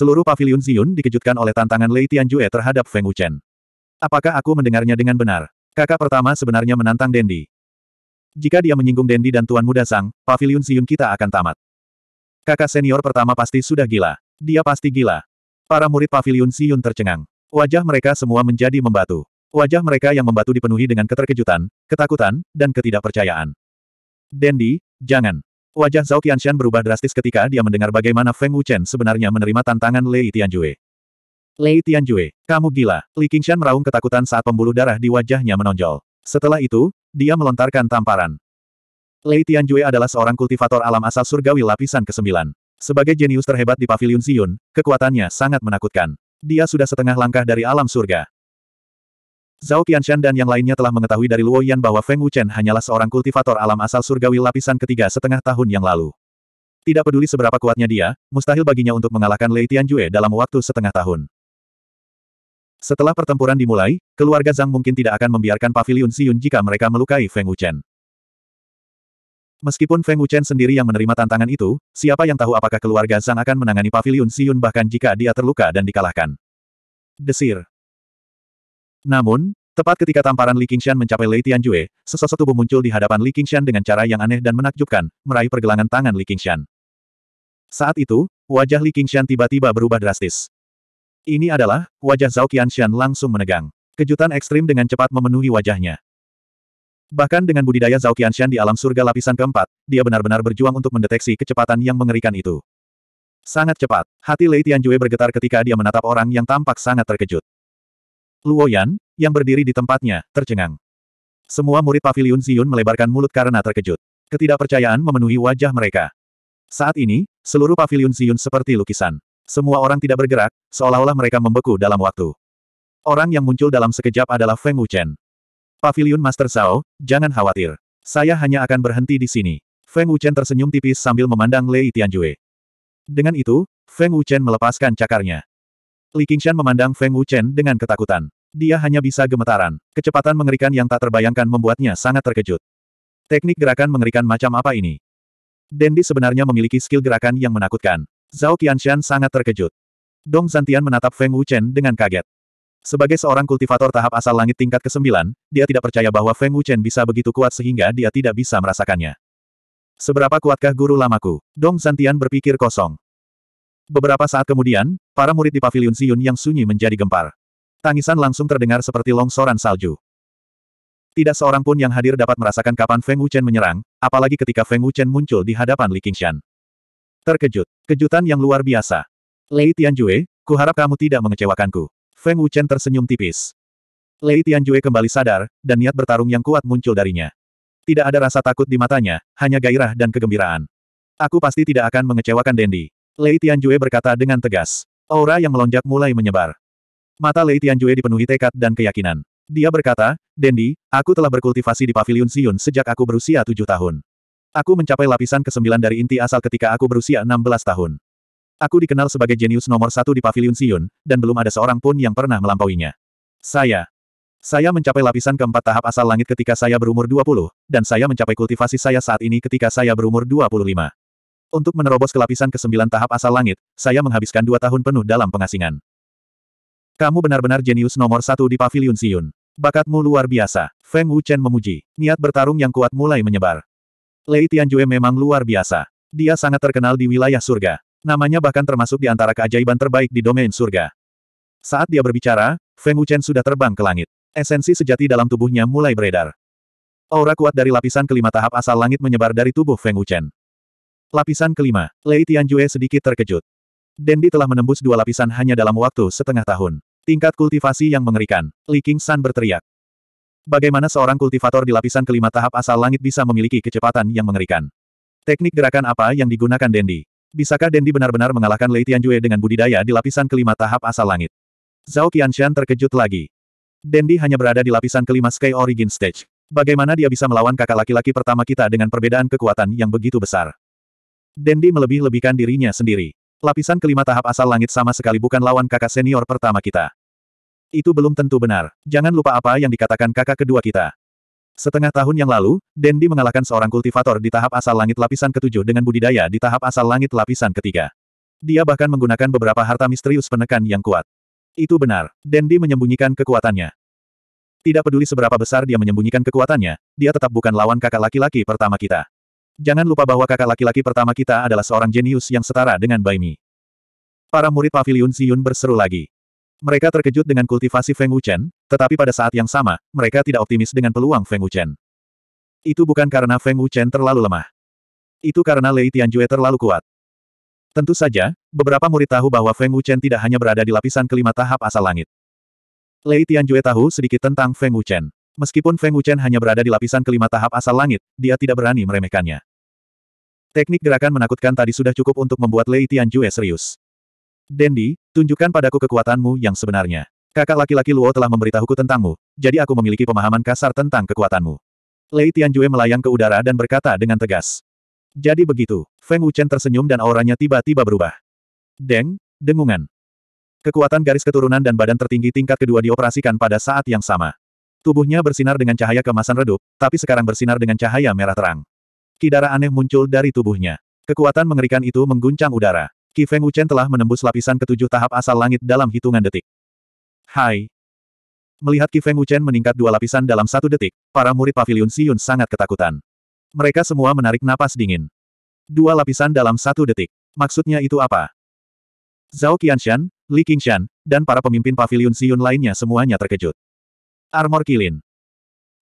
Seluruh pavilion Ziyun dikejutkan oleh tantangan Lei Tianjue terhadap Feng Wuchen. Apakah aku mendengarnya dengan benar? Kakak pertama sebenarnya menantang Dendi. Jika dia menyinggung Dendi dan Tuan Muda Sang, pavilion Ziyun kita akan tamat. Kakak senior pertama pasti sudah gila. Dia pasti gila. Para murid pavilion Ziyun tercengang. Wajah mereka semua menjadi membatu. Wajah mereka yang membatu dipenuhi dengan keterkejutan, ketakutan, dan ketidakpercayaan. Dendi, jangan. Wajah Zhao Qianshan berubah drastis ketika dia mendengar bagaimana Feng Wuchen sebenarnya menerima tantangan Lei Tianjue. Lei Tianjue, kamu gila. Li Qingshan meraung ketakutan saat pembuluh darah di wajahnya menonjol. Setelah itu, dia melontarkan tamparan. Lei Tianjue adalah seorang kultivator alam asal surgawi lapisan ke-9. Sebagai jenius terhebat di Paviliun Ziyun, kekuatannya sangat menakutkan. Dia sudah setengah langkah dari alam surga. Zhao Qianshan dan yang lainnya telah mengetahui dari Luo Yan bahwa Feng Wuchen hanyalah seorang kultivator alam asal surgawi lapisan ketiga setengah tahun yang lalu. Tidak peduli seberapa kuatnya dia, mustahil baginya untuk mengalahkan Lei Tianjue dalam waktu setengah tahun. Setelah pertempuran dimulai, keluarga Zhang mungkin tidak akan membiarkan Paviliun Siyun jika mereka melukai Feng Wuchen. Meskipun Feng Wuchen sendiri yang menerima tantangan itu, siapa yang tahu apakah keluarga Zhang akan menangani Paviliun Siyun bahkan jika dia terluka dan dikalahkan. Desir. Namun, tepat ketika tamparan Li Qingshan mencapai Lei Tianjue, sesosok tubuh muncul di hadapan Li Qingshan dengan cara yang aneh dan menakjubkan, meraih pergelangan tangan Li Qingshan. Saat itu, wajah Li Qingshan tiba-tiba berubah drastis. Ini adalah, wajah Zhao Qianshan langsung menegang. Kejutan ekstrim dengan cepat memenuhi wajahnya. Bahkan dengan budidaya Zhao Qianshan di alam surga lapisan keempat, dia benar-benar berjuang untuk mendeteksi kecepatan yang mengerikan itu. Sangat cepat, hati Lei Tianjue bergetar ketika dia menatap orang yang tampak sangat terkejut. Luo Yan, yang berdiri di tempatnya, tercengang. Semua murid pavilion Ziyun melebarkan mulut karena terkejut. Ketidakpercayaan memenuhi wajah mereka. Saat ini, seluruh pavilion Ziyun seperti lukisan. Semua orang tidak bergerak, seolah-olah mereka membeku dalam waktu. Orang yang muncul dalam sekejap adalah Feng Wuchen. Pavilion Master Zhao, jangan khawatir. Saya hanya akan berhenti di sini. Feng Wuchen tersenyum tipis sambil memandang Lei Tianjue. Dengan itu, Feng Wuchen melepaskan cakarnya. Li Qingshan memandang Feng Wuchen dengan ketakutan. Dia hanya bisa gemetaran. Kecepatan mengerikan yang tak terbayangkan membuatnya sangat terkejut. Teknik gerakan mengerikan macam apa ini? Dendi sebenarnya memiliki skill gerakan yang menakutkan. Zhao Qianshan sangat terkejut. Dong Zantian menatap Feng Wuchen dengan kaget. Sebagai seorang kultivator tahap asal langit tingkat ke-9, dia tidak percaya bahwa Feng Wuchen bisa begitu kuat sehingga dia tidak bisa merasakannya. Seberapa kuatkah guru lamaku? Dong Zantian berpikir kosong. Beberapa saat kemudian, para murid di pavilion Siyun yang sunyi menjadi gempar. Tangisan langsung terdengar seperti longsoran salju. Tidak seorang pun yang hadir dapat merasakan kapan Feng Wuchen menyerang, apalagi ketika Feng Wuchen muncul di hadapan Li Qingshan. Terkejut. Kejutan yang luar biasa. Lei Tianjue, kuharap kamu tidak mengecewakanku. Feng Wuchen tersenyum tipis. Lei Tianjue kembali sadar, dan niat bertarung yang kuat muncul darinya. Tidak ada rasa takut di matanya, hanya gairah dan kegembiraan. Aku pasti tidak akan mengecewakan Dendi. Lei Tianjue berkata dengan tegas. Aura yang melonjak mulai menyebar. Mata Lei Tianjue dipenuhi tekad dan keyakinan. Dia berkata, Dendi, aku telah berkultivasi di Paviliun Siun sejak aku berusia tujuh tahun. Aku mencapai lapisan ke-9 dari inti asal ketika aku berusia 16 tahun. Aku dikenal sebagai jenius nomor satu di Paviliun Siun, dan belum ada seorang pun yang pernah melampauinya. Saya. Saya mencapai lapisan keempat tahap asal langit ketika saya berumur 20, dan saya mencapai kultivasi saya saat ini ketika saya berumur 25. Untuk menerobos ke lapisan ke-9 tahap asal langit, saya menghabiskan dua tahun penuh dalam pengasingan. Kamu benar-benar jenius nomor satu di Paviliun Siun. Bakatmu luar biasa. Feng Wuchen memuji. Niat bertarung yang kuat mulai menyebar. Lei Tianjue memang luar biasa. Dia sangat terkenal di wilayah surga. Namanya bahkan termasuk di antara keajaiban terbaik di domain surga. Saat dia berbicara, Feng Wuchen sudah terbang ke langit. Esensi sejati dalam tubuhnya mulai beredar. Aura kuat dari lapisan kelima tahap asal langit menyebar dari tubuh Feng Wuchen. Lapisan kelima, Lei Tianjue sedikit terkejut. Dendi telah menembus dua lapisan hanya dalam waktu setengah tahun. Tingkat kultivasi yang mengerikan, Li King San berteriak. Bagaimana seorang kultivator di lapisan kelima tahap asal langit bisa memiliki kecepatan yang mengerikan? Teknik gerakan apa yang digunakan Dendi? Bisakah Dendi benar-benar mengalahkan Lei Tianjue dengan budidaya di lapisan kelima tahap asal langit? Zhao Qianshan terkejut lagi. Dendi hanya berada di lapisan kelima Sky Origin Stage. Bagaimana dia bisa melawan kakak laki-laki pertama kita dengan perbedaan kekuatan yang begitu besar? Dendi melebih-lebihkan dirinya sendiri. Lapisan kelima tahap asal langit sama sekali bukan lawan kakak senior pertama kita. Itu belum tentu benar. Jangan lupa apa yang dikatakan kakak kedua kita. Setengah tahun yang lalu, Dendi mengalahkan seorang kultivator di tahap asal langit lapisan ketujuh dengan budidaya di tahap asal langit lapisan ketiga. Dia bahkan menggunakan beberapa harta misterius penekan yang kuat. Itu benar. Dendi menyembunyikan kekuatannya. Tidak peduli seberapa besar dia menyembunyikan kekuatannya, dia tetap bukan lawan kakak laki-laki pertama kita. Jangan lupa bahwa kakak laki-laki pertama kita adalah seorang jenius yang setara dengan Baimi. Para murid pavilion Ziyun berseru lagi. Mereka terkejut dengan kultivasi Feng Wuchen, tetapi pada saat yang sama, mereka tidak optimis dengan peluang Feng Wuchen. Itu bukan karena Feng Wuchen terlalu lemah. Itu karena Lei Tianjue terlalu kuat. Tentu saja, beberapa murid tahu bahwa Feng Wuchen tidak hanya berada di lapisan kelima tahap asal langit. Lei Tianjue tahu sedikit tentang Feng Wuchen. Meskipun Feng Wuchen hanya berada di lapisan kelima tahap asal langit, dia tidak berani meremehkannya. Teknik gerakan menakutkan tadi sudah cukup untuk membuat Lei Tianjue serius. Dendi, tunjukkan padaku kekuatanmu yang sebenarnya. Kakak laki-laki Luo telah memberitahuku tentangmu, jadi aku memiliki pemahaman kasar tentang kekuatanmu. Lei Tianjue melayang ke udara dan berkata dengan tegas. Jadi begitu, Feng Wuchen tersenyum dan auranya tiba-tiba berubah. Deng, dengungan. Kekuatan garis keturunan dan badan tertinggi tingkat kedua dioperasikan pada saat yang sama. Tubuhnya bersinar dengan cahaya kemasan redup, tapi sekarang bersinar dengan cahaya merah terang. Kidara aneh muncul dari tubuhnya. Kekuatan mengerikan itu mengguncang udara. Qi Feng Wuchen telah menembus lapisan ketujuh tahap asal langit dalam hitungan detik. Hai. Melihat Qi Feng Wuchen meningkat dua lapisan dalam satu detik, para murid pavilion Siyun sangat ketakutan. Mereka semua menarik napas dingin. Dua lapisan dalam satu detik. Maksudnya itu apa? Zhao Qianshan, Li Qingshan, dan para pemimpin pavilion Siyun lainnya semuanya terkejut. Armor Kilin.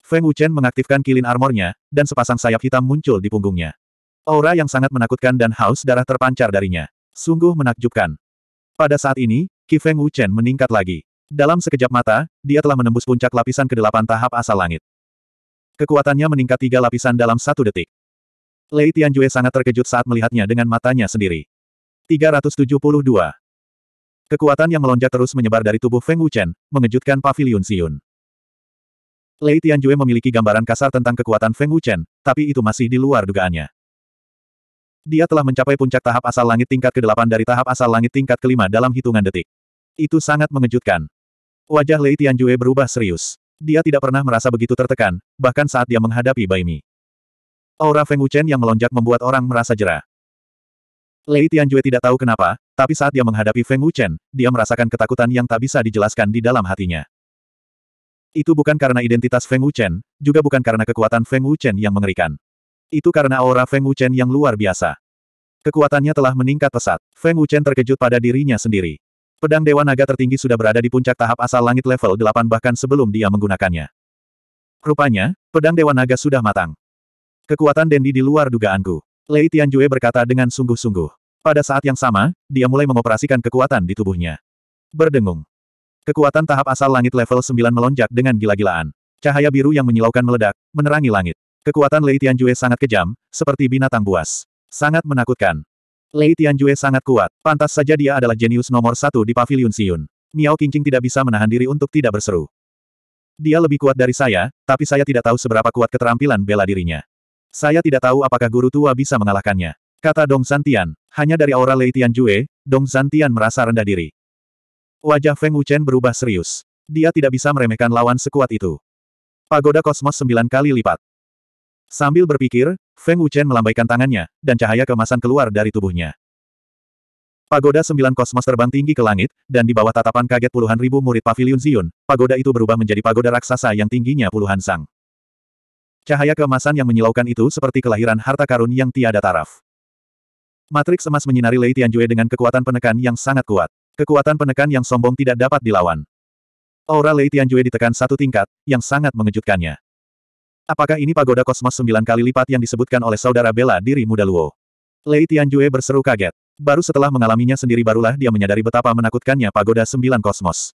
Feng Wuchen mengaktifkan kilin armornya, dan sepasang sayap hitam muncul di punggungnya. Aura yang sangat menakutkan dan haus darah terpancar darinya. Sungguh menakjubkan. Pada saat ini, Qi Feng Wuchen meningkat lagi. Dalam sekejap mata, dia telah menembus puncak lapisan ke-8 tahap asal langit. Kekuatannya meningkat tiga lapisan dalam satu detik. Lei Tianjue sangat terkejut saat melihatnya dengan matanya sendiri. 372. Kekuatan yang melonjak terus menyebar dari tubuh Feng Wuchen, mengejutkan Paviliun Siun. Lei Tianjue memiliki gambaran kasar tentang kekuatan Feng Wuchen, tapi itu masih di luar dugaannya. Dia telah mencapai puncak tahap asal langit tingkat ke-8 dari tahap asal langit tingkat ke-5 dalam hitungan detik. Itu sangat mengejutkan. Wajah Lei Tianjue berubah serius. Dia tidak pernah merasa begitu tertekan, bahkan saat dia menghadapi Bai Mi. Aura Feng Wuchen yang melonjak membuat orang merasa jera. Lei Tianjue tidak tahu kenapa, tapi saat dia menghadapi Feng Wuchen, dia merasakan ketakutan yang tak bisa dijelaskan di dalam hatinya. Itu bukan karena identitas Feng Wuchen, juga bukan karena kekuatan Feng Wuchen yang mengerikan. Itu karena aura Feng Wuchen yang luar biasa. Kekuatannya telah meningkat pesat. Feng Wuchen terkejut pada dirinya sendiri. Pedang Dewa Naga tertinggi sudah berada di puncak tahap asal langit level 8 bahkan sebelum dia menggunakannya. Rupanya, pedang Dewa Naga sudah matang. Kekuatan Dendi di luar dugaanku. Lei Tianjue berkata dengan sungguh-sungguh. Pada saat yang sama, dia mulai mengoperasikan kekuatan di tubuhnya. Berdengung. Kekuatan tahap asal langit level 9 melonjak dengan gila-gilaan. Cahaya biru yang menyilaukan meledak, menerangi langit. Kekuatan Lei Tianjue sangat kejam, seperti binatang buas. Sangat menakutkan. Lei Tianjue sangat kuat, pantas saja dia adalah jenius nomor satu di Paviliun Siun. Miao Qingqing tidak bisa menahan diri untuk tidak berseru. Dia lebih kuat dari saya, tapi saya tidak tahu seberapa kuat keterampilan bela dirinya. Saya tidak tahu apakah guru tua bisa mengalahkannya. Kata Dong Santian, hanya dari aura Lei Tianjue, Dong Santian merasa rendah diri. Wajah Feng Wuchen berubah serius. Dia tidak bisa meremehkan lawan sekuat itu. Pagoda kosmos sembilan kali lipat. Sambil berpikir, Feng Wuchen melambaikan tangannya, dan cahaya kemasan keluar dari tubuhnya. Pagoda sembilan kosmos terbang tinggi ke langit, dan di bawah tatapan kaget puluhan ribu murid pavilion Zion, pagoda itu berubah menjadi pagoda raksasa yang tingginya puluhan sang. Cahaya kemasan yang menyilaukan itu seperti kelahiran harta karun yang tiada taraf. Matriks emas menyinari Lei Tianjue dengan kekuatan penekan yang sangat kuat. Kekuatan penekan yang sombong tidak dapat dilawan. Aura Lei Tianjue ditekan satu tingkat, yang sangat mengejutkannya. Apakah ini pagoda kosmos sembilan kali lipat yang disebutkan oleh saudara bela diri muda Luo? Lei Tianjue berseru kaget. Baru setelah mengalaminya sendiri barulah dia menyadari betapa menakutkannya pagoda sembilan kosmos.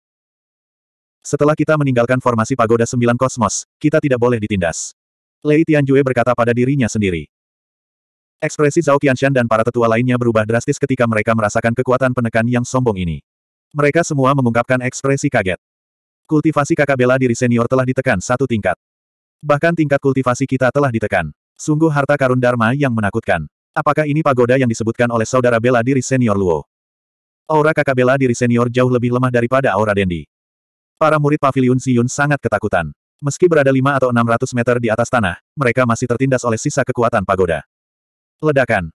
Setelah kita meninggalkan formasi pagoda sembilan kosmos, kita tidak boleh ditindas. Lei Tianjue berkata pada dirinya sendiri. Ekspresi Zhao Qianshan dan para tetua lainnya berubah drastis ketika mereka merasakan kekuatan penekan yang sombong ini. Mereka semua mengungkapkan ekspresi kaget. Kultivasi kakak bela diri senior telah ditekan satu tingkat. Bahkan tingkat kultivasi kita telah ditekan. Sungguh harta karun Dharma yang menakutkan. Apakah ini pagoda yang disebutkan oleh saudara bela diri senior Luo? Aura kakak bela diri senior jauh lebih lemah daripada aura Dendi. Para murid pavilion Siyun sangat ketakutan. Meski berada 5 atau 600 meter di atas tanah, mereka masih tertindas oleh sisa kekuatan pagoda. Ledakan.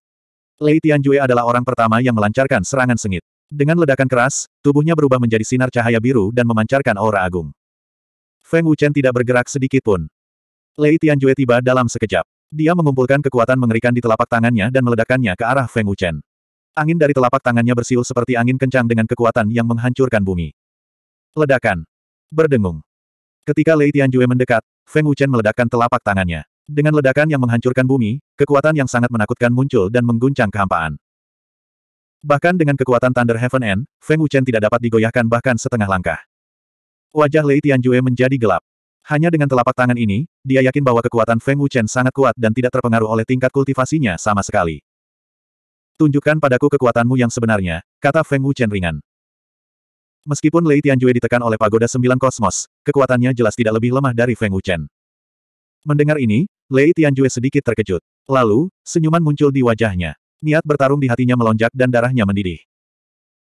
Lei Tianjue adalah orang pertama yang melancarkan serangan sengit. Dengan ledakan keras, tubuhnya berubah menjadi sinar cahaya biru dan memancarkan aura agung. Feng Wuchen tidak bergerak sedikit pun. Lei Tianjue tiba dalam sekejap. Dia mengumpulkan kekuatan mengerikan di telapak tangannya dan meledakkannya ke arah Feng Wuchen. Angin dari telapak tangannya bersiul seperti angin kencang dengan kekuatan yang menghancurkan bumi. Ledakan. Berdengung. Ketika Lei Tianjue mendekat, Feng Wuchen meledakkan telapak tangannya. Dengan ledakan yang menghancurkan bumi, kekuatan yang sangat menakutkan muncul dan mengguncang kehampaan. Bahkan dengan kekuatan Thunder Heaven End, Feng Wuchen tidak dapat digoyahkan bahkan setengah langkah. Wajah Lei Tianjue menjadi gelap. Hanya dengan telapak tangan ini, dia yakin bahwa kekuatan Feng Wuchen sangat kuat dan tidak terpengaruh oleh tingkat kultivasinya sama sekali. Tunjukkan padaku kekuatanmu yang sebenarnya, kata Feng Wuchen ringan. Meskipun Lei Tianjue ditekan oleh pagoda sembilan kosmos, kekuatannya jelas tidak lebih lemah dari Feng Wuchen. Mendengar ini, Lei Tianjue sedikit terkejut. Lalu, senyuman muncul di wajahnya. Niat bertarung di hatinya melonjak dan darahnya mendidih.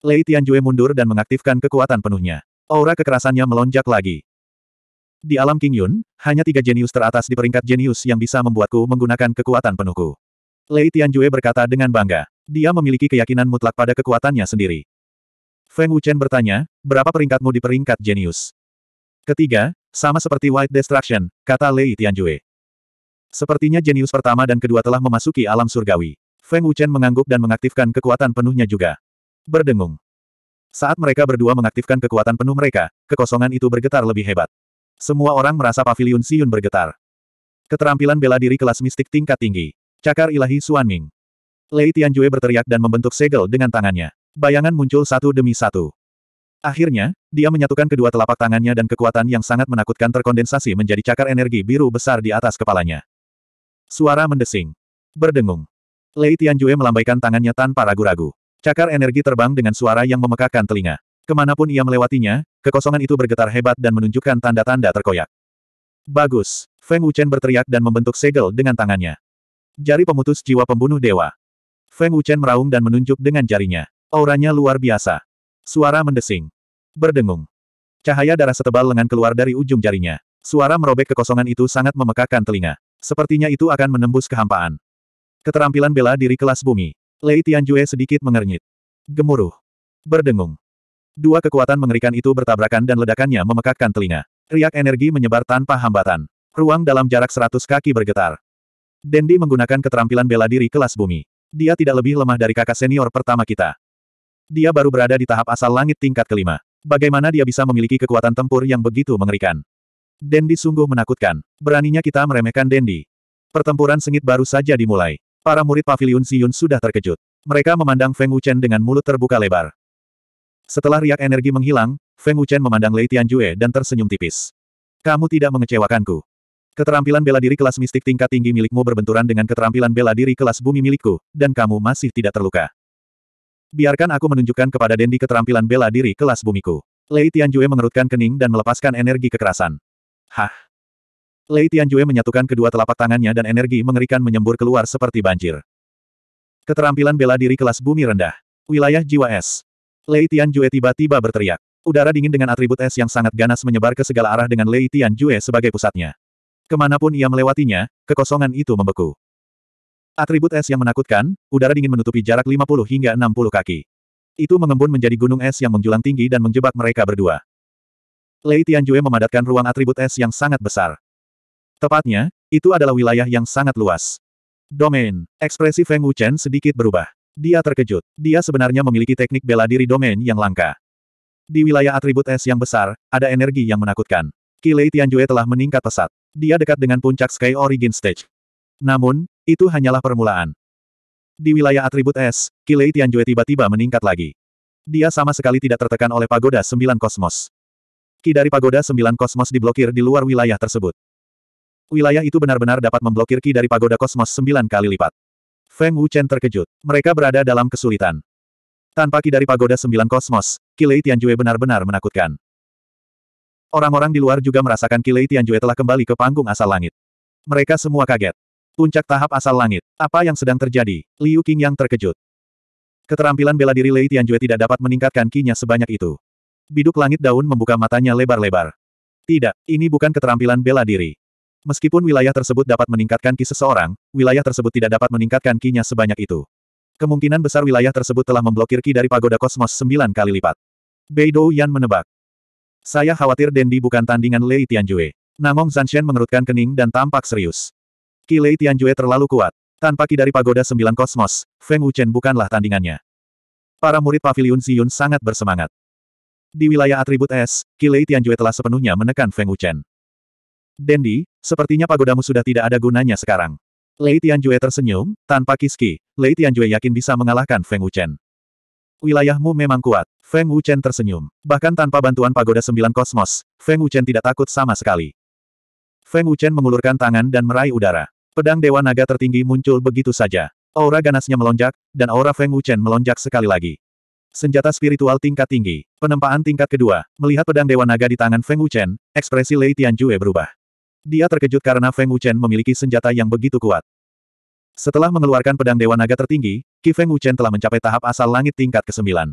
Lei Tianjue mundur dan mengaktifkan kekuatan penuhnya. Aura kekerasannya melonjak lagi. Di alam King Yun, hanya tiga jenius teratas di peringkat jenius yang bisa membuatku menggunakan kekuatan penuhku. Lei Tianjue berkata dengan bangga. Dia memiliki keyakinan mutlak pada kekuatannya sendiri. Feng Wuchen bertanya, berapa peringkatmu di peringkat jenius? Ketiga, sama seperti White Destruction, kata Lei Tianjue. Sepertinya jenius pertama dan kedua telah memasuki alam surgawi. Feng Wuchen mengangguk dan mengaktifkan kekuatan penuhnya juga. Berdengung. Saat mereka berdua mengaktifkan kekuatan penuh mereka, kekosongan itu bergetar lebih hebat. Semua orang merasa pavilion Siyun bergetar. Keterampilan bela diri kelas mistik tingkat tinggi. Cakar ilahi Suan Ming. Lei Tianjue berteriak dan membentuk segel dengan tangannya. Bayangan muncul satu demi satu. Akhirnya, dia menyatukan kedua telapak tangannya dan kekuatan yang sangat menakutkan terkondensasi menjadi cakar energi biru besar di atas kepalanya. Suara mendesing. Berdengung. Lei Tianjue melambaikan tangannya tanpa ragu-ragu. Cakar energi terbang dengan suara yang memekakkan telinga. Kemanapun ia melewatinya, kekosongan itu bergetar hebat dan menunjukkan tanda-tanda terkoyak. Bagus! Feng Wuchen berteriak dan membentuk segel dengan tangannya. Jari pemutus jiwa pembunuh dewa. Feng Wuchen meraung dan menunjuk dengan jarinya. Auranya luar biasa. Suara mendesing. Berdengung. Cahaya darah setebal lengan keluar dari ujung jarinya. Suara merobek kekosongan itu sangat memekakan telinga. Sepertinya itu akan menembus kehampaan. Keterampilan bela diri kelas bumi. Lei Tianjue sedikit mengernyit. Gemuruh. Berdengung. Dua kekuatan mengerikan itu bertabrakan dan ledakannya memekakkan telinga. Riak energi menyebar tanpa hambatan. Ruang dalam jarak seratus kaki bergetar. Dendi menggunakan keterampilan bela diri kelas bumi. Dia tidak lebih lemah dari kakak senior pertama kita. Dia baru berada di tahap asal langit tingkat kelima. Bagaimana dia bisa memiliki kekuatan tempur yang begitu mengerikan? Dendi sungguh menakutkan. Beraninya kita meremehkan Dendi. Pertempuran sengit baru saja dimulai. Para murid Paviliun Siyun sudah terkejut. Mereka memandang Feng Wuchen dengan mulut terbuka lebar. Setelah riak energi menghilang, Feng Wuchen memandang Lei Tianjue dan tersenyum tipis. Kamu tidak mengecewakanku. Keterampilan bela diri kelas mistik tingkat tinggi milikmu berbenturan dengan keterampilan bela diri kelas bumi milikku, dan kamu masih tidak terluka. Biarkan aku menunjukkan kepada Dendi keterampilan bela diri kelas bumiku. Lei Tianjue mengerutkan kening dan melepaskan energi kekerasan. Hah? Lei Tianjue menyatukan kedua telapak tangannya dan energi mengerikan menyembur keluar seperti banjir. Keterampilan bela diri kelas bumi rendah. Wilayah jiwa es. Lei Tianjue tiba-tiba berteriak. Udara dingin dengan atribut es yang sangat ganas menyebar ke segala arah dengan Lei Tianjue sebagai pusatnya. Kemanapun ia melewatinya, kekosongan itu membeku. Atribut es yang menakutkan, udara dingin menutupi jarak 50 hingga 60 kaki. Itu mengembun menjadi gunung es yang menjulang tinggi dan menjebak mereka berdua. Lei Tianjue memadatkan ruang atribut es yang sangat besar. Tepatnya, itu adalah wilayah yang sangat luas. Domain. Ekspresi Feng Wuchen sedikit berubah. Dia terkejut. Dia sebenarnya memiliki teknik bela diri domain yang langka. Di wilayah atribut es yang besar, ada energi yang menakutkan. Lei Tianjue telah meningkat pesat. Dia dekat dengan puncak Sky Origin Stage. Namun, itu hanyalah permulaan. Di wilayah atribut es, Kilei Tianjue tiba-tiba meningkat lagi. Dia sama sekali tidak tertekan oleh pagoda sembilan kosmos. Ki dari pagoda sembilan kosmos diblokir di luar wilayah tersebut. Wilayah itu benar-benar dapat memblokir ki dari pagoda kosmos sembilan kali lipat. Feng Wuchen terkejut. Mereka berada dalam kesulitan. Tanpa ki dari pagoda sembilan kosmos, Kilei Tianjue benar-benar menakutkan. Orang-orang di luar juga merasakan Kilei Tianjue telah kembali ke panggung asal langit. Mereka semua kaget. Puncak tahap asal langit. Apa yang sedang terjadi? Liu Qing yang terkejut. Keterampilan bela diri Lei Tianjue tidak dapat meningkatkan kinya sebanyak itu. Biduk langit daun membuka matanya lebar-lebar. Tidak, ini bukan keterampilan bela diri. Meskipun wilayah tersebut dapat meningkatkan ki seseorang, wilayah tersebut tidak dapat meningkatkan kinya sebanyak itu. Kemungkinan besar wilayah tersebut telah memblokir ki dari pagoda kosmos sembilan kali lipat. Beidou Yan menebak. Saya khawatir Dendi bukan tandingan Lei Tianjue. Namong Zanshen mengerutkan kening dan tampak serius. Qilei Tianjue terlalu kuat. Tanpa ki dari Pagoda Sembilan Kosmos, Feng Wuchen bukanlah tandingannya. Para murid Paviliun Ziyun sangat bersemangat. Di wilayah atribut es, Qilei Tianjue telah sepenuhnya menekan Feng Wuchen. Dendi, sepertinya pagodamu sudah tidak ada gunanya sekarang. Lei Tianjue tersenyum, tanpa kiski, Lei Tianjue yakin bisa mengalahkan Feng Wuchen. Wilayahmu memang kuat. Feng Wuchen tersenyum. Bahkan tanpa bantuan pagoda sembilan kosmos, Feng Wuchen tidak takut sama sekali. Feng Wuchen mengulurkan tangan dan meraih udara. Pedang Dewa Naga tertinggi muncul begitu saja. Aura ganasnya melonjak, dan aura Feng Wuchen melonjak sekali lagi. Senjata spiritual tingkat tinggi. Penempaan tingkat kedua. Melihat pedang Dewa Naga di tangan Feng Wuchen, ekspresi Lei Tianjue berubah. Dia terkejut karena Feng Wuchen memiliki senjata yang begitu kuat. Setelah mengeluarkan pedang Dewa Naga tertinggi, Qi Feng Wuchen telah mencapai tahap asal langit tingkat ke-9.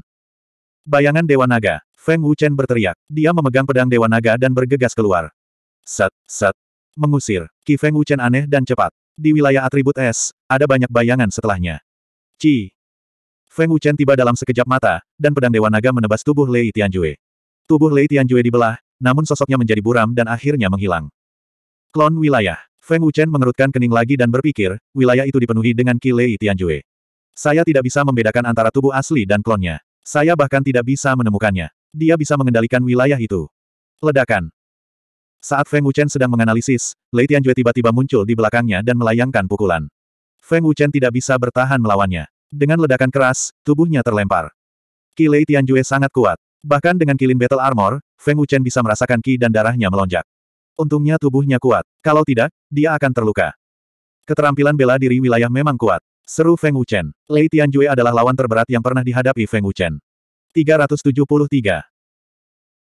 Bayangan Dewa Naga, Feng Wuchen berteriak. Dia memegang pedang Dewa Naga dan bergegas keluar. Set, set. Mengusir. Qi Feng Wuchen aneh dan cepat. Di wilayah atribut es, ada banyak bayangan setelahnya. Ci. Feng Wuchen tiba dalam sekejap mata, dan pedang Dewa Naga menebas tubuh Lei Tianjue. Tubuh Lei Tianjue dibelah, namun sosoknya menjadi buram dan akhirnya menghilang. Klon wilayah. Feng Wuchen mengerutkan kening lagi dan berpikir, wilayah itu dipenuhi dengan Qi Lei Tianjue. Saya tidak bisa membedakan antara tubuh asli dan klonnya. Saya bahkan tidak bisa menemukannya. Dia bisa mengendalikan wilayah itu. Ledakan. Saat Feng Wuchen sedang menganalisis, Lei Tianjue tiba-tiba muncul di belakangnya dan melayangkan pukulan. Feng Wuchen tidak bisa bertahan melawannya. Dengan ledakan keras, tubuhnya terlempar. Ki Lei Tianjue sangat kuat. Bahkan dengan kilin battle armor, Feng Wuchen bisa merasakan ki dan darahnya melonjak. Untungnya tubuhnya kuat. Kalau tidak, dia akan terluka. Keterampilan bela diri wilayah memang kuat. Seru Feng Wuchen. Lei Tianjue adalah lawan terberat yang pernah dihadapi Feng Wuchen. 373.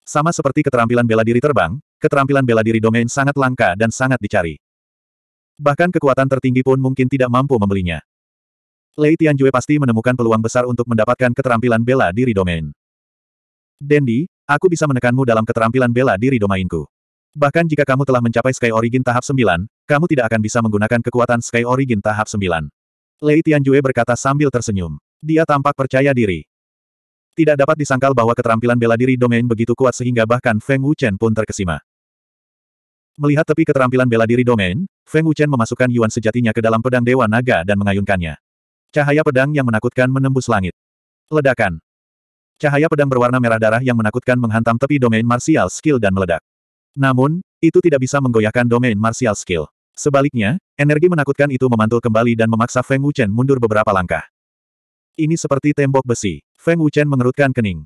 Sama seperti keterampilan bela diri terbang, keterampilan bela diri domain sangat langka dan sangat dicari. Bahkan kekuatan tertinggi pun mungkin tidak mampu membelinya. Lei Tianjue pasti menemukan peluang besar untuk mendapatkan keterampilan bela diri domain. Dendi, aku bisa menekanmu dalam keterampilan bela diri domainku. Bahkan jika kamu telah mencapai Sky Origin tahap 9, kamu tidak akan bisa menggunakan kekuatan Sky Origin tahap 9. Lei Tianjue berkata sambil tersenyum. Dia tampak percaya diri. Tidak dapat disangkal bahwa keterampilan bela diri domain begitu kuat sehingga bahkan Feng Wuchen pun terkesima. Melihat tepi keterampilan bela diri domain, Feng Wuchen memasukkan Yuan sejatinya ke dalam pedang Dewa Naga dan mengayunkannya. Cahaya pedang yang menakutkan menembus langit. Ledakan. Cahaya pedang berwarna merah darah yang menakutkan menghantam tepi domain martial skill dan meledak. Namun, itu tidak bisa menggoyahkan domain martial skill. Sebaliknya, energi menakutkan itu memantul kembali dan memaksa Feng Wuchen mundur beberapa langkah. Ini seperti tembok besi. Feng Wuchen mengerutkan kening.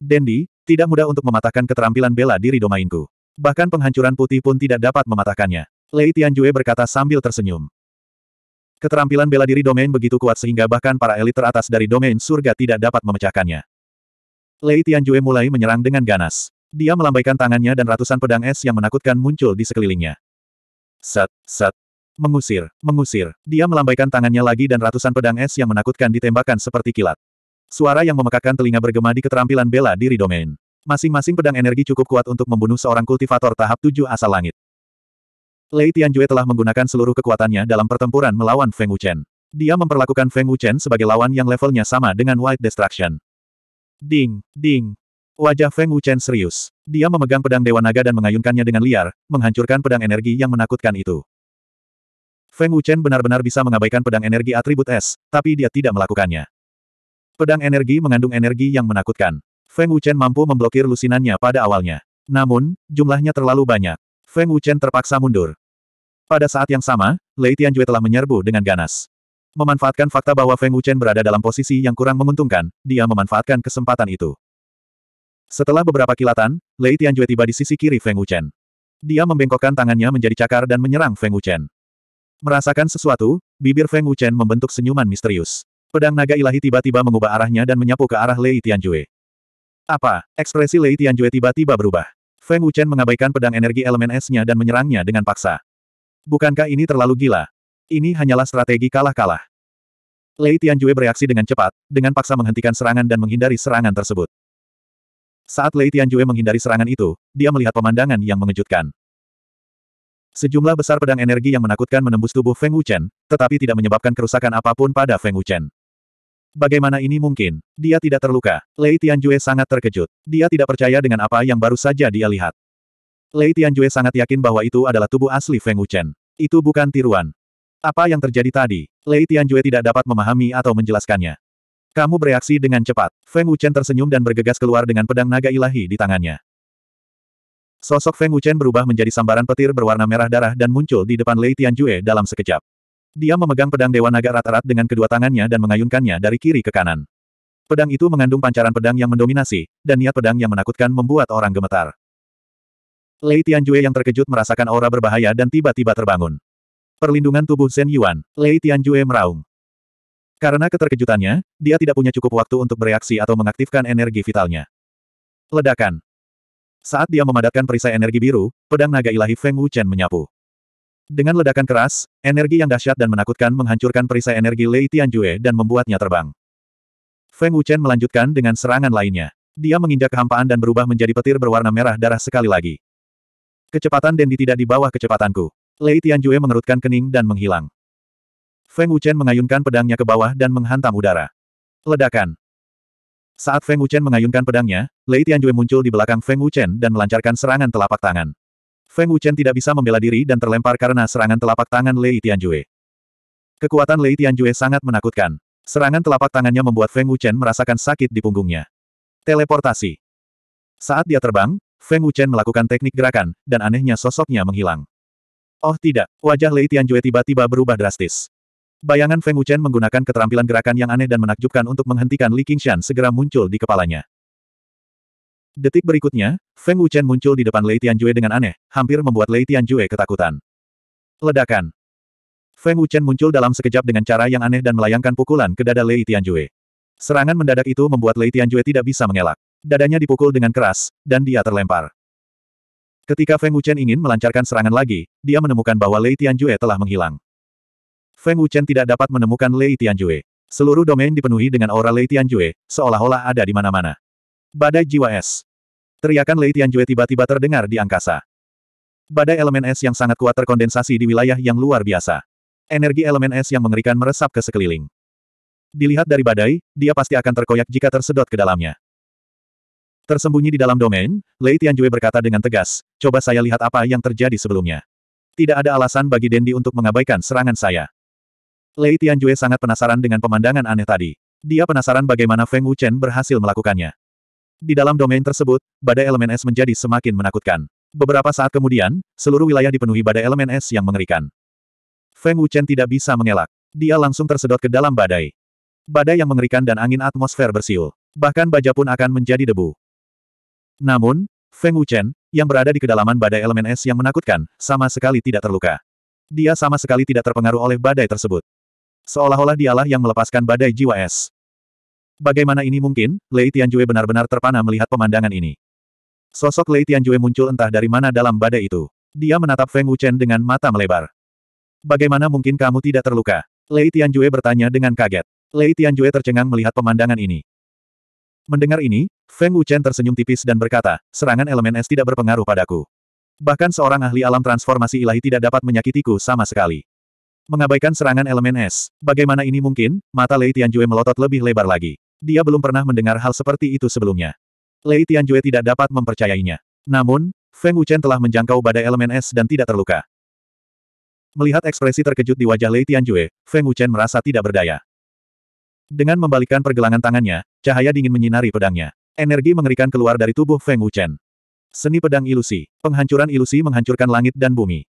Dendi, tidak mudah untuk mematahkan keterampilan bela diri domainku. Bahkan penghancuran putih pun tidak dapat mematahkannya. Lei Tianjue berkata sambil tersenyum. Keterampilan bela diri domain begitu kuat sehingga bahkan para elit teratas dari domain surga tidak dapat memecahkannya. Lei Tianjue mulai menyerang dengan ganas. Dia melambaikan tangannya dan ratusan pedang es yang menakutkan muncul di sekelilingnya. Sat, sat. Mengusir, mengusir. Dia melambaikan tangannya lagi dan ratusan pedang es yang menakutkan ditembakkan seperti kilat. Suara yang memekakkan telinga bergema di keterampilan bela diri domain. Masing-masing pedang energi cukup kuat untuk membunuh seorang kultivator tahap tujuh asal langit. Lei Tianjue telah menggunakan seluruh kekuatannya dalam pertempuran melawan Feng Wuchen. Dia memperlakukan Feng Wuchen sebagai lawan yang levelnya sama dengan White Destruction. Ding, ding. Wajah Feng Wuchen serius. Dia memegang pedang Dewa Naga dan mengayunkannya dengan liar, menghancurkan pedang energi yang menakutkan itu. Feng Wuchen benar-benar bisa mengabaikan pedang energi atribut es, tapi dia tidak melakukannya. Pedang energi mengandung energi yang menakutkan. Feng Wuchen mampu memblokir lusinannya pada awalnya. Namun, jumlahnya terlalu banyak. Feng Wuchen terpaksa mundur. Pada saat yang sama, Lei Tianjue telah menyerbu dengan ganas. Memanfaatkan fakta bahwa Feng Wuchen berada dalam posisi yang kurang menguntungkan, dia memanfaatkan kesempatan itu. Setelah beberapa kilatan, Lei Tianjue tiba di sisi kiri Feng Wuchen. Dia membengkokkan tangannya menjadi cakar dan menyerang Feng Wuchen. Merasakan sesuatu, bibir Feng Wuchen membentuk senyuman misterius. Pedang naga ilahi tiba-tiba mengubah arahnya dan menyapu ke arah Lei Tianjue. Apa? Ekspresi Lei Tianjue tiba-tiba berubah. Feng Wuchen mengabaikan pedang energi elemen esnya dan menyerangnya dengan paksa. Bukankah ini terlalu gila? Ini hanyalah strategi kalah-kalah. Lei Tianjue bereaksi dengan cepat, dengan paksa menghentikan serangan dan menghindari serangan tersebut. Saat Lei Tianjue menghindari serangan itu, dia melihat pemandangan yang mengejutkan. Sejumlah besar pedang energi yang menakutkan menembus tubuh Feng Wuchen, tetapi tidak menyebabkan kerusakan apapun pada Feng Wuchen. Bagaimana ini mungkin? Dia tidak terluka. Lei Tianjue sangat terkejut. Dia tidak percaya dengan apa yang baru saja dia lihat. Lei Tianjue sangat yakin bahwa itu adalah tubuh asli Feng Wuchen. Itu bukan tiruan. Apa yang terjadi tadi? Lei Tianjue tidak dapat memahami atau menjelaskannya. Kamu bereaksi dengan cepat. Feng Wuchen tersenyum dan bergegas keluar dengan pedang naga ilahi di tangannya. Sosok Feng Wuchen berubah menjadi sambaran petir berwarna merah darah dan muncul di depan Lei Tianjue dalam sekejap. Dia memegang pedang Dewa Naga rata rat dengan kedua tangannya dan mengayunkannya dari kiri ke kanan. Pedang itu mengandung pancaran pedang yang mendominasi, dan niat pedang yang menakutkan membuat orang gemetar. Lei Tianjue yang terkejut merasakan aura berbahaya dan tiba-tiba terbangun. Perlindungan tubuh Zhen Yuan, Lei Tianjue meraung. Karena keterkejutannya, dia tidak punya cukup waktu untuk bereaksi atau mengaktifkan energi vitalnya. Ledakan. Saat dia memadatkan perisai energi biru, pedang naga ilahi Feng Wuchen menyapu. Dengan ledakan keras, energi yang dahsyat dan menakutkan menghancurkan perisai energi Lei Tianjue dan membuatnya terbang. Feng Wuchen melanjutkan dengan serangan lainnya. Dia menginjak kehampaan dan berubah menjadi petir berwarna merah darah sekali lagi. Kecepatan Dendi tidak di bawah kecepatanku. Lei Tianjue mengerutkan kening dan menghilang. Feng Wuchen mengayunkan pedangnya ke bawah dan menghantam udara. Ledakan. Saat Feng Wuchen mengayunkan pedangnya, Lei Tianjue muncul di belakang Feng Wuchen dan melancarkan serangan telapak tangan. Feng Wuchen tidak bisa membela diri dan terlempar karena serangan telapak tangan Lei Tianjue. Kekuatan Lei Tianjue sangat menakutkan. Serangan telapak tangannya membuat Feng Wuchen merasakan sakit di punggungnya. Teleportasi. Saat dia terbang, Feng Wuchen melakukan teknik gerakan, dan anehnya sosoknya menghilang. Oh tidak, wajah Lei Tianjue tiba-tiba berubah drastis. Bayangan Feng Wuchen menggunakan keterampilan gerakan yang aneh dan menakjubkan untuk menghentikan Li Qingshan segera muncul di kepalanya. Detik berikutnya, Feng Wuchen muncul di depan Lei Tianjue dengan aneh, hampir membuat Lei Tianjue ketakutan. Ledakan. Feng Wuchen muncul dalam sekejap dengan cara yang aneh dan melayangkan pukulan ke dada Lei Tianjue. Serangan mendadak itu membuat Lei Tianjue tidak bisa mengelak. Dadanya dipukul dengan keras, dan dia terlempar. Ketika Feng Wuchen ingin melancarkan serangan lagi, dia menemukan bahwa Lei Tianjue telah menghilang. Feng Wuchen tidak dapat menemukan Lei Tianjue. Seluruh domain dipenuhi dengan aura Lei Tianjue, seolah-olah ada di mana-mana. Badai jiwa es. Teriakan Lei Tianjue tiba-tiba terdengar di angkasa. Badai elemen es yang sangat kuat terkondensasi di wilayah yang luar biasa. Energi elemen es yang mengerikan meresap ke sekeliling. Dilihat dari badai, dia pasti akan terkoyak jika tersedot ke dalamnya. Tersembunyi di dalam domain, Lei Tianjue berkata dengan tegas, coba saya lihat apa yang terjadi sebelumnya. Tidak ada alasan bagi Dendi untuk mengabaikan serangan saya. Lei Tianjue sangat penasaran dengan pemandangan aneh tadi. Dia penasaran bagaimana Feng Wuchen berhasil melakukannya. Di dalam domain tersebut, badai elemen es menjadi semakin menakutkan. Beberapa saat kemudian, seluruh wilayah dipenuhi badai elemen es yang mengerikan. Feng Wuchen tidak bisa mengelak. Dia langsung tersedot ke dalam badai. Badai yang mengerikan dan angin atmosfer bersiul. Bahkan baja pun akan menjadi debu. Namun, Feng Wuchen, yang berada di kedalaman badai elemen es yang menakutkan, sama sekali tidak terluka. Dia sama sekali tidak terpengaruh oleh badai tersebut. Seolah-olah dialah yang melepaskan badai jiwa es. Bagaimana ini mungkin? Lei Tianjue benar-benar terpana melihat pemandangan ini. Sosok Lei Tianjue muncul entah dari mana dalam badai itu. Dia menatap Feng Wuchen dengan mata melebar. Bagaimana mungkin kamu tidak terluka? Lei Tianjue bertanya dengan kaget. Lei Tianjue tercengang melihat pemandangan ini. Mendengar ini, Feng Wuchen tersenyum tipis dan berkata, serangan elemen es tidak berpengaruh padaku. Bahkan seorang ahli alam transformasi ilahi tidak dapat menyakitiku sama sekali. Mengabaikan serangan elemen es, bagaimana ini mungkin? Mata Lei Tianjue melotot lebih lebar lagi. Dia belum pernah mendengar hal seperti itu sebelumnya. Lei Tianjue tidak dapat mempercayainya. Namun, Feng Wuchen telah menjangkau badai elemen es dan tidak terluka. Melihat ekspresi terkejut di wajah Lei Tianjue, Feng Wuchen merasa tidak berdaya. Dengan membalikkan pergelangan tangannya, cahaya dingin menyinari pedangnya. Energi mengerikan keluar dari tubuh Feng Wuchen. Seni pedang ilusi, penghancuran ilusi menghancurkan langit dan bumi.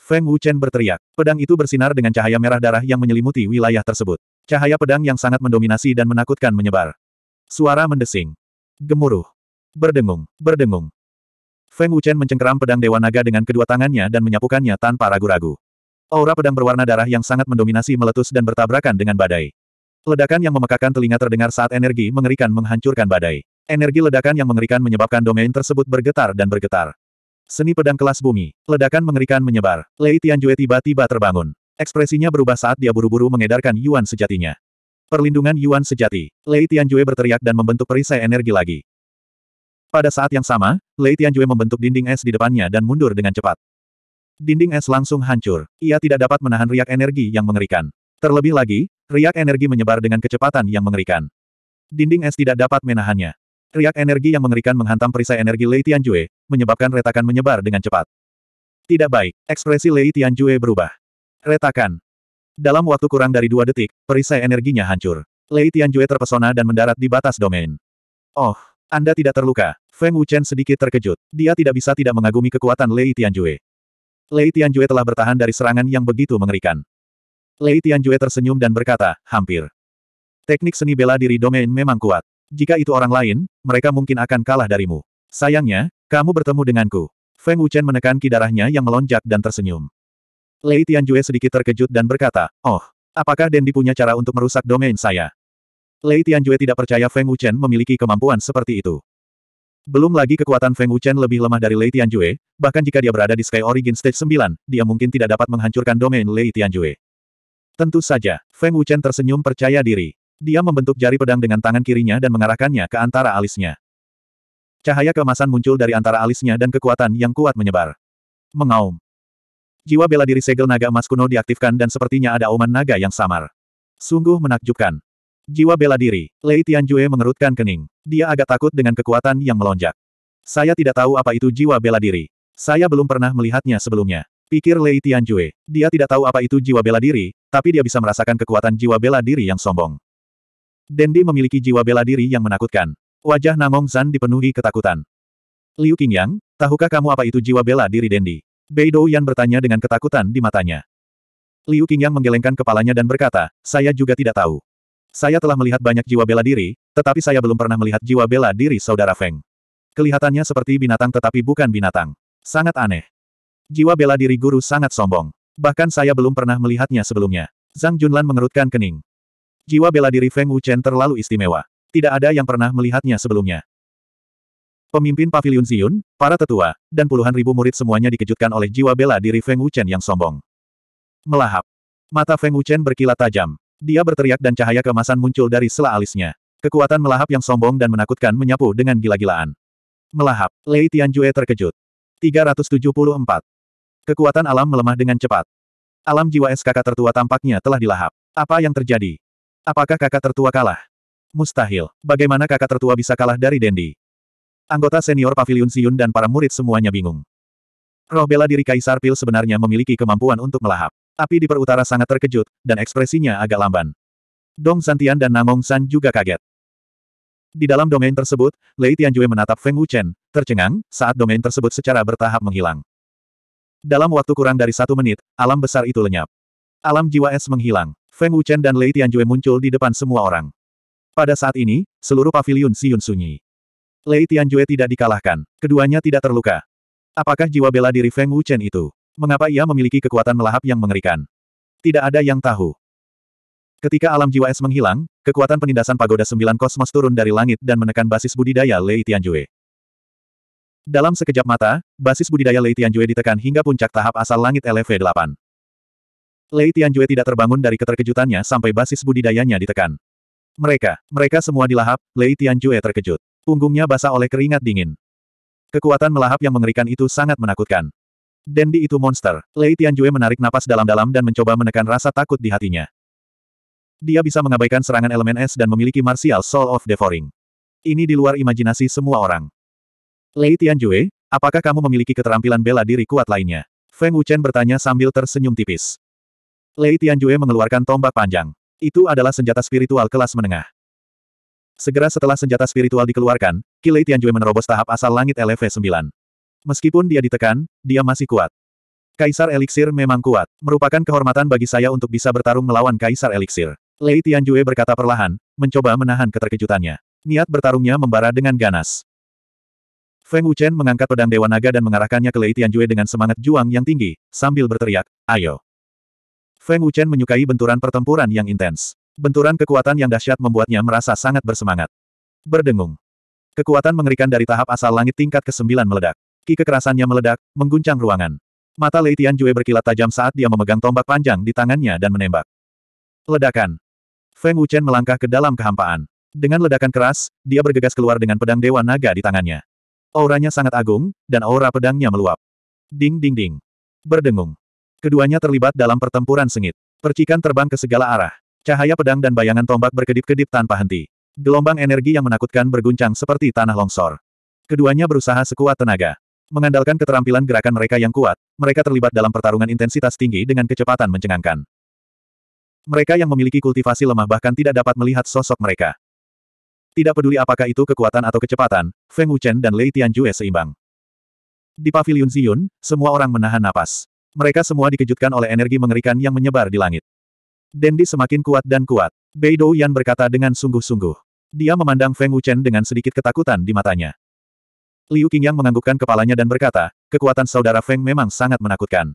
Feng Wuchen berteriak. Pedang itu bersinar dengan cahaya merah darah yang menyelimuti wilayah tersebut. Cahaya pedang yang sangat mendominasi dan menakutkan menyebar. Suara mendesing. Gemuruh. Berdengung, berdengung. Feng Wuchen mencengkeram pedang Dewa Naga dengan kedua tangannya dan menyapukannya tanpa ragu-ragu. Aura pedang berwarna darah yang sangat mendominasi meletus dan bertabrakan dengan badai. Ledakan yang memekakan telinga terdengar saat energi mengerikan menghancurkan badai. Energi ledakan yang mengerikan menyebabkan domain tersebut bergetar dan bergetar. Seni pedang kelas bumi, ledakan mengerikan menyebar. Lei Tianjue tiba-tiba terbangun. Ekspresinya berubah saat dia buru-buru mengedarkan Yuan sejatinya. Perlindungan Yuan sejati. Lei Tianjue berteriak dan membentuk perisai energi lagi. Pada saat yang sama, Lei Tianjue membentuk dinding es di depannya dan mundur dengan cepat. Dinding es langsung hancur. Ia tidak dapat menahan riak energi yang mengerikan. Terlebih lagi, riak energi menyebar dengan kecepatan yang mengerikan. Dinding es tidak dapat menahannya. Riak energi yang mengerikan menghantam perisai energi Lei Tianjue, menyebabkan retakan menyebar dengan cepat. Tidak baik, ekspresi Lei Tianjue berubah. Retakan. Dalam waktu kurang dari dua detik, perisai energinya hancur. Lei Tianjue terpesona dan mendarat di batas domain. Oh, Anda tidak terluka. Feng Wuchen sedikit terkejut. Dia tidak bisa tidak mengagumi kekuatan Lei Tianjue. Lei Tianjue telah bertahan dari serangan yang begitu mengerikan. Lei Tianjue tersenyum dan berkata, hampir. Teknik seni bela diri domain memang kuat. Jika itu orang lain, mereka mungkin akan kalah darimu. Sayangnya, kamu bertemu denganku. Feng Wuchen menekan ki yang melonjak dan tersenyum. Lei Tianjue sedikit terkejut dan berkata, Oh, apakah Dendi punya cara untuk merusak domain saya? Lei Tianjue tidak percaya Feng Wuchen memiliki kemampuan seperti itu. Belum lagi kekuatan Feng Wuchen lebih lemah dari Lei Tianjue, bahkan jika dia berada di Sky Origin Stage 9, dia mungkin tidak dapat menghancurkan domain Lei Tianjue. Tentu saja, Feng Wuchen tersenyum percaya diri. Dia membentuk jari pedang dengan tangan kirinya dan mengarahkannya ke antara alisnya. Cahaya keemasan muncul dari antara alisnya dan kekuatan yang kuat menyebar. Mengaum. Jiwa bela diri segel naga emas kuno diaktifkan dan sepertinya ada auman naga yang samar. Sungguh menakjubkan. Jiwa bela diri, Lei Tianjue mengerutkan kening. Dia agak takut dengan kekuatan yang melonjak. Saya tidak tahu apa itu jiwa bela diri. Saya belum pernah melihatnya sebelumnya. Pikir Lei Tianjue. Dia tidak tahu apa itu jiwa bela diri, tapi dia bisa merasakan kekuatan jiwa bela diri yang sombong. Dendi memiliki jiwa bela diri yang menakutkan. Wajah Namong Zan dipenuhi ketakutan. Liu Qingyang, tahukah kamu apa itu jiwa bela diri Dendi? Bei Yan bertanya dengan ketakutan di matanya. Liu Qingyang menggelengkan kepalanya dan berkata, saya juga tidak tahu. Saya telah melihat banyak jiwa bela diri, tetapi saya belum pernah melihat jiwa bela diri saudara Feng. Kelihatannya seperti binatang tetapi bukan binatang. Sangat aneh. Jiwa bela diri guru sangat sombong. Bahkan saya belum pernah melihatnya sebelumnya. Zhang Junlan mengerutkan kening. Jiwa bela diri Feng Wuchen terlalu istimewa. Tidak ada yang pernah melihatnya sebelumnya. Pemimpin Paviliun Ziyun, para tetua, dan puluhan ribu murid semuanya dikejutkan oleh jiwa bela diri Feng Wuchen yang sombong. Melahap. Mata Feng Wuchen berkilat tajam. Dia berteriak dan cahaya kemasan muncul dari sela alisnya. Kekuatan melahap yang sombong dan menakutkan menyapu dengan gila-gilaan. Melahap, Lei Tianjue terkejut. 374. Kekuatan alam melemah dengan cepat. Alam jiwa es kakak tertua tampaknya telah dilahap. Apa yang terjadi? Apakah kakak tertua kalah? Mustahil. Bagaimana kakak tertua bisa kalah dari Dendi? Anggota senior Paviliun Siun dan para murid semuanya bingung. Roh bela diri Kaisar Pil sebenarnya memiliki kemampuan untuk melahap. Api di perutara sangat terkejut, dan ekspresinya agak lamban. Dong Santian dan Namong San juga kaget. Di dalam domain tersebut, Lei Tianjue menatap Feng Wuchen, tercengang, saat domain tersebut secara bertahap menghilang. Dalam waktu kurang dari satu menit, alam besar itu lenyap. Alam jiwa es menghilang. Feng Wuchen dan Lei Tianjue muncul di depan semua orang. Pada saat ini, seluruh paviliun Siun sunyi. Lei Tianjue tidak dikalahkan, keduanya tidak terluka. Apakah jiwa bela diri Feng Wuchen itu? Mengapa ia memiliki kekuatan melahap yang mengerikan? Tidak ada yang tahu. Ketika alam jiwa es menghilang, kekuatan penindasan pagoda sembilan kosmos turun dari langit dan menekan basis budidaya Lei Tianjue. Dalam sekejap mata, basis budidaya Lei Tianjue ditekan hingga puncak tahap asal langit LV8. Lei Tianjue tidak terbangun dari keterkejutannya sampai basis budidayanya ditekan. Mereka, mereka semua dilahap, Lei Tianjue terkejut. Punggungnya basah oleh keringat dingin. Kekuatan melahap yang mengerikan itu sangat menakutkan. Dendi itu monster. Lei Tianjue menarik napas dalam-dalam dan mencoba menekan rasa takut di hatinya. Dia bisa mengabaikan serangan elemen es dan memiliki martial soul of devouring. Ini di luar imajinasi semua orang. Lei Tianjue, apakah kamu memiliki keterampilan bela diri kuat lainnya? Feng Wuchen bertanya sambil tersenyum tipis. Lei Tianjue mengeluarkan tombak panjang. Itu adalah senjata spiritual kelas menengah. Segera setelah senjata spiritual dikeluarkan, Kilei Tianjue menerobos tahap asal langit LV-9. Meskipun dia ditekan, dia masih kuat. Kaisar Eliksir memang kuat. Merupakan kehormatan bagi saya untuk bisa bertarung melawan Kaisar Eliksir. Lei Tianjue berkata perlahan, mencoba menahan keterkejutannya. Niat bertarungnya membara dengan ganas. Feng Wuchen mengangkat pedang Dewa Naga dan mengarahkannya ke Lei Tianjue dengan semangat juang yang tinggi, sambil berteriak, ayo. Feng Wuchen menyukai benturan pertempuran yang intens. Benturan kekuatan yang dahsyat membuatnya merasa sangat bersemangat. Berdengung. Kekuatan mengerikan dari tahap asal langit tingkat ke-9 meledak. Ki kekerasannya meledak, mengguncang ruangan. Mata Lei Tian Jue berkilat tajam saat dia memegang tombak panjang di tangannya dan menembak. Ledakan. Feng Wuchen melangkah ke dalam kehampaan. Dengan ledakan keras, dia bergegas keluar dengan pedang Dewa Naga di tangannya. Auranya sangat agung, dan aura pedangnya meluap. Ding ding ding. Berdengung. Keduanya terlibat dalam pertempuran sengit. Percikan terbang ke segala arah. Cahaya pedang dan bayangan tombak berkedip-kedip tanpa henti. Gelombang energi yang menakutkan berguncang seperti tanah longsor. Keduanya berusaha sekuat tenaga. Mengandalkan keterampilan gerakan mereka yang kuat, mereka terlibat dalam pertarungan intensitas tinggi dengan kecepatan mencengangkan. Mereka yang memiliki kultivasi lemah bahkan tidak dapat melihat sosok mereka. Tidak peduli apakah itu kekuatan atau kecepatan, Feng Wuchen dan Lei Tianjue seimbang. Di pavilion Ziyun, semua orang menahan napas. Mereka semua dikejutkan oleh energi mengerikan yang menyebar di langit. Dendi semakin kuat dan kuat. Beidou Yan berkata dengan sungguh-sungguh. Dia memandang Feng Wuchen dengan sedikit ketakutan di matanya. Liu Qingyang menganggukkan kepalanya dan berkata, kekuatan saudara Feng memang sangat menakutkan.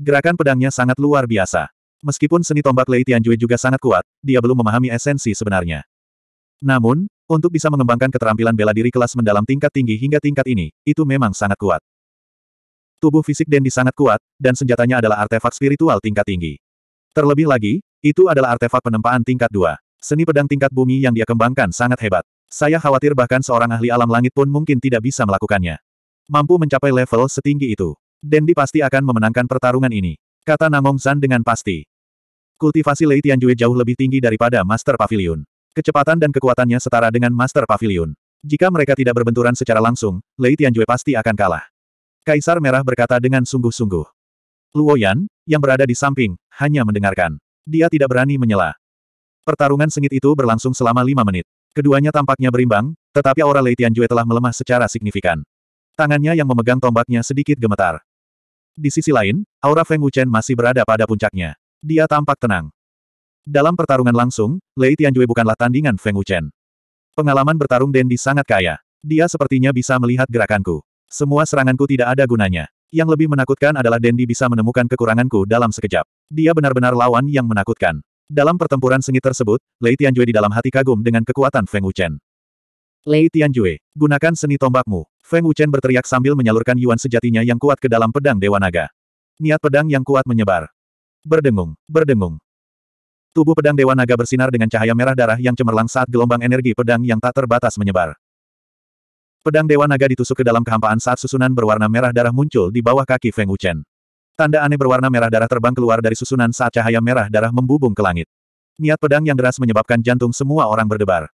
Gerakan pedangnya sangat luar biasa. Meskipun seni tombak Lei Tianjue juga sangat kuat, dia belum memahami esensi sebenarnya. Namun, untuk bisa mengembangkan keterampilan bela diri kelas mendalam tingkat tinggi hingga tingkat ini, itu memang sangat kuat. Tubuh fisik Dendi sangat kuat, dan senjatanya adalah artefak spiritual tingkat tinggi. Terlebih lagi, itu adalah artefak penempaan tingkat dua. Seni pedang tingkat bumi yang dia kembangkan sangat hebat. Saya khawatir bahkan seorang ahli alam langit pun mungkin tidak bisa melakukannya. Mampu mencapai level setinggi itu. Dendi pasti akan memenangkan pertarungan ini. Kata Namong San dengan pasti. Kultivasi Lei Tianjue jauh lebih tinggi daripada Master Pavilion. Kecepatan dan kekuatannya setara dengan Master Pavilion. Jika mereka tidak berbenturan secara langsung, Lei Tianjue pasti akan kalah. Kaisar Merah berkata dengan sungguh-sungguh. Luoyan, yang berada di samping, hanya mendengarkan dia tidak berani menyela. Pertarungan sengit itu berlangsung selama lima menit. Keduanya tampaknya berimbang, tetapi aura Lei Tianjue telah melemah secara signifikan. Tangannya yang memegang tombaknya sedikit gemetar. Di sisi lain, aura Feng Wuchen masih berada pada puncaknya. Dia tampak tenang. Dalam pertarungan langsung, Lei Tianjue bukanlah tandingan Feng Wuchen. Pengalaman bertarung Dendi sangat kaya. Dia sepertinya bisa melihat gerakanku. Semua seranganku tidak ada gunanya. Yang lebih menakutkan adalah Dendi bisa menemukan kekuranganku dalam sekejap. Dia benar-benar lawan yang menakutkan. Dalam pertempuran sengit tersebut, Lei Tianjue di dalam hati kagum dengan kekuatan Feng Wuchen. Lei Tianjue, gunakan seni tombakmu. Feng Wuchen berteriak sambil menyalurkan yuan sejatinya yang kuat ke dalam pedang Dewa Naga. Niat pedang yang kuat menyebar. Berdengung, berdengung. Tubuh pedang Dewa Naga bersinar dengan cahaya merah darah yang cemerlang saat gelombang energi pedang yang tak terbatas menyebar. Pedang Dewa Naga ditusuk ke dalam kehampaan saat susunan berwarna merah darah muncul di bawah kaki Feng Wuchen. Tanda aneh berwarna merah darah terbang keluar dari susunan saat cahaya merah darah membubung ke langit. Niat pedang yang deras menyebabkan jantung semua orang berdebar.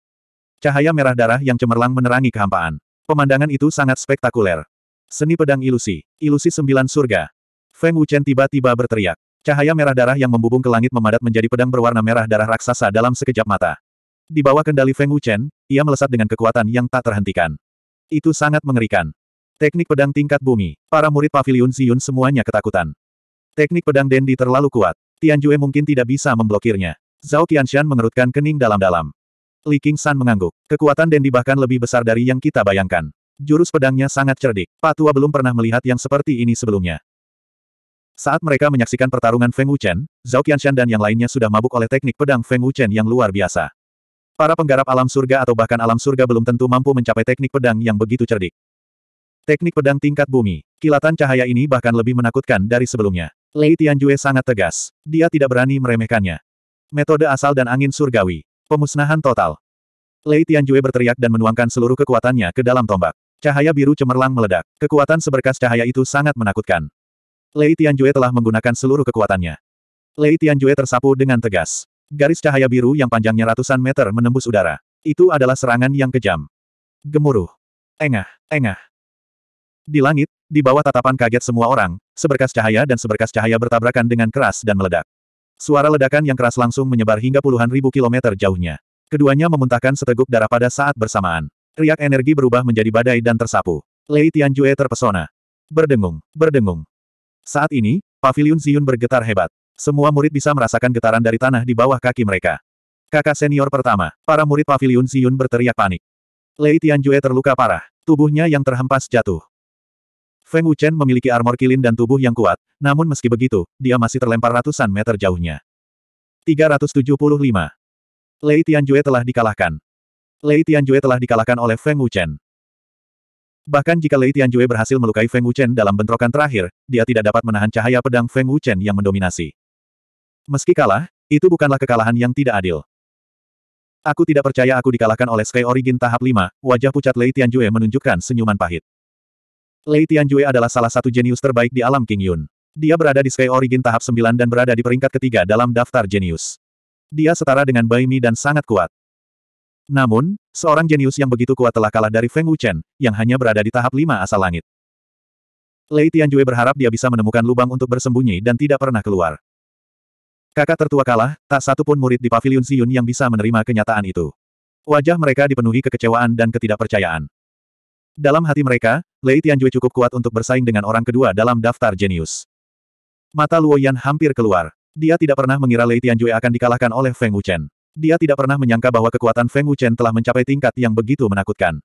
Cahaya merah darah yang cemerlang menerangi kehampaan. Pemandangan itu sangat spektakuler. Seni pedang ilusi. Ilusi sembilan surga. Feng Wuchen tiba-tiba berteriak. Cahaya merah darah yang membubung ke langit memadat menjadi pedang berwarna merah darah raksasa dalam sekejap mata. Di bawah kendali Feng Wuchen, ia melesat dengan kekuatan yang tak terhentikan. Itu sangat mengerikan. Teknik pedang tingkat bumi. Para murid pavilion Ziyun semuanya ketakutan. Teknik pedang Dendi terlalu kuat. Tianjue mungkin tidak bisa memblokirnya. Zhao Qianshan mengerutkan kening dalam-dalam. Li King San mengangguk. Kekuatan Dendi bahkan lebih besar dari yang kita bayangkan. Jurus pedangnya sangat cerdik. Pak tua belum pernah melihat yang seperti ini sebelumnya. Saat mereka menyaksikan pertarungan Feng Wuchen, Zhao Qianshan dan yang lainnya sudah mabuk oleh teknik pedang Feng Wuchen yang luar biasa. Para penggarap alam surga atau bahkan alam surga belum tentu mampu mencapai teknik pedang yang begitu cerdik. Teknik pedang tingkat bumi. Kilatan cahaya ini bahkan lebih menakutkan dari sebelumnya. Lei Tianjue sangat tegas. Dia tidak berani meremehkannya. Metode asal dan angin surgawi. Pemusnahan total. Lei Tianjue berteriak dan menuangkan seluruh kekuatannya ke dalam tombak. Cahaya biru cemerlang meledak. Kekuatan seberkas cahaya itu sangat menakutkan. Lei Tianjue telah menggunakan seluruh kekuatannya. Lei Tianjue tersapu dengan tegas. Garis cahaya biru yang panjangnya ratusan meter menembus udara. Itu adalah serangan yang kejam. Gemuruh. Engah, engah. Di langit, di bawah tatapan kaget semua orang, seberkas cahaya dan seberkas cahaya bertabrakan dengan keras dan meledak. Suara ledakan yang keras langsung menyebar hingga puluhan ribu kilometer jauhnya. Keduanya memuntahkan seteguk darah pada saat bersamaan. Riak energi berubah menjadi badai dan tersapu. Lei Tianjue terpesona. Berdengung, berdengung. Saat ini, pavilion Ziyun bergetar hebat. Semua murid bisa merasakan getaran dari tanah di bawah kaki mereka. Kakak senior pertama, para murid pavilion Siyun berteriak panik. Lei Tianjue terluka parah, tubuhnya yang terhempas jatuh. Feng Wuchen memiliki armor kilin dan tubuh yang kuat, namun meski begitu, dia masih terlempar ratusan meter jauhnya. 375. Lei Tianjue telah dikalahkan. Lei Tianjue telah dikalahkan oleh Feng Wuchen. Bahkan jika Lei Tianjue berhasil melukai Feng Wuchen dalam bentrokan terakhir, dia tidak dapat menahan cahaya pedang Feng Wuchen yang mendominasi. Meski kalah, itu bukanlah kekalahan yang tidak adil. Aku tidak percaya aku dikalahkan oleh Sky Origin tahap 5, wajah pucat Lei Tianjue menunjukkan senyuman pahit. Lei Tianjue adalah salah satu jenius terbaik di alam King Yun. Dia berada di Sky Origin tahap 9 dan berada di peringkat ketiga dalam daftar jenius. Dia setara dengan Bai Mi dan sangat kuat. Namun, seorang jenius yang begitu kuat telah kalah dari Feng Wuchen, yang hanya berada di tahap 5 asal langit. Lei Tianjue berharap dia bisa menemukan lubang untuk bersembunyi dan tidak pernah keluar. Kakak tertua kalah, tak satu pun murid di Paviliun Siyun yang bisa menerima kenyataan itu. Wajah mereka dipenuhi kekecewaan dan ketidakpercayaan. Dalam hati mereka, Lei Tianjue cukup kuat untuk bersaing dengan orang kedua dalam daftar jenius. Mata Luo Yan hampir keluar. Dia tidak pernah mengira Lei Tianjue akan dikalahkan oleh Feng Wuchen. Dia tidak pernah menyangka bahwa kekuatan Feng Wuchen telah mencapai tingkat yang begitu menakutkan.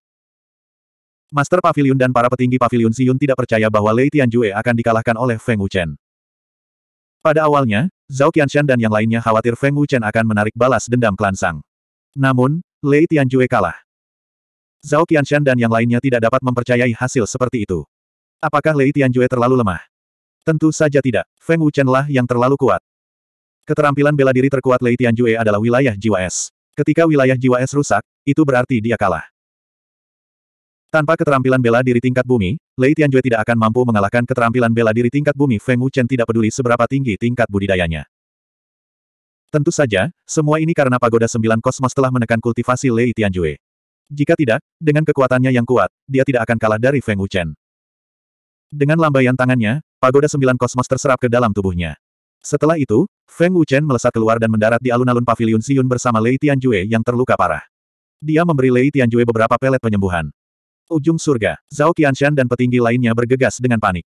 Master Pavilion dan para petinggi Pavilion Siyun tidak percaya bahwa Lei Tianjue akan dikalahkan oleh Feng Wuchen. Pada awalnya, Zhao Qianshan dan yang lainnya khawatir Feng Wuchen akan menarik balas dendam klan Sang. Namun, Lei Tianjue kalah. Zhao Qianshan dan yang lainnya tidak dapat mempercayai hasil seperti itu. Apakah Lei Tianjue terlalu lemah? Tentu saja tidak. Feng Wuchenlah lah yang terlalu kuat. Keterampilan bela diri terkuat Lei Tianjue adalah wilayah jiwa es. Ketika wilayah jiwa es rusak, itu berarti dia kalah. Tanpa keterampilan bela diri tingkat bumi, Lei Tianjue tidak akan mampu mengalahkan keterampilan bela diri tingkat bumi Feng Wuchen tidak peduli seberapa tinggi tingkat budidayanya. Tentu saja, semua ini karena pagoda sembilan kosmos telah menekan kultivasi Lei Tianjue. Jika tidak, dengan kekuatannya yang kuat, dia tidak akan kalah dari Feng Wuchen. Dengan lambaian tangannya, pagoda sembilan kosmos terserap ke dalam tubuhnya. Setelah itu, Feng Wuchen melesat keluar dan mendarat di alun-alun pavilion Siyun bersama Lei Tianjue yang terluka parah. Dia memberi Lei Tianjue beberapa pelet penyembuhan. Ujung surga, Zhao Qianshan dan petinggi lainnya bergegas dengan panik.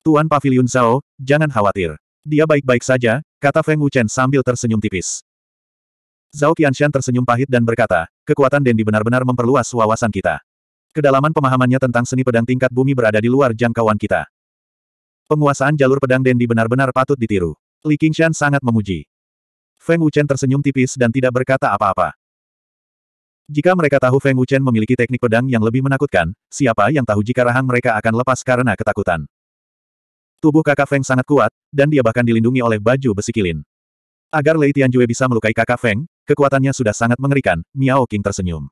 Tuan Paviliun Zhao, jangan khawatir. Dia baik-baik saja, kata Feng Wuchen sambil tersenyum tipis. Zhao Qianshan tersenyum pahit dan berkata, kekuatan Dendi benar-benar memperluas wawasan kita. Kedalaman pemahamannya tentang seni pedang tingkat bumi berada di luar jangkauan kita. Penguasaan jalur pedang Dendi benar-benar patut ditiru. Li Qingshan sangat memuji. Feng Wuchen tersenyum tipis dan tidak berkata apa-apa. Jika mereka tahu Feng Wuchen memiliki teknik pedang yang lebih menakutkan, siapa yang tahu jika rahang mereka akan lepas karena ketakutan. Tubuh kakak Feng sangat kuat, dan dia bahkan dilindungi oleh baju besi kilin. Agar Lei Tianjue bisa melukai kakak Feng, kekuatannya sudah sangat mengerikan, Miao King tersenyum.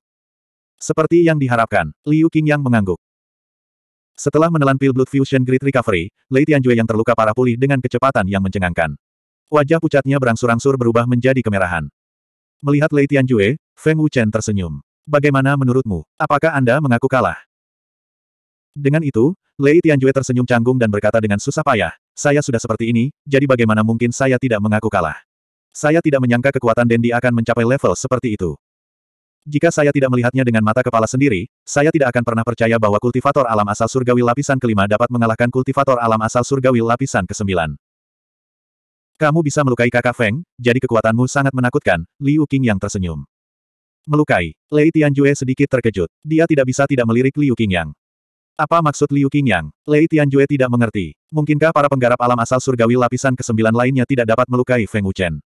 Seperti yang diharapkan, Liu King yang mengangguk. Setelah menelan pil Blood Fusion Great Recovery, Lei Tianjue yang terluka parah pulih dengan kecepatan yang mencengangkan. Wajah pucatnya berangsur-angsur berubah menjadi kemerahan. Melihat Lei Tianjue, Feng Wuchen tersenyum. Bagaimana menurutmu, apakah Anda mengaku kalah? Dengan itu, Lei Tianjue tersenyum canggung dan berkata dengan susah payah, saya sudah seperti ini, jadi bagaimana mungkin saya tidak mengaku kalah? Saya tidak menyangka kekuatan Dendi akan mencapai level seperti itu. Jika saya tidak melihatnya dengan mata kepala sendiri, saya tidak akan pernah percaya bahwa kultivator alam asal surgawi lapisan kelima dapat mengalahkan kultivator alam asal surgawi lapisan ke-9. Kamu bisa melukai kakak Feng, jadi kekuatanmu sangat menakutkan, Liu Qing yang tersenyum. Melukai. Lei Tianjue sedikit terkejut. Dia tidak bisa tidak melirik Liu Qingyang. Apa maksud Liu Qingyang? Lei Tianjue tidak mengerti. Mungkinkah para penggarap alam asal surgawi lapisan ke-9 lainnya tidak dapat melukai Feng Wuchen?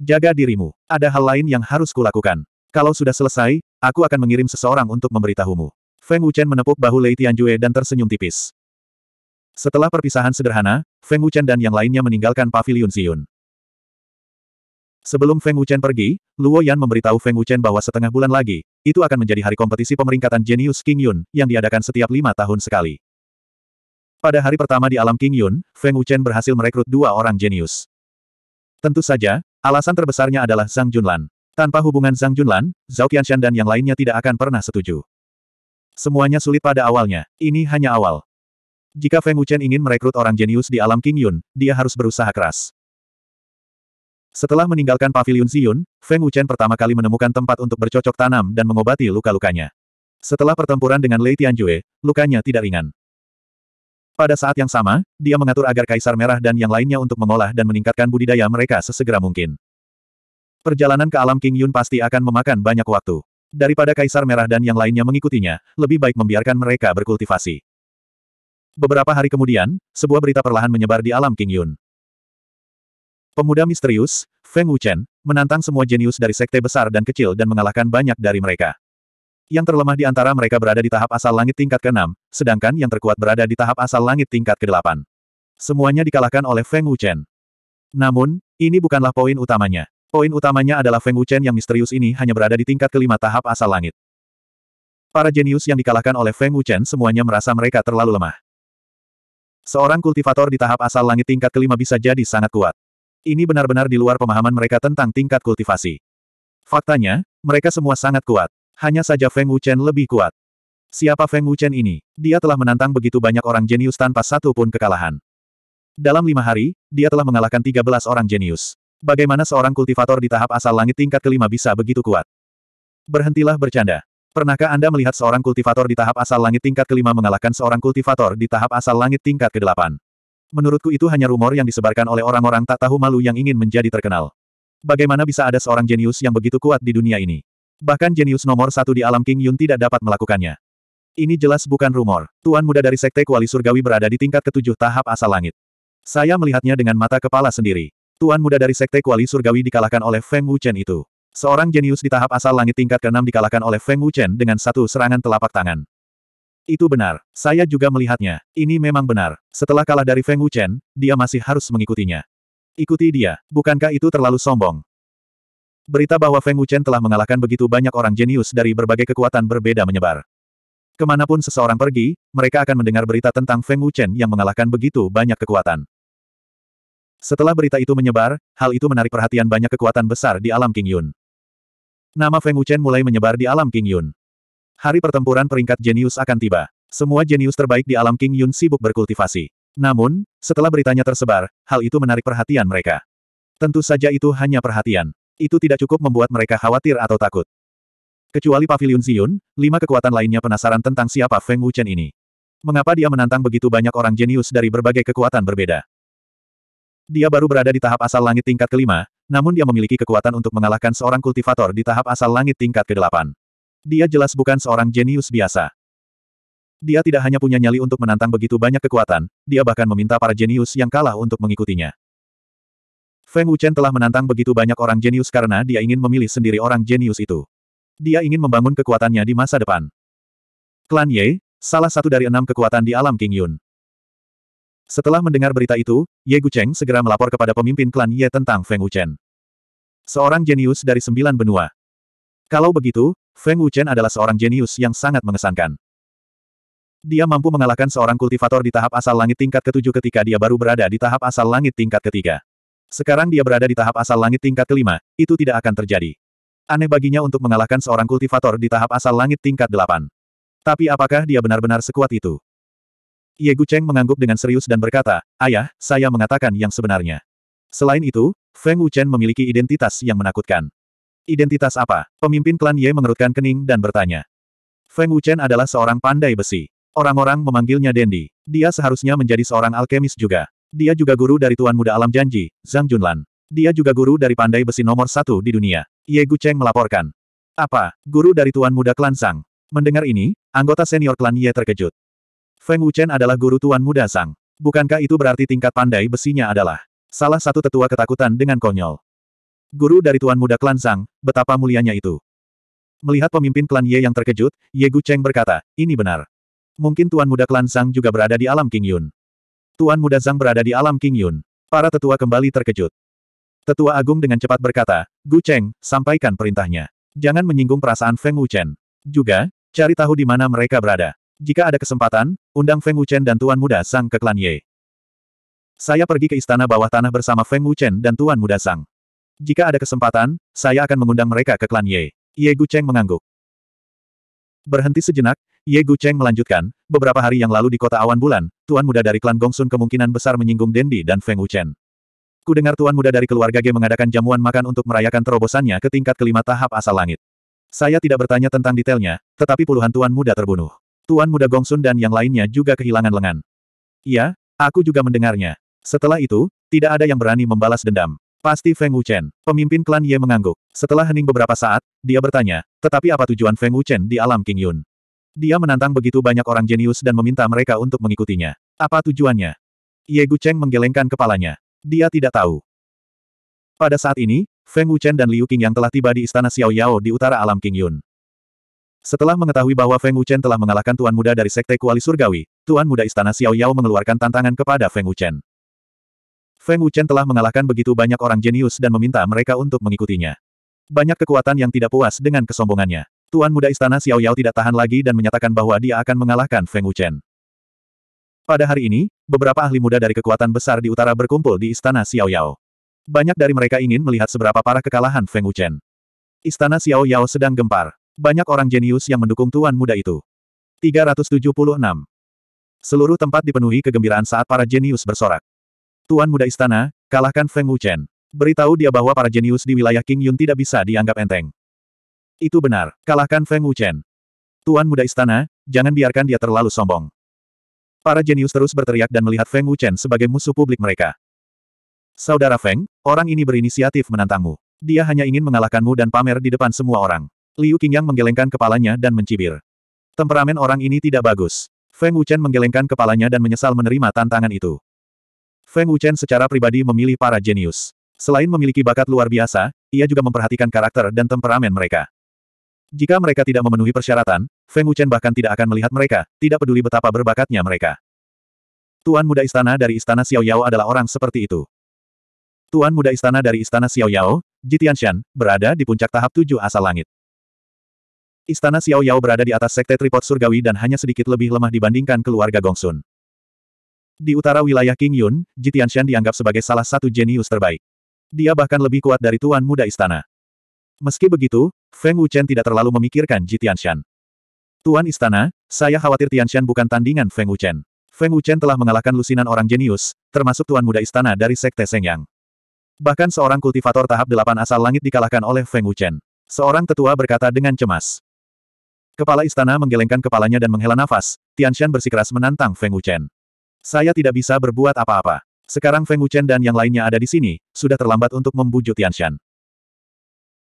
Jaga dirimu. Ada hal lain yang harus kulakukan. Kalau sudah selesai, aku akan mengirim seseorang untuk memberitahumu. Feng Wuchen menepuk bahu Lei Tianjue dan tersenyum tipis. Setelah perpisahan sederhana, Feng Wuchen dan yang lainnya meninggalkan Paviliun Zion. Sebelum Feng Wuchen pergi, Luo Yan memberitahu Feng Wuchen bahwa setengah bulan lagi, itu akan menjadi hari kompetisi pemeringkatan jenius King Yun, yang diadakan setiap lima tahun sekali. Pada hari pertama di alam King Yun, Feng Wuchen berhasil merekrut dua orang jenius. Tentu saja, alasan terbesarnya adalah Zhang Junlan. Tanpa hubungan Zhang Junlan, Zhao Qianshan dan yang lainnya tidak akan pernah setuju. Semuanya sulit pada awalnya, ini hanya awal. Jika Feng Wuchen ingin merekrut orang jenius di alam King Yun, dia harus berusaha keras. Setelah meninggalkan paviliun Siyun, Feng Wuchen pertama kali menemukan tempat untuk bercocok tanam dan mengobati luka-lukanya. Setelah pertempuran dengan Lei Tianjue, lukanya tidak ringan. Pada saat yang sama, dia mengatur agar Kaisar Merah dan yang lainnya untuk mengolah dan meningkatkan budidaya mereka sesegera mungkin. Perjalanan ke alam King Yun pasti akan memakan banyak waktu. Daripada Kaisar Merah dan yang lainnya mengikutinya, lebih baik membiarkan mereka berkultivasi. Beberapa hari kemudian, sebuah berita perlahan menyebar di alam King Yun. Pemuda misterius, Feng Wuchen, menantang semua jenius dari sekte besar dan kecil dan mengalahkan banyak dari mereka. Yang terlemah di antara mereka berada di tahap asal langit tingkat ke-6, sedangkan yang terkuat berada di tahap asal langit tingkat ke-8. Semuanya dikalahkan oleh Feng Wuchen. Namun, ini bukanlah poin utamanya. Poin utamanya adalah Feng Wuchen yang misterius ini hanya berada di tingkat kelima tahap asal langit. Para jenius yang dikalahkan oleh Feng Wuchen semuanya merasa mereka terlalu lemah. Seorang kultivator di tahap asal langit tingkat kelima bisa jadi sangat kuat. Ini benar-benar di luar pemahaman mereka tentang tingkat kultivasi. Faktanya, mereka semua sangat kuat. Hanya saja Feng Wuchen lebih kuat. Siapa Feng Wuchen ini? Dia telah menantang begitu banyak orang jenius tanpa satu pun kekalahan. Dalam lima hari, dia telah mengalahkan 13 orang jenius. Bagaimana seorang kultivator di tahap asal langit tingkat kelima bisa begitu kuat? Berhentilah bercanda. Pernahkah Anda melihat seorang kultivator di tahap asal langit tingkat kelima mengalahkan seorang kultivator di tahap asal langit tingkat kedelapan? Menurutku itu hanya rumor yang disebarkan oleh orang-orang tak tahu malu yang ingin menjadi terkenal. Bagaimana bisa ada seorang jenius yang begitu kuat di dunia ini? Bahkan jenius nomor satu di alam King Yun tidak dapat melakukannya. Ini jelas bukan rumor. Tuan muda dari Sekte Kuali Surgawi berada di tingkat ketujuh tahap asal langit. Saya melihatnya dengan mata kepala sendiri. Tuan muda dari Sekte Kuali Surgawi dikalahkan oleh Feng Wuchen itu. Seorang jenius di tahap asal langit tingkat keenam dikalahkan oleh Feng Wuchen dengan satu serangan telapak tangan. Itu benar. Saya juga melihatnya. Ini memang benar. Setelah kalah dari Feng Wuchen, dia masih harus mengikutinya. Ikuti dia. Bukankah itu terlalu sombong? Berita bahwa Feng Wuchen telah mengalahkan begitu banyak orang jenius dari berbagai kekuatan berbeda menyebar. Kemanapun seseorang pergi, mereka akan mendengar berita tentang Feng Wuchen yang mengalahkan begitu banyak kekuatan. Setelah berita itu menyebar, hal itu menarik perhatian banyak kekuatan besar di alam King Yun. Nama Feng Wuchen mulai menyebar di alam King Yun. Hari pertempuran peringkat jenius akan tiba. Semua jenius terbaik di alam King Yun sibuk berkultivasi. Namun, setelah beritanya tersebar, hal itu menarik perhatian mereka. Tentu saja itu hanya perhatian. Itu tidak cukup membuat mereka khawatir atau takut. Kecuali Pavilion Ziyun, lima kekuatan lainnya penasaran tentang siapa Feng Wuchen ini. Mengapa dia menantang begitu banyak orang jenius dari berbagai kekuatan berbeda? Dia baru berada di tahap asal langit tingkat kelima, namun dia memiliki kekuatan untuk mengalahkan seorang kultivator di tahap asal langit tingkat kedelapan. Dia jelas bukan seorang jenius biasa. Dia tidak hanya punya nyali untuk menantang begitu banyak kekuatan, dia bahkan meminta para jenius yang kalah untuk mengikutinya. Feng Wuchen telah menantang begitu banyak orang jenius karena dia ingin memilih sendiri orang jenius itu. Dia ingin membangun kekuatannya di masa depan. Klan Ye, salah satu dari enam kekuatan di alam King Yun. Setelah mendengar berita itu, Ye Gu Cheng segera melapor kepada pemimpin klan Ye tentang Feng Wuchen. Seorang jenius dari sembilan benua. Kalau begitu, Feng Wuchen adalah seorang jenius yang sangat mengesankan. Dia mampu mengalahkan seorang kultivator di tahap asal langit tingkat ketujuh ketika dia baru berada di tahap asal langit tingkat ketiga. Sekarang dia berada di tahap asal langit tingkat kelima, itu tidak akan terjadi. Aneh baginya untuk mengalahkan seorang kultivator di tahap asal langit tingkat delapan. Tapi apakah dia benar-benar sekuat itu? Ye Gucheng mengangguk dengan serius dan berkata, Ayah, saya mengatakan yang sebenarnya. Selain itu, Feng Wuchen memiliki identitas yang menakutkan. Identitas apa? Pemimpin klan Ye mengerutkan kening dan bertanya. Feng Wuchen adalah seorang pandai besi. Orang-orang memanggilnya Dendi. Dia seharusnya menjadi seorang alkemis juga. Dia juga guru dari Tuan Muda Alam Janji, Zhang Junlan. Dia juga guru dari pandai besi nomor satu di dunia. Ye Gu Cheng melaporkan. Apa? Guru dari Tuan Muda Klan Sang? Mendengar ini, anggota senior klan Ye terkejut. Feng Wuchen adalah guru Tuan Muda Sang. Bukankah itu berarti tingkat pandai besinya adalah salah satu tetua ketakutan dengan konyol? Guru dari Tuan Muda Klan Zhang, betapa mulianya itu. Melihat pemimpin klan Ye yang terkejut, Ye Gu Cheng berkata, ini benar. Mungkin Tuan Muda Klan Zhang juga berada di alam King Yun. Tuan Muda Zhang berada di alam King Yun. Para tetua kembali terkejut. Tetua Agung dengan cepat berkata, Gu Cheng, sampaikan perintahnya. Jangan menyinggung perasaan Feng Wuchen. Juga, cari tahu di mana mereka berada. Jika ada kesempatan, undang Feng Wuchen dan Tuan Muda Sang ke klan Ye. Saya pergi ke istana bawah tanah bersama Feng Wuchen dan Tuan Muda Sang. Jika ada kesempatan, saya akan mengundang mereka ke klan Ye. Ye Gu Cheng mengangguk. Berhenti sejenak, Ye Gu Cheng melanjutkan, beberapa hari yang lalu di kota awan bulan, tuan muda dari klan Gongsun kemungkinan besar menyinggung Dendi dan Feng Wuchen. Ku dengar tuan muda dari keluarga Ge mengadakan jamuan makan untuk merayakan terobosannya ke tingkat kelima tahap asal langit. Saya tidak bertanya tentang detailnya, tetapi puluhan tuan muda terbunuh. Tuan muda Gongsun dan yang lainnya juga kehilangan lengan. Iya, aku juga mendengarnya. Setelah itu, tidak ada yang berani membalas dendam. Pasti Feng Wuchen. Pemimpin klan Ye mengangguk. Setelah hening beberapa saat, dia bertanya, tetapi apa tujuan Feng Wuchen di alam King Yun? Dia menantang begitu banyak orang jenius dan meminta mereka untuk mengikutinya. Apa tujuannya? Ye Cheng menggelengkan kepalanya. Dia tidak tahu. Pada saat ini, Feng Wuchen dan Liu Qing yang telah tiba di istana Xiao Yao di utara alam King Yun. Setelah mengetahui bahwa Feng Wuchen telah mengalahkan Tuan Muda dari Sekte Kuali Surgawi, Tuan Muda Istana Xiao Yao mengeluarkan tantangan kepada Feng Wuchen. Feng Wuchen telah mengalahkan begitu banyak orang jenius dan meminta mereka untuk mengikutinya. Banyak kekuatan yang tidak puas dengan kesombongannya. Tuan muda istana Xiao Yao tidak tahan lagi dan menyatakan bahwa dia akan mengalahkan Feng Wuchen. Pada hari ini, beberapa ahli muda dari kekuatan besar di utara berkumpul di istana Xiao Yao. Banyak dari mereka ingin melihat seberapa parah kekalahan Feng Wuchen. Istana Xiao Yao sedang gempar. Banyak orang jenius yang mendukung tuan muda itu. 376. Seluruh tempat dipenuhi kegembiraan saat para jenius bersorak. Tuan Muda Istana, kalahkan Feng Wuchen. Beritahu dia bahwa para jenius di wilayah King Yun tidak bisa dianggap enteng. Itu benar, kalahkan Feng Wuchen. Tuan Muda Istana, jangan biarkan dia terlalu sombong. Para jenius terus berteriak dan melihat Feng Wuchen sebagai musuh publik mereka. Saudara Feng, orang ini berinisiatif menantangmu. Dia hanya ingin mengalahkanmu dan pamer di depan semua orang. Liu Qingyang menggelengkan kepalanya dan mencibir. Temperamen orang ini tidak bagus. Feng Wuchen menggelengkan kepalanya dan menyesal menerima tantangan itu. Feng Wuchen secara pribadi memilih para jenius. Selain memiliki bakat luar biasa, ia juga memperhatikan karakter dan temperamen mereka. Jika mereka tidak memenuhi persyaratan, Feng Wuchen bahkan tidak akan melihat mereka, tidak peduli betapa berbakatnya mereka. Tuan muda istana dari istana Xiao Yao adalah orang seperti itu. Tuan muda istana dari istana Xiao Yao, Xiaoyao, Jitianshan, berada di puncak tahap tujuh asal langit. Istana Xiao Yao berada di atas sekte tripod surgawi dan hanya sedikit lebih lemah dibandingkan keluarga Gongsun. Di utara wilayah King Yun, Jitianshan dianggap sebagai salah satu jenius terbaik. Dia bahkan lebih kuat dari tuan muda istana. Meski begitu, Feng Wuchen tidak terlalu memikirkan Jitianshan. Tuan istana, saya khawatir Tian Tianshan bukan tandingan Feng Wuchen. Feng Wuchen telah mengalahkan lusinan orang jenius, termasuk tuan muda istana dari sekte Sengyang. Bahkan seorang kultivator tahap delapan asal langit dikalahkan oleh Feng Wuchen. Seorang tetua berkata dengan cemas. Kepala istana menggelengkan kepalanya dan menghela nafas, Tian Tianshan bersikeras menantang Feng Wuchen. Saya tidak bisa berbuat apa-apa. Sekarang Feng Wuchen dan yang lainnya ada di sini, sudah terlambat untuk membujuk Tianshan.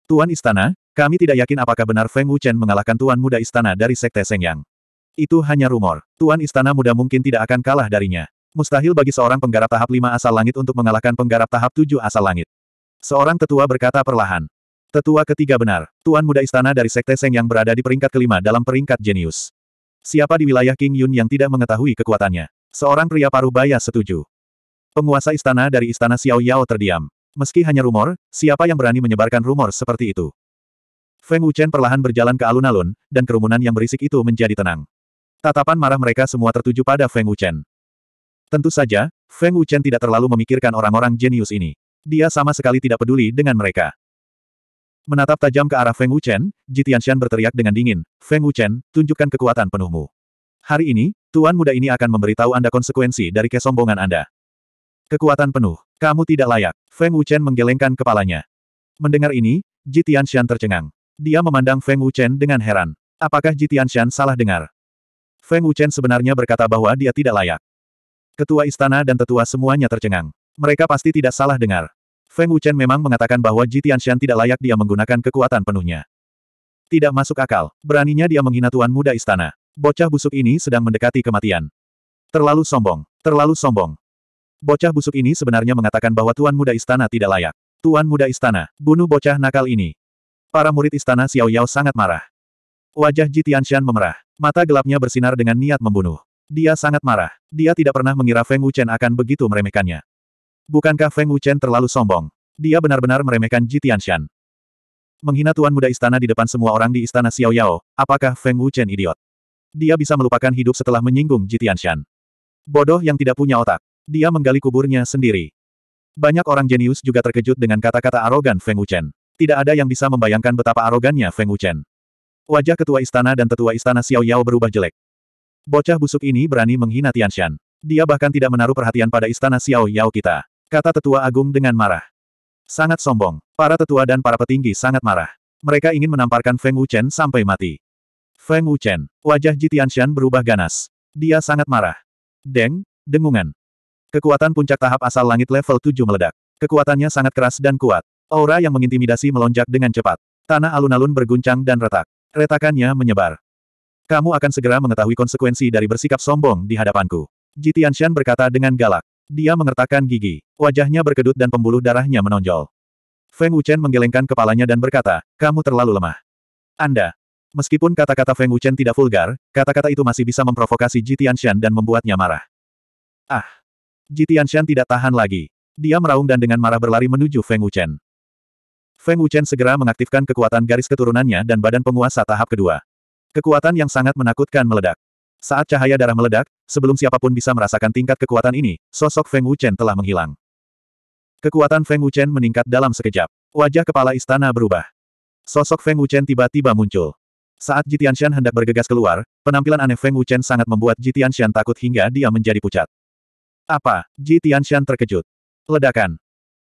Tuan Istana, kami tidak yakin apakah benar Feng Wuchen mengalahkan Tuan Muda Istana dari Sekte Sengyang. Itu hanya rumor. Tuan Istana Muda mungkin tidak akan kalah darinya. Mustahil bagi seorang penggarap tahap 5 asal langit untuk mengalahkan penggarap tahap 7 asal langit. Seorang tetua berkata perlahan. Tetua ketiga benar, Tuan Muda Istana dari Sekte Seng yang berada di peringkat kelima dalam peringkat jenius. Siapa di wilayah King Yun yang tidak mengetahui kekuatannya? Seorang pria parubaya setuju. Penguasa istana dari istana Xiao Yao terdiam. Meski hanya rumor, siapa yang berani menyebarkan rumor seperti itu? Feng Wuchen perlahan berjalan ke alun-alun, dan kerumunan yang berisik itu menjadi tenang. Tatapan marah mereka semua tertuju pada Feng Wuchen. Tentu saja, Feng Wuchen tidak terlalu memikirkan orang-orang jenius ini. Dia sama sekali tidak peduli dengan mereka. Menatap tajam ke arah Feng Wuchen, Jitianshan berteriak dengan dingin, Feng Wuchen, tunjukkan kekuatan penuhmu. Hari ini, Tuan muda ini akan memberitahu Anda konsekuensi dari kesombongan Anda. Kekuatan penuh. Kamu tidak layak. Feng Wuchen menggelengkan kepalanya. Mendengar ini, Ji Xian tercengang. Dia memandang Feng Wuchen dengan heran. Apakah Ji Xian salah dengar? Feng Wuchen sebenarnya berkata bahwa dia tidak layak. Ketua istana dan tetua semuanya tercengang. Mereka pasti tidak salah dengar. Feng Wuchen memang mengatakan bahwa Ji Xian tidak layak dia menggunakan kekuatan penuhnya. Tidak masuk akal. Beraninya dia menghina tuan muda istana. Bocah busuk ini sedang mendekati kematian. Terlalu sombong, terlalu sombong. Bocah busuk ini sebenarnya mengatakan bahwa Tuan Muda Istana tidak layak. Tuan Muda Istana, bunuh bocah nakal ini. Para murid Istana Xiao Yao sangat marah. Wajah Ji Tianxian memerah. Mata gelapnya bersinar dengan niat membunuh. Dia sangat marah. Dia tidak pernah mengira Feng Wuchen akan begitu meremehkannya. Bukankah Feng Wuchen terlalu sombong? Dia benar-benar meremehkan Ji Tianxian. menghina tuan muda istana di depan semua orang di istana Xiao Yao, apakah Feng Wuchen idiot? Dia bisa melupakan hidup setelah menyinggung Jitianshan. Bodoh yang tidak punya otak. Dia menggali kuburnya sendiri. Banyak orang jenius juga terkejut dengan kata-kata arogan Feng Wuchen. Tidak ada yang bisa membayangkan betapa arogannya Feng Wuchen. Wajah ketua istana dan tetua istana Xiao Yao berubah jelek. Bocah busuk ini berani menghina Tianshan. Dia bahkan tidak menaruh perhatian pada istana Xiao Yao kita. Kata tetua agung dengan marah. Sangat sombong. Para tetua dan para petinggi sangat marah. Mereka ingin menamparkan Feng Wuchen sampai mati. Feng Wuchen. Wajah Jitian Jitianshan berubah ganas. Dia sangat marah. Deng, dengungan. Kekuatan puncak tahap asal langit level 7 meledak. Kekuatannya sangat keras dan kuat. Aura yang mengintimidasi melonjak dengan cepat. Tanah alun-alun berguncang dan retak. Retakannya menyebar. Kamu akan segera mengetahui konsekuensi dari bersikap sombong di hadapanku. Jitianshan berkata dengan galak. Dia mengertakkan gigi. Wajahnya berkedut dan pembuluh darahnya menonjol. Feng Wuchen menggelengkan kepalanya dan berkata, kamu terlalu lemah. Anda, Meskipun kata-kata Feng Wuchen tidak vulgar, kata-kata itu masih bisa memprovokasi Ji Tianxian dan membuatnya marah. Ah! Ji Tianxian tidak tahan lagi. Dia meraung dan dengan marah berlari menuju Feng Wuchen. Feng Wuchen segera mengaktifkan kekuatan garis keturunannya dan badan penguasa tahap kedua. Kekuatan yang sangat menakutkan meledak. Saat cahaya darah meledak, sebelum siapapun bisa merasakan tingkat kekuatan ini, sosok Feng Wuchen telah menghilang. Kekuatan Feng Wuchen meningkat dalam sekejap. Wajah kepala istana berubah. Sosok Feng Wuchen tiba-tiba muncul. Saat Jitianshan hendak bergegas keluar, penampilan aneh Feng Wuchen sangat membuat Jitianshan takut hingga dia menjadi pucat. Apa? Jitianshan terkejut. Ledakan.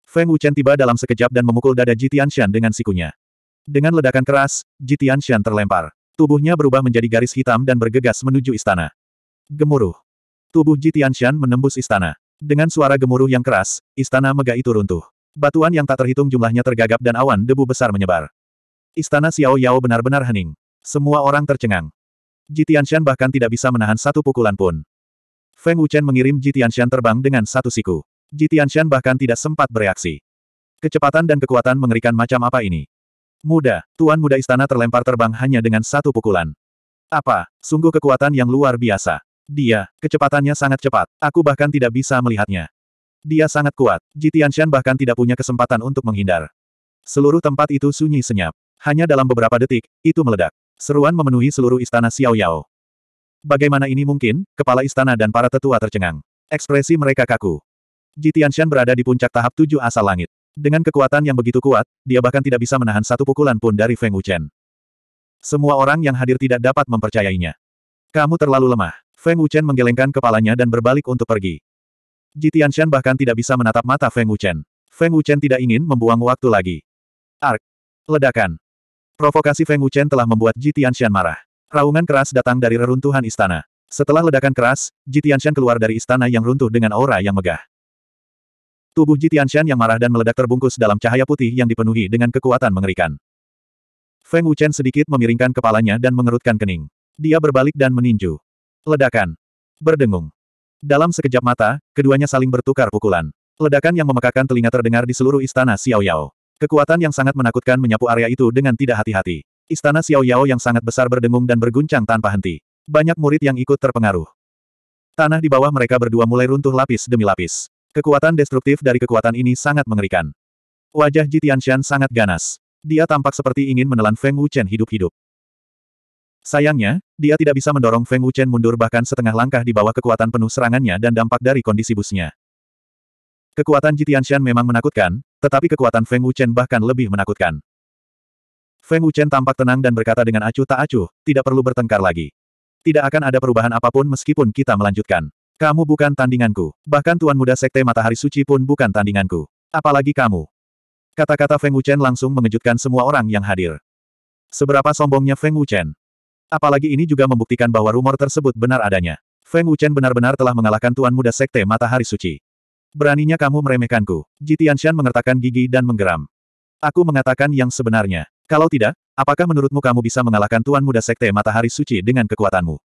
Feng Wuchen tiba dalam sekejap dan memukul dada Jitianshan dengan sikunya. Dengan ledakan keras, Jitianshan terlempar. Tubuhnya berubah menjadi garis hitam dan bergegas menuju istana. Gemuruh. Tubuh Jitianshan menembus istana. Dengan suara gemuruh yang keras, istana megah itu runtuh. Batuan yang tak terhitung jumlahnya tergagap dan awan debu besar menyebar. Istana Xiao Yao benar-benar hening. Semua orang tercengang. Jitianshan bahkan tidak bisa menahan satu pukulan pun. Feng Wuchen mengirim Jitianshan terbang dengan satu siku. Jitianshan bahkan tidak sempat bereaksi. Kecepatan dan kekuatan mengerikan macam apa ini? Muda, tuan muda istana terlempar terbang hanya dengan satu pukulan. Apa? Sungguh kekuatan yang luar biasa. Dia, kecepatannya sangat cepat. Aku bahkan tidak bisa melihatnya. Dia sangat kuat. Jitianshan bahkan tidak punya kesempatan untuk menghindar. Seluruh tempat itu sunyi senyap. Hanya dalam beberapa detik, itu meledak. Seruan memenuhi seluruh istana Xiao Yao. Bagaimana ini mungkin? Kepala istana dan para tetua tercengang. Ekspresi mereka kaku. Ji Tianshan berada di puncak tahap tujuh asal langit. Dengan kekuatan yang begitu kuat, dia bahkan tidak bisa menahan satu pukulan pun dari Feng Wuchen. Semua orang yang hadir tidak dapat mempercayainya. Kamu terlalu lemah. Feng Wuchen menggelengkan kepalanya dan berbalik untuk pergi. Ji Tianshan bahkan tidak bisa menatap mata Feng Wuchen. Feng Wuchen tidak ingin membuang waktu lagi. Ark. Ledakan. Provokasi Feng Wuchen telah membuat Ji Tianxian marah. Raungan keras datang dari reruntuhan istana. Setelah ledakan keras, Ji Tianxian keluar dari istana yang runtuh dengan aura yang megah. Tubuh Ji Tianxian yang marah dan meledak terbungkus dalam cahaya putih yang dipenuhi dengan kekuatan mengerikan. Feng Wuchen sedikit memiringkan kepalanya dan mengerutkan kening. Dia berbalik dan meninju. Ledakan. Berdengung. Dalam sekejap mata, keduanya saling bertukar pukulan. Ledakan yang memekakan telinga terdengar di seluruh istana Xiao Yao. Kekuatan yang sangat menakutkan menyapu area itu dengan tidak hati-hati. Istana Xiao Yao yang sangat besar berdengung dan berguncang tanpa henti. Banyak murid yang ikut terpengaruh. Tanah di bawah mereka berdua mulai runtuh lapis demi lapis. Kekuatan destruktif dari kekuatan ini sangat mengerikan. Wajah Ji Tianxian sangat ganas. Dia tampak seperti ingin menelan Feng Wuchen hidup-hidup. Sayangnya, dia tidak bisa mendorong Feng Wuchen mundur bahkan setengah langkah di bawah kekuatan penuh serangannya dan dampak dari kondisi busnya. Kekuatan Jitianshan memang menakutkan, tetapi kekuatan Feng Wuchen bahkan lebih menakutkan. Feng Wuchen tampak tenang dan berkata dengan acuh tak acuh, tidak perlu bertengkar lagi. Tidak akan ada perubahan apapun meskipun kita melanjutkan. Kamu bukan tandinganku. Bahkan Tuan Muda Sekte Matahari Suci pun bukan tandinganku. Apalagi kamu. Kata-kata Feng Wuchen langsung mengejutkan semua orang yang hadir. Seberapa sombongnya Feng Wuchen. Apalagi ini juga membuktikan bahwa rumor tersebut benar adanya. Feng Wuchen benar-benar telah mengalahkan Tuan Muda Sekte Matahari Suci. Beraninya kamu meremehkanku. Jitianshan mengertakkan gigi dan menggeram. Aku mengatakan yang sebenarnya. Kalau tidak, apakah menurutmu kamu bisa mengalahkan Tuan Muda Sekte Matahari Suci dengan kekuatanmu?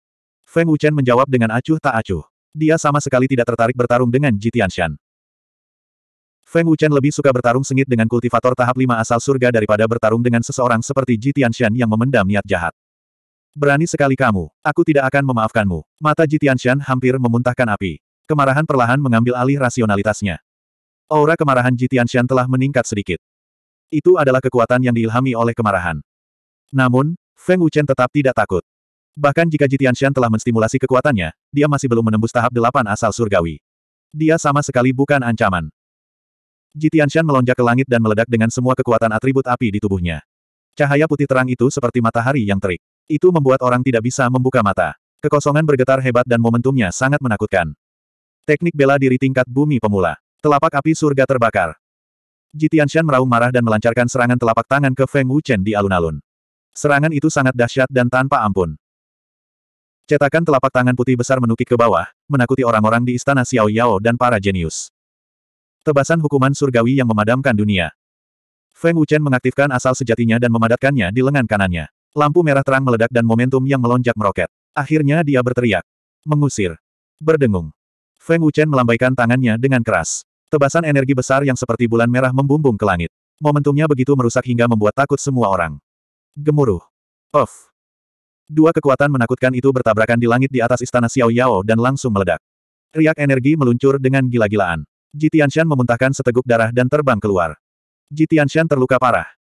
Feng Wuchen menjawab dengan acuh tak acuh. Dia sama sekali tidak tertarik bertarung dengan Jitianshan. Feng Wuchen lebih suka bertarung sengit dengan kultivator tahap lima asal surga daripada bertarung dengan seseorang seperti Jitianshan yang memendam niat jahat. Berani sekali kamu, aku tidak akan memaafkanmu. Mata Jitianshan hampir memuntahkan api. Kemarahan perlahan mengambil alih rasionalitasnya. Aura kemarahan Jitian Shan telah meningkat sedikit. Itu adalah kekuatan yang diilhami oleh kemarahan. Namun, Feng Wuchen tetap tidak takut. Bahkan jika Jitian Shan telah menstimulasi kekuatannya, dia masih belum menembus tahap delapan asal surgawi. Dia sama sekali bukan ancaman. Jitian Shan melonjak ke langit dan meledak dengan semua kekuatan atribut api di tubuhnya. Cahaya putih terang itu seperti matahari yang terik. Itu membuat orang tidak bisa membuka mata. Kekosongan bergetar hebat dan momentumnya sangat menakutkan. Teknik bela diri tingkat bumi pemula. Telapak api surga terbakar. Jitianshan meraung marah dan melancarkan serangan telapak tangan ke Feng Wuchen di alun-alun. Serangan itu sangat dahsyat dan tanpa ampun. Cetakan telapak tangan putih besar menukik ke bawah, menakuti orang-orang di istana Xiao Yao dan para jenius. Tebasan hukuman surgawi yang memadamkan dunia. Feng Wuchen mengaktifkan asal sejatinya dan memadatkannya di lengan kanannya. Lampu merah terang meledak dan momentum yang melonjak meroket. Akhirnya dia berteriak. Mengusir. Berdengung. Feng Wuchen melambaikan tangannya dengan keras. Tebasan energi besar yang seperti bulan merah membumbung ke langit. Momentumnya begitu merusak hingga membuat takut semua orang. Gemuruh. Of. Dua kekuatan menakutkan itu bertabrakan di langit di atas istana Xiao Yao dan langsung meledak. Riak energi meluncur dengan gila-gilaan. Ji Tianxian memuntahkan seteguk darah dan terbang keluar. Ji Tianxian terluka parah.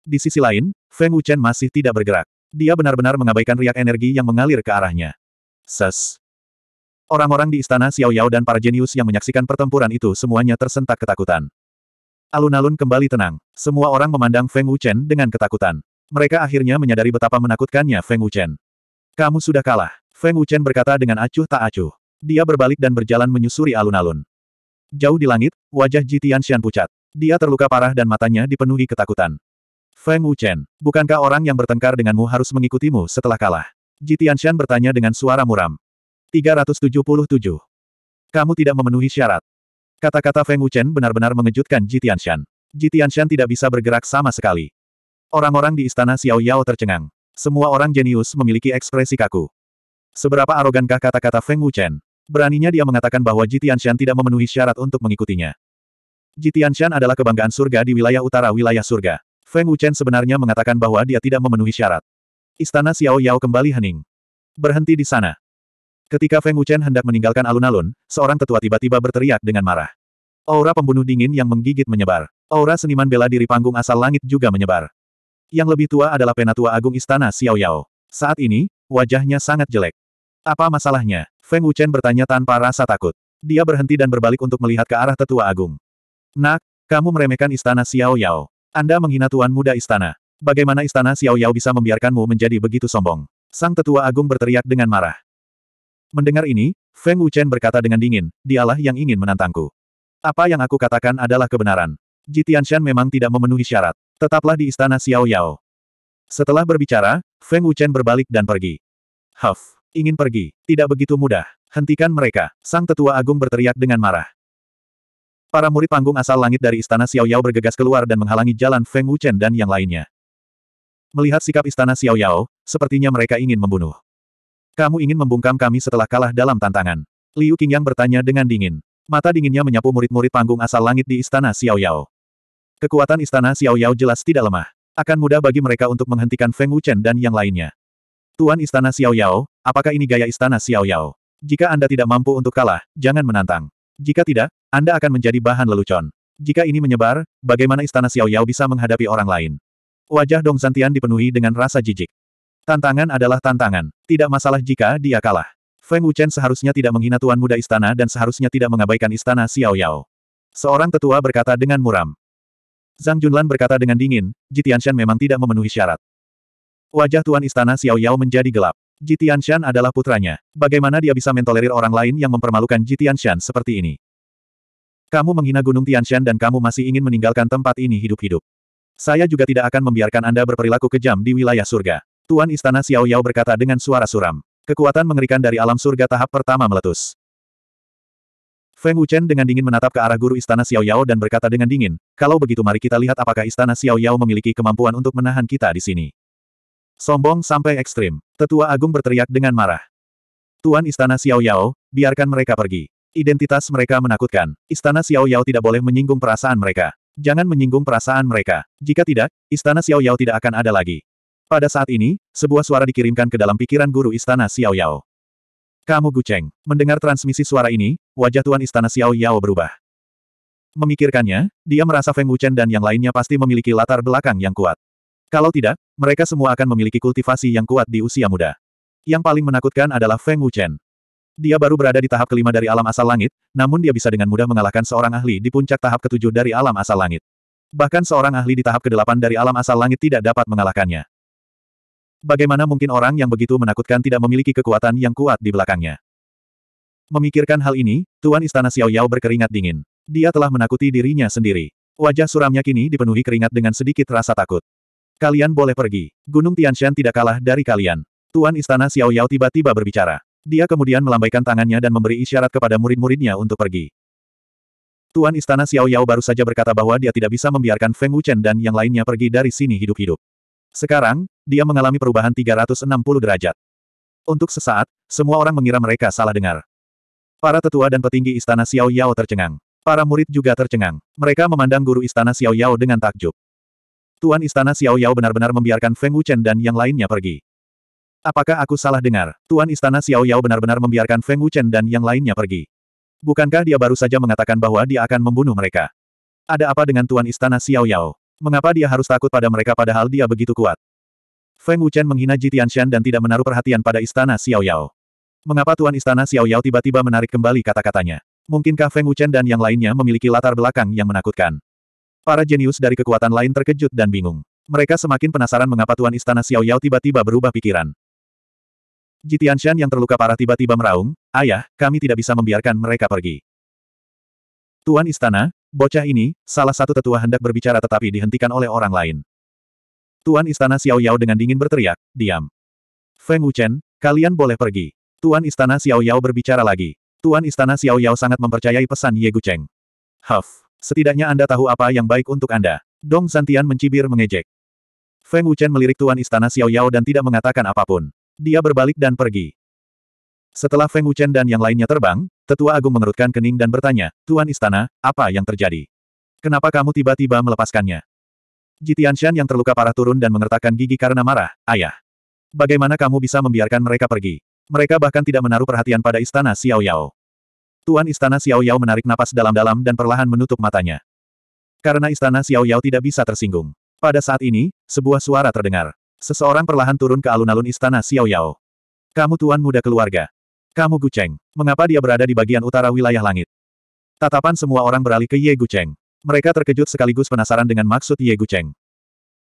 Di sisi lain, Feng Wuchen masih tidak bergerak. Dia benar-benar mengabaikan riak energi yang mengalir ke arahnya. Ses. Orang-orang di istana Xiao Yao dan para jenius yang menyaksikan pertempuran itu semuanya tersentak ketakutan. Alun-alun kembali tenang. Semua orang memandang Feng Wuchen dengan ketakutan. Mereka akhirnya menyadari betapa menakutkannya Feng Wuchen. Kamu sudah kalah. Feng Wuchen berkata dengan acuh tak acuh. Dia berbalik dan berjalan menyusuri alun-alun. Jauh di langit, wajah Jitian Xian pucat. Dia terluka parah dan matanya dipenuhi ketakutan. Feng Wuchen, bukankah orang yang bertengkar denganmu harus mengikutimu setelah kalah? Jitian Xian bertanya dengan suara muram. 377. Kamu tidak memenuhi syarat. Kata-kata Feng Wuchen benar-benar mengejutkan Ji Tianshan. Ji Tianshan tidak bisa bergerak sama sekali. Orang-orang di istana Xiao Yao tercengang. Semua orang jenius memiliki ekspresi kaku. Seberapa arogankah kata-kata Feng Wuchen? Beraninya dia mengatakan bahwa Ji Tianshan tidak memenuhi syarat untuk mengikutinya. Ji Tianshan adalah kebanggaan surga di wilayah utara wilayah surga. Feng Wuchen sebenarnya mengatakan bahwa dia tidak memenuhi syarat. Istana Xiao Yao kembali hening. Berhenti di sana. Ketika Feng Wuchen hendak meninggalkan alun-alun, seorang tetua tiba-tiba berteriak dengan marah. Aura pembunuh dingin yang menggigit menyebar. Aura seniman bela diri panggung asal langit juga menyebar. Yang lebih tua adalah penatua agung istana Xiao Yao. Saat ini, wajahnya sangat jelek. Apa masalahnya? Feng Wuchen bertanya tanpa rasa takut. Dia berhenti dan berbalik untuk melihat ke arah tetua agung. Nak, kamu meremehkan istana Xiao Yao. Anda menghina tuan muda istana. Bagaimana istana Xiao Yao bisa membiarkanmu menjadi begitu sombong? Sang tetua agung berteriak dengan marah. Mendengar ini, Feng Wuchen berkata dengan dingin, dialah yang ingin menantangku. Apa yang aku katakan adalah kebenaran. Ji Tianshan memang tidak memenuhi syarat. Tetaplah di istana Xiao Yao. Setelah berbicara, Feng Wuchen berbalik dan pergi. Huff, ingin pergi, tidak begitu mudah. Hentikan mereka, Sang Tetua Agung berteriak dengan marah. Para murid panggung asal langit dari istana Xiao Yao bergegas keluar dan menghalangi jalan Feng Wuchen dan yang lainnya. Melihat sikap istana Xiao Yao, sepertinya mereka ingin membunuh. Kamu ingin membungkam kami setelah kalah dalam tantangan. Liu Qingyang bertanya dengan dingin. Mata dinginnya menyapu murid-murid panggung asal langit di istana Xiao Yao. Kekuatan istana Xiao Yao jelas tidak lemah. Akan mudah bagi mereka untuk menghentikan Feng Wuchen dan yang lainnya. Tuan istana Xiao Yao, apakah ini gaya istana Xiao Yao? Jika Anda tidak mampu untuk kalah, jangan menantang. Jika tidak, Anda akan menjadi bahan lelucon. Jika ini menyebar, bagaimana istana Xiao Yao bisa menghadapi orang lain? Wajah Dong Zantian dipenuhi dengan rasa jijik. Tantangan adalah tantangan. Tidak masalah jika dia kalah. Feng Wuchen seharusnya tidak menghina tuan muda istana dan seharusnya tidak mengabaikan istana Xiao Yao. Seorang tetua berkata dengan muram. Zhang Junlan berkata dengan dingin, Jitianshan memang tidak memenuhi syarat. Wajah tuan istana Xiao Yao menjadi gelap. Jitianshan adalah putranya. Bagaimana dia bisa mentolerir orang lain yang mempermalukan Jitianshan seperti ini? Kamu menghina Gunung Tianshan dan kamu masih ingin meninggalkan tempat ini hidup-hidup. Saya juga tidak akan membiarkan Anda berperilaku kejam di wilayah surga. Tuan Istana Xiao Yao berkata dengan suara suram. Kekuatan mengerikan dari alam surga tahap pertama meletus. Feng Wuchen dengan dingin menatap ke arah guru Istana Xiao Yao dan berkata dengan dingin, kalau begitu mari kita lihat apakah Istana Xiao Yao memiliki kemampuan untuk menahan kita di sini. Sombong sampai ekstrim, tetua agung berteriak dengan marah. Tuan Istana Xiao Yao, biarkan mereka pergi. Identitas mereka menakutkan. Istana Xiao Yao tidak boleh menyinggung perasaan mereka. Jangan menyinggung perasaan mereka. Jika tidak, Istana Xiao Yao tidak akan ada lagi. Pada saat ini, sebuah suara dikirimkan ke dalam pikiran guru istana Xiao Yao. Kamu Gu Cheng Mendengar transmisi suara ini, wajah tuan istana Xiao Yao berubah. Memikirkannya, dia merasa Feng Wuchen dan yang lainnya pasti memiliki latar belakang yang kuat. Kalau tidak, mereka semua akan memiliki kultivasi yang kuat di usia muda. Yang paling menakutkan adalah Feng Wuchen. Dia baru berada di tahap kelima dari alam asal langit, namun dia bisa dengan mudah mengalahkan seorang ahli di puncak tahap ketujuh dari alam asal langit. Bahkan seorang ahli di tahap kedelapan dari alam asal langit tidak dapat mengalahkannya. Bagaimana mungkin orang yang begitu menakutkan tidak memiliki kekuatan yang kuat di belakangnya? Memikirkan hal ini, Tuan Istana Xiao Yao berkeringat dingin. Dia telah menakuti dirinya sendiri. Wajah suramnya kini dipenuhi keringat dengan sedikit rasa takut. Kalian boleh pergi. Gunung Tianshan tidak kalah dari kalian. Tuan Istana Xiao Yao tiba-tiba berbicara. Dia kemudian melambaikan tangannya dan memberi isyarat kepada murid-muridnya untuk pergi. Tuan Istana Xiao Yao baru saja berkata bahwa dia tidak bisa membiarkan Feng Wuchen dan yang lainnya pergi dari sini hidup-hidup. Sekarang, dia mengalami perubahan 360 derajat. Untuk sesaat, semua orang mengira mereka salah dengar. Para tetua dan petinggi istana Xiao Yao tercengang. Para murid juga tercengang. Mereka memandang guru istana Xiao Yao dengan takjub. Tuan istana Xiao Yao benar-benar membiarkan Feng Wuchen dan yang lainnya pergi. Apakah aku salah dengar? Tuan istana Xiao Yao benar-benar membiarkan Feng Wuchen dan yang lainnya pergi. Bukankah dia baru saja mengatakan bahwa dia akan membunuh mereka? Ada apa dengan Tuan Istana Xiao Yao? Mengapa dia harus takut pada mereka padahal dia begitu kuat? Feng Wuchen menghina Ji Tianxian dan tidak menaruh perhatian pada istana Xiao Yao. Mengapa Tuan Istana Xiao Yao tiba-tiba menarik kembali kata-katanya? Mungkinkah Feng Wuchen dan yang lainnya memiliki latar belakang yang menakutkan? Para jenius dari kekuatan lain terkejut dan bingung. Mereka semakin penasaran mengapa Tuan Istana Xiao Yao tiba-tiba berubah pikiran. Ji Tianxian yang terluka parah tiba-tiba meraung, Ayah, kami tidak bisa membiarkan mereka pergi. Tuan Istana, Bocah ini, salah satu tetua hendak berbicara tetapi dihentikan oleh orang lain. Tuan Istana Xiao Yao dengan dingin berteriak, diam. Feng Wuchen, kalian boleh pergi. Tuan Istana Xiao Yao berbicara lagi. Tuan Istana Xiao Yao sangat mempercayai pesan Ye Cheng. Huff, setidaknya Anda tahu apa yang baik untuk Anda. Dong Santian mencibir mengejek. Feng Wuchen melirik Tuan Istana Xiao Yao dan tidak mengatakan apapun. Dia berbalik dan pergi. Setelah Feng Wuchen dan yang lainnya terbang, Tetua Agung mengerutkan kening dan bertanya, Tuan Istana, apa yang terjadi? Kenapa kamu tiba-tiba melepaskannya? Jitianshan yang terluka parah turun dan mengertakkan gigi karena marah, ayah. Bagaimana kamu bisa membiarkan mereka pergi? Mereka bahkan tidak menaruh perhatian pada istana Xiao Yao. Tuan istana Xiao Yao menarik napas dalam-dalam dan perlahan menutup matanya. Karena istana Xiao Yao tidak bisa tersinggung. Pada saat ini, sebuah suara terdengar. Seseorang perlahan turun ke alun-alun istana Xiao Yao. Kamu tuan muda keluarga. Kamu Guceng. Mengapa dia berada di bagian utara wilayah langit? Tatapan semua orang beralih ke Ye Guceng. Mereka terkejut sekaligus penasaran dengan maksud Ye Guceng.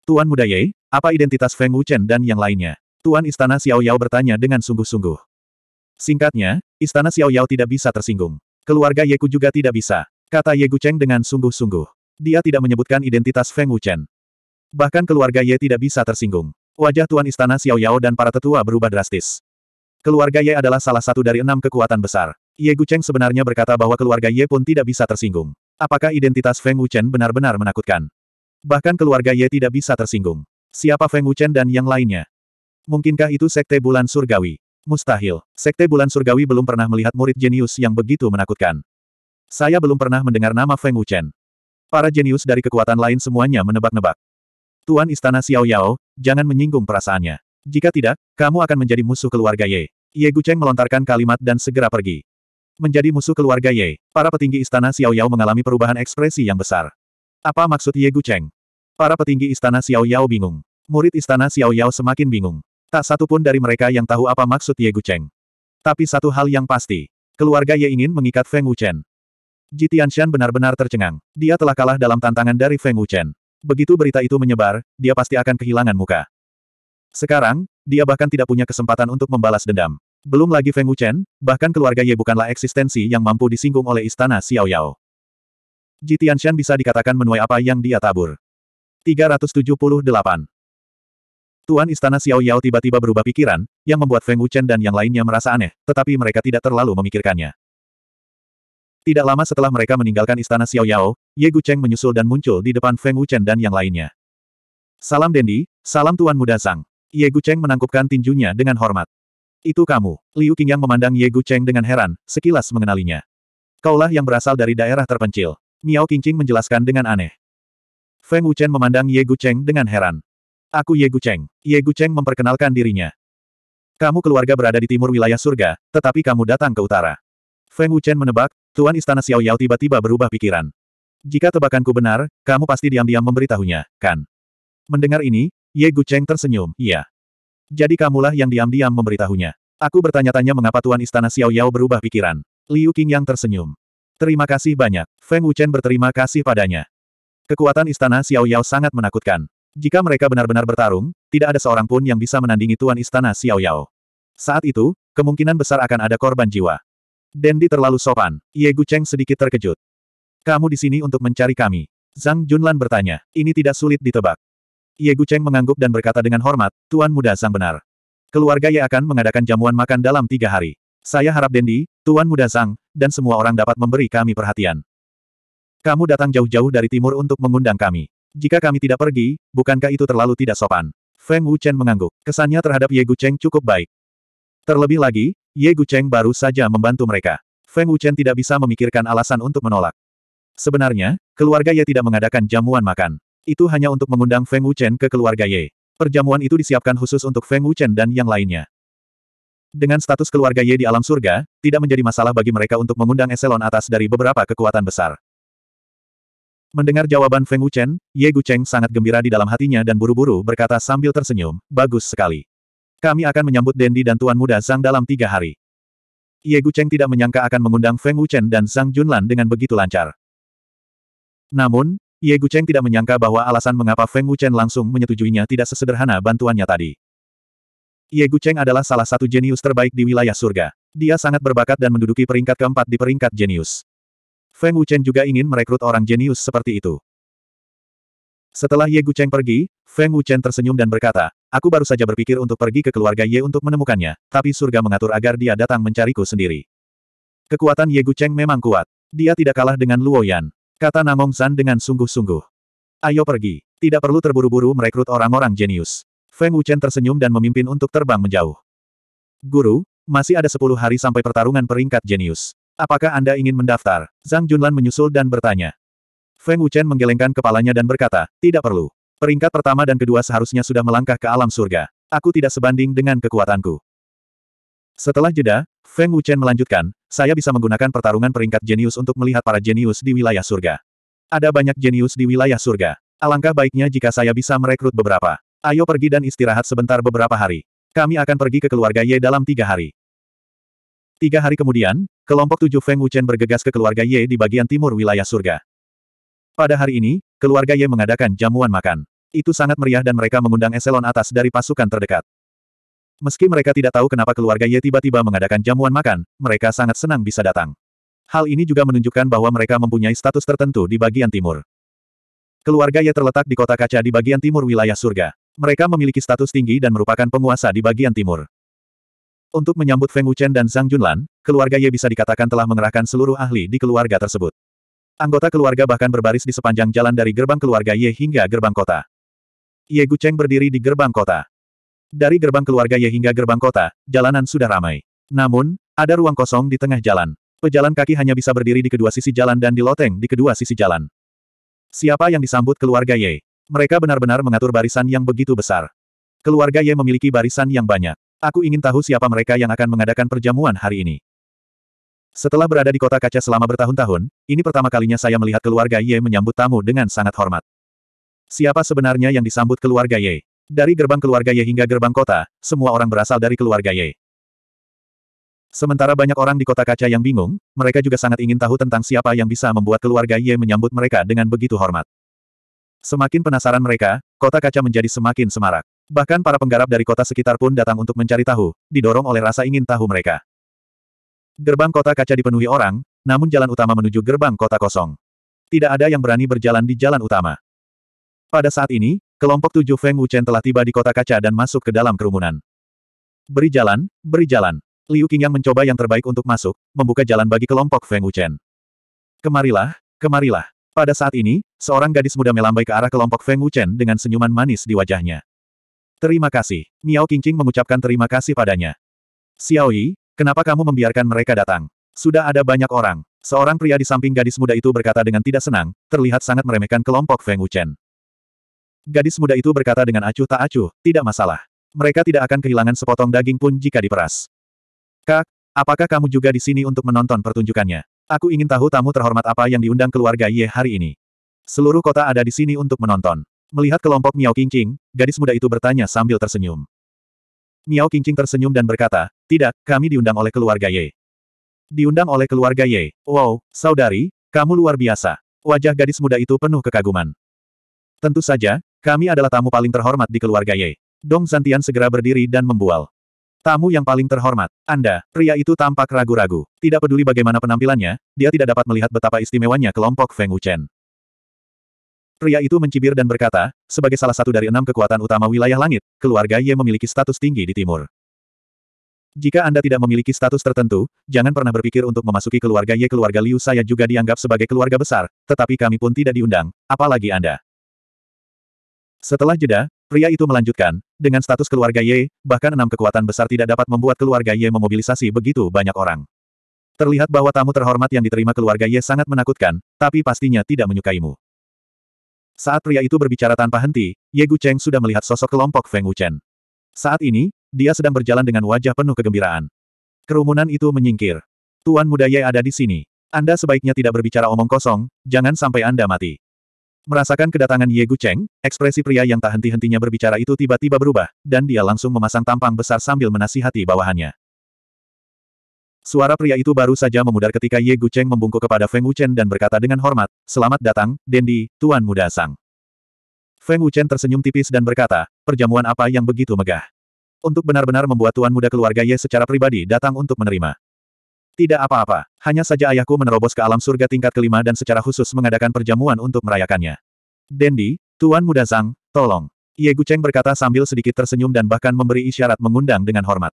Tuan Muda Ye, apa identitas Feng Wuchen dan yang lainnya? Tuan Istana Xiao Yao bertanya dengan sungguh-sungguh. Singkatnya, Istana Xiao Yao tidak bisa tersinggung. Keluarga Ye Ku juga tidak bisa. Kata Ye Guceng dengan sungguh-sungguh. Dia tidak menyebutkan identitas Feng Wuchen. Bahkan keluarga Ye tidak bisa tersinggung. Wajah Tuan Istana Xiao Yao dan para tetua berubah drastis. Keluarga Ye adalah salah satu dari enam kekuatan besar. Ye Gu Cheng sebenarnya berkata bahwa keluarga Ye pun tidak bisa tersinggung. Apakah identitas Feng Wuchen benar-benar menakutkan? Bahkan keluarga Ye tidak bisa tersinggung. Siapa Feng Wuchen dan yang lainnya? Mungkinkah itu Sekte Bulan Surgawi? Mustahil. Sekte Bulan Surgawi belum pernah melihat murid jenius yang begitu menakutkan. Saya belum pernah mendengar nama Feng Wuchen. Para jenius dari kekuatan lain semuanya menebak-nebak. Tuan Istana Xiao Yao, jangan menyinggung perasaannya. Jika tidak, kamu akan menjadi musuh keluarga Ye. Ye Gu Cheng melontarkan kalimat dan segera pergi. Menjadi musuh keluarga Ye, para petinggi istana Xiao Yao mengalami perubahan ekspresi yang besar. Apa maksud Ye Gu Cheng? Para petinggi istana Xiao Yao bingung. Murid istana Xiao Yao semakin bingung. Tak satu pun dari mereka yang tahu apa maksud Ye Gu Cheng. Tapi satu hal yang pasti, keluarga Ye ingin mengikat Feng Wuchen. Ji Tianxian benar-benar tercengang. Dia telah kalah dalam tantangan dari Feng Wuchen. Begitu berita itu menyebar, dia pasti akan kehilangan muka. Sekarang, dia bahkan tidak punya kesempatan untuk membalas dendam. Belum lagi Feng Wuchen, bahkan keluarga Ye bukanlah eksistensi yang mampu disinggung oleh istana Xiao Yao. Ji Tianshan bisa dikatakan menuai apa yang dia tabur. 378. Tuan Istana Xiao Yao tiba-tiba berubah pikiran, yang membuat Feng Wuchen dan yang lainnya merasa aneh, tetapi mereka tidak terlalu memikirkannya. Tidak lama setelah mereka meninggalkan Istana Xiao Yao, Ye Gu Cheng menyusul dan muncul di depan Feng Wuchen dan yang lainnya. Salam Dendi, salam Tuan Muda Zhang. Ye Gucheng menangkupkan tinjunya dengan hormat. Itu kamu. Liu Qingyang memandang Ye Gucheng dengan heran, sekilas mengenalinya. Kaulah yang berasal dari daerah terpencil. Miao Qingqing menjelaskan dengan aneh. Feng Wuchen memandang Ye Gucheng dengan heran. Aku Ye Gucheng. Ye Gucheng memperkenalkan dirinya. Kamu keluarga berada di timur wilayah surga, tetapi kamu datang ke utara. Feng Wuchen menebak, Tuan Istana Xiao Yao tiba-tiba berubah pikiran. Jika tebakanku benar, kamu pasti diam-diam memberitahunya, kan? Mendengar ini, Ye Gucheng tersenyum, iya. Jadi kamulah yang diam-diam memberitahunya. Aku bertanya-tanya mengapa Tuan Istana Xiao Yao berubah pikiran. Liu yang tersenyum. Terima kasih banyak. Feng Wuchen berterima kasih padanya. Kekuatan Istana Xiao Yao sangat menakutkan. Jika mereka benar-benar bertarung, tidak ada seorang pun yang bisa menandingi Tuan Istana Xiao Yao. Saat itu, kemungkinan besar akan ada korban jiwa. Dendi terlalu sopan. Ye Gucheng sedikit terkejut. Kamu di sini untuk mencari kami. Zhang Junlan bertanya. Ini tidak sulit ditebak. Ye Gucheng mengangguk dan berkata dengan hormat, Tuan Muda Sang benar. Keluarga Ye akan mengadakan jamuan makan dalam tiga hari. Saya harap Dendi, Tuan Muda Sang, dan semua orang dapat memberi kami perhatian. Kamu datang jauh-jauh dari timur untuk mengundang kami. Jika kami tidak pergi, bukankah itu terlalu tidak sopan? Feng Wuchen mengangguk. Kesannya terhadap Ye Gucheng cukup baik. Terlebih lagi, Ye Gucheng baru saja membantu mereka. Feng Wuchen tidak bisa memikirkan alasan untuk menolak. Sebenarnya, keluarga Ye tidak mengadakan jamuan makan. Itu hanya untuk mengundang Feng Wuchen ke keluarga Ye. Perjamuan itu disiapkan khusus untuk Feng Wuchen dan yang lainnya. Dengan status keluarga Ye di alam surga, tidak menjadi masalah bagi mereka untuk mengundang eselon atas dari beberapa kekuatan besar. Mendengar jawaban Feng Wuchen, Ye Gu Cheng sangat gembira di dalam hatinya dan buru-buru berkata sambil tersenyum, bagus sekali. Kami akan menyambut Dendi dan Tuan Muda Zhang dalam tiga hari. Ye Gu Cheng tidak menyangka akan mengundang Feng Wuchen dan Zhang Junlan dengan begitu lancar. Namun, Ye Gu Cheng tidak menyangka bahwa alasan mengapa Feng Wuchen langsung menyetujuinya tidak sesederhana bantuannya tadi. Ye Gu Cheng adalah salah satu jenius terbaik di wilayah surga. Dia sangat berbakat dan menduduki peringkat keempat di peringkat jenius. Feng Wuchen juga ingin merekrut orang jenius seperti itu. Setelah Ye Gu Cheng pergi, Feng Wuchen tersenyum dan berkata, Aku baru saja berpikir untuk pergi ke keluarga Ye untuk menemukannya, tapi surga mengatur agar dia datang mencariku sendiri. Kekuatan Ye Gu Cheng memang kuat. Dia tidak kalah dengan Luo Yan. Kata Namong San dengan sungguh-sungguh. Ayo pergi. Tidak perlu terburu-buru merekrut orang-orang jenius. Feng Wuchen tersenyum dan memimpin untuk terbang menjauh. Guru, masih ada sepuluh hari sampai pertarungan peringkat jenius. Apakah Anda ingin mendaftar? Zhang Junlan menyusul dan bertanya. Feng Wuchen menggelengkan kepalanya dan berkata, tidak perlu. Peringkat pertama dan kedua seharusnya sudah melangkah ke alam surga. Aku tidak sebanding dengan kekuatanku. Setelah jeda, Feng Wuchen melanjutkan, saya bisa menggunakan pertarungan peringkat jenius untuk melihat para jenius di wilayah surga. Ada banyak jenius di wilayah surga. Alangkah baiknya jika saya bisa merekrut beberapa. Ayo pergi dan istirahat sebentar beberapa hari. Kami akan pergi ke keluarga Ye dalam tiga hari. Tiga hari kemudian, kelompok tujuh Feng Wuchen bergegas ke keluarga Ye di bagian timur wilayah surga. Pada hari ini, keluarga Ye mengadakan jamuan makan. Itu sangat meriah dan mereka mengundang eselon atas dari pasukan terdekat. Meski mereka tidak tahu kenapa keluarga Ye tiba-tiba mengadakan jamuan makan, mereka sangat senang bisa datang. Hal ini juga menunjukkan bahwa mereka mempunyai status tertentu di bagian timur. Keluarga Ye terletak di kota kaca di bagian timur wilayah surga. Mereka memiliki status tinggi dan merupakan penguasa di bagian timur. Untuk menyambut Feng Wuchen dan Zhang Junlan, keluarga Ye bisa dikatakan telah mengerahkan seluruh ahli di keluarga tersebut. Anggota keluarga bahkan berbaris di sepanjang jalan dari gerbang keluarga Ye hingga gerbang kota. Ye Gucheng berdiri di gerbang kota. Dari gerbang keluarga Ye hingga gerbang kota, jalanan sudah ramai. Namun, ada ruang kosong di tengah jalan. Pejalan kaki hanya bisa berdiri di kedua sisi jalan dan di loteng di kedua sisi jalan. Siapa yang disambut keluarga Ye? Mereka benar-benar mengatur barisan yang begitu besar. Keluarga Ye memiliki barisan yang banyak. Aku ingin tahu siapa mereka yang akan mengadakan perjamuan hari ini. Setelah berada di kota kaca selama bertahun-tahun, ini pertama kalinya saya melihat keluarga Ye menyambut tamu dengan sangat hormat. Siapa sebenarnya yang disambut keluarga Ye? Dari gerbang keluarga Ye hingga gerbang kota, semua orang berasal dari keluarga Ye. Sementara banyak orang di kota kaca yang bingung, mereka juga sangat ingin tahu tentang siapa yang bisa membuat keluarga Ye menyambut mereka dengan begitu hormat. Semakin penasaran mereka, kota kaca menjadi semakin semarak. Bahkan para penggarap dari kota sekitar pun datang untuk mencari tahu, didorong oleh rasa ingin tahu mereka. Gerbang kota kaca dipenuhi orang, namun jalan utama menuju gerbang kota kosong. Tidak ada yang berani berjalan di jalan utama. Pada saat ini, Kelompok tujuh Feng Wuchen telah tiba di kota kaca dan masuk ke dalam kerumunan. Beri jalan, beri jalan. Liu Qingyang mencoba yang terbaik untuk masuk, membuka jalan bagi kelompok Feng Wuchen. Kemarilah, kemarilah. Pada saat ini, seorang gadis muda melambai ke arah kelompok Feng Wuchen dengan senyuman manis di wajahnya. Terima kasih. Miao Qingqing mengucapkan terima kasih padanya. Xiao Yi, kenapa kamu membiarkan mereka datang? Sudah ada banyak orang. Seorang pria di samping gadis muda itu berkata dengan tidak senang, terlihat sangat meremehkan kelompok Feng Wuchen. Gadis muda itu berkata dengan acuh tak acuh, tidak masalah. Mereka tidak akan kehilangan sepotong daging pun jika diperas. Kak, apakah kamu juga di sini untuk menonton pertunjukannya? Aku ingin tahu tamu terhormat apa yang diundang keluarga Ye hari ini. Seluruh kota ada di sini untuk menonton. Melihat kelompok Miao Qingqing, gadis muda itu bertanya sambil tersenyum. Miao Qingqing tersenyum dan berkata, tidak, kami diundang oleh keluarga Ye. Diundang oleh keluarga Ye. Wow, saudari, kamu luar biasa. Wajah gadis muda itu penuh kekaguman. Tentu saja, kami adalah tamu paling terhormat di keluarga Ye. Dong Zantian segera berdiri dan membual. Tamu yang paling terhormat, Anda, pria itu tampak ragu-ragu. Tidak peduli bagaimana penampilannya, dia tidak dapat melihat betapa istimewanya kelompok Feng Wuchen. Pria itu mencibir dan berkata, sebagai salah satu dari enam kekuatan utama wilayah langit, keluarga Ye memiliki status tinggi di timur. Jika Anda tidak memiliki status tertentu, jangan pernah berpikir untuk memasuki keluarga Ye. Keluarga Liu saya juga dianggap sebagai keluarga besar, tetapi kami pun tidak diundang, apalagi Anda. Setelah jeda, pria itu melanjutkan, dengan status keluarga Ye. bahkan enam kekuatan besar tidak dapat membuat keluarga Ye memobilisasi begitu banyak orang. Terlihat bahwa tamu terhormat yang diterima keluarga Ye sangat menakutkan, tapi pastinya tidak menyukaimu. Saat pria itu berbicara tanpa henti, Ye Gu Cheng sudah melihat sosok kelompok Feng Wuchen. Saat ini, dia sedang berjalan dengan wajah penuh kegembiraan. Kerumunan itu menyingkir. Tuan muda Ye ada di sini. Anda sebaiknya tidak berbicara omong kosong, jangan sampai Anda mati. Merasakan kedatangan Ye Gu Cheng, ekspresi pria yang tak henti-hentinya berbicara itu tiba-tiba berubah, dan dia langsung memasang tampang besar sambil menasihati bawahannya. Suara pria itu baru saja memudar ketika Ye Gu Cheng membungkuk kepada Feng Wuchen dan berkata dengan hormat, Selamat datang, Dendi, Tuan Muda Sang. Feng Wuchen tersenyum tipis dan berkata, perjamuan apa yang begitu megah? Untuk benar-benar membuat Tuan Muda keluarga Ye secara pribadi datang untuk menerima. Tidak apa-apa, hanya saja ayahku menerobos ke alam surga tingkat kelima dan secara khusus mengadakan perjamuan untuk merayakannya. Dendi, Tuan Muda Zhang, tolong. Ye Gucheng berkata sambil sedikit tersenyum dan bahkan memberi isyarat mengundang dengan hormat.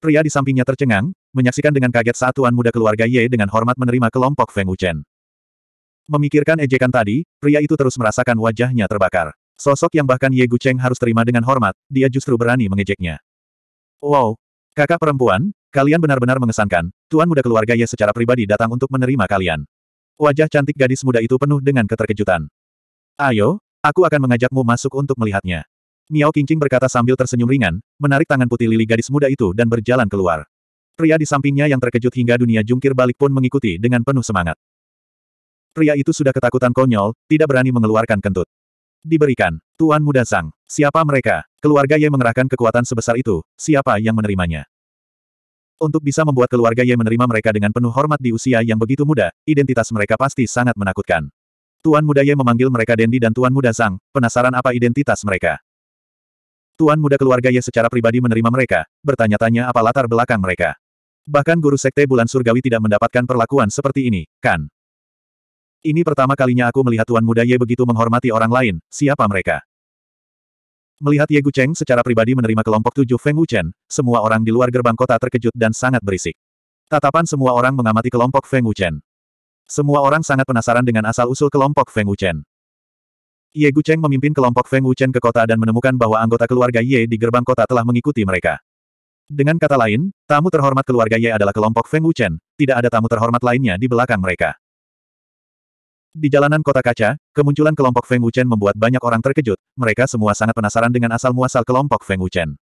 Pria di sampingnya tercengang, menyaksikan dengan kaget saat Tuan Muda keluarga Ye dengan hormat menerima kelompok Feng Wuchen. Memikirkan ejekan tadi, pria itu terus merasakan wajahnya terbakar. Sosok yang bahkan Ye Gucheng harus terima dengan hormat, dia justru berani mengejeknya. Wow, kakak perempuan, Kalian benar-benar mengesankan, tuan muda keluarga Ye secara pribadi datang untuk menerima kalian. Wajah cantik gadis muda itu penuh dengan keterkejutan. Ayo, aku akan mengajakmu masuk untuk melihatnya. Miao Qingqing berkata sambil tersenyum ringan, menarik tangan putih lili gadis muda itu dan berjalan keluar. Pria di sampingnya yang terkejut hingga dunia jungkir balik pun mengikuti dengan penuh semangat. Pria itu sudah ketakutan konyol, tidak berani mengeluarkan kentut. Diberikan, Tuan Muda sang Siapa mereka? Keluarga Ye mengerahkan kekuatan sebesar itu, siapa yang menerimanya? Untuk bisa membuat keluarga Ye menerima mereka dengan penuh hormat di usia yang begitu muda, identitas mereka pasti sangat menakutkan. Tuan Muda Ye memanggil mereka Dendi dan Tuan Muda Sang. penasaran apa identitas mereka. Tuan Muda keluarga Ye secara pribadi menerima mereka, bertanya-tanya apa latar belakang mereka. Bahkan guru sekte bulan surgawi tidak mendapatkan perlakuan seperti ini, kan? Ini pertama kalinya aku melihat Tuan Muda Ye begitu menghormati orang lain, siapa mereka? Melihat Ye Gucheng secara pribadi menerima kelompok tujuh Feng Wuchen, semua orang di luar gerbang kota terkejut dan sangat berisik. Tatapan semua orang mengamati kelompok Feng Wuchen. Semua orang sangat penasaran dengan asal-usul kelompok Feng Wuchen. Ye Gucheng memimpin kelompok Feng Wuchen ke kota dan menemukan bahwa anggota keluarga Ye di gerbang kota telah mengikuti mereka. Dengan kata lain, tamu terhormat keluarga Ye adalah kelompok Feng Wuchen, tidak ada tamu terhormat lainnya di belakang mereka. Di jalanan kota kaca, kemunculan kelompok Feng Wuchen membuat banyak orang terkejut, mereka semua sangat penasaran dengan asal-muasal kelompok Feng Wuchen.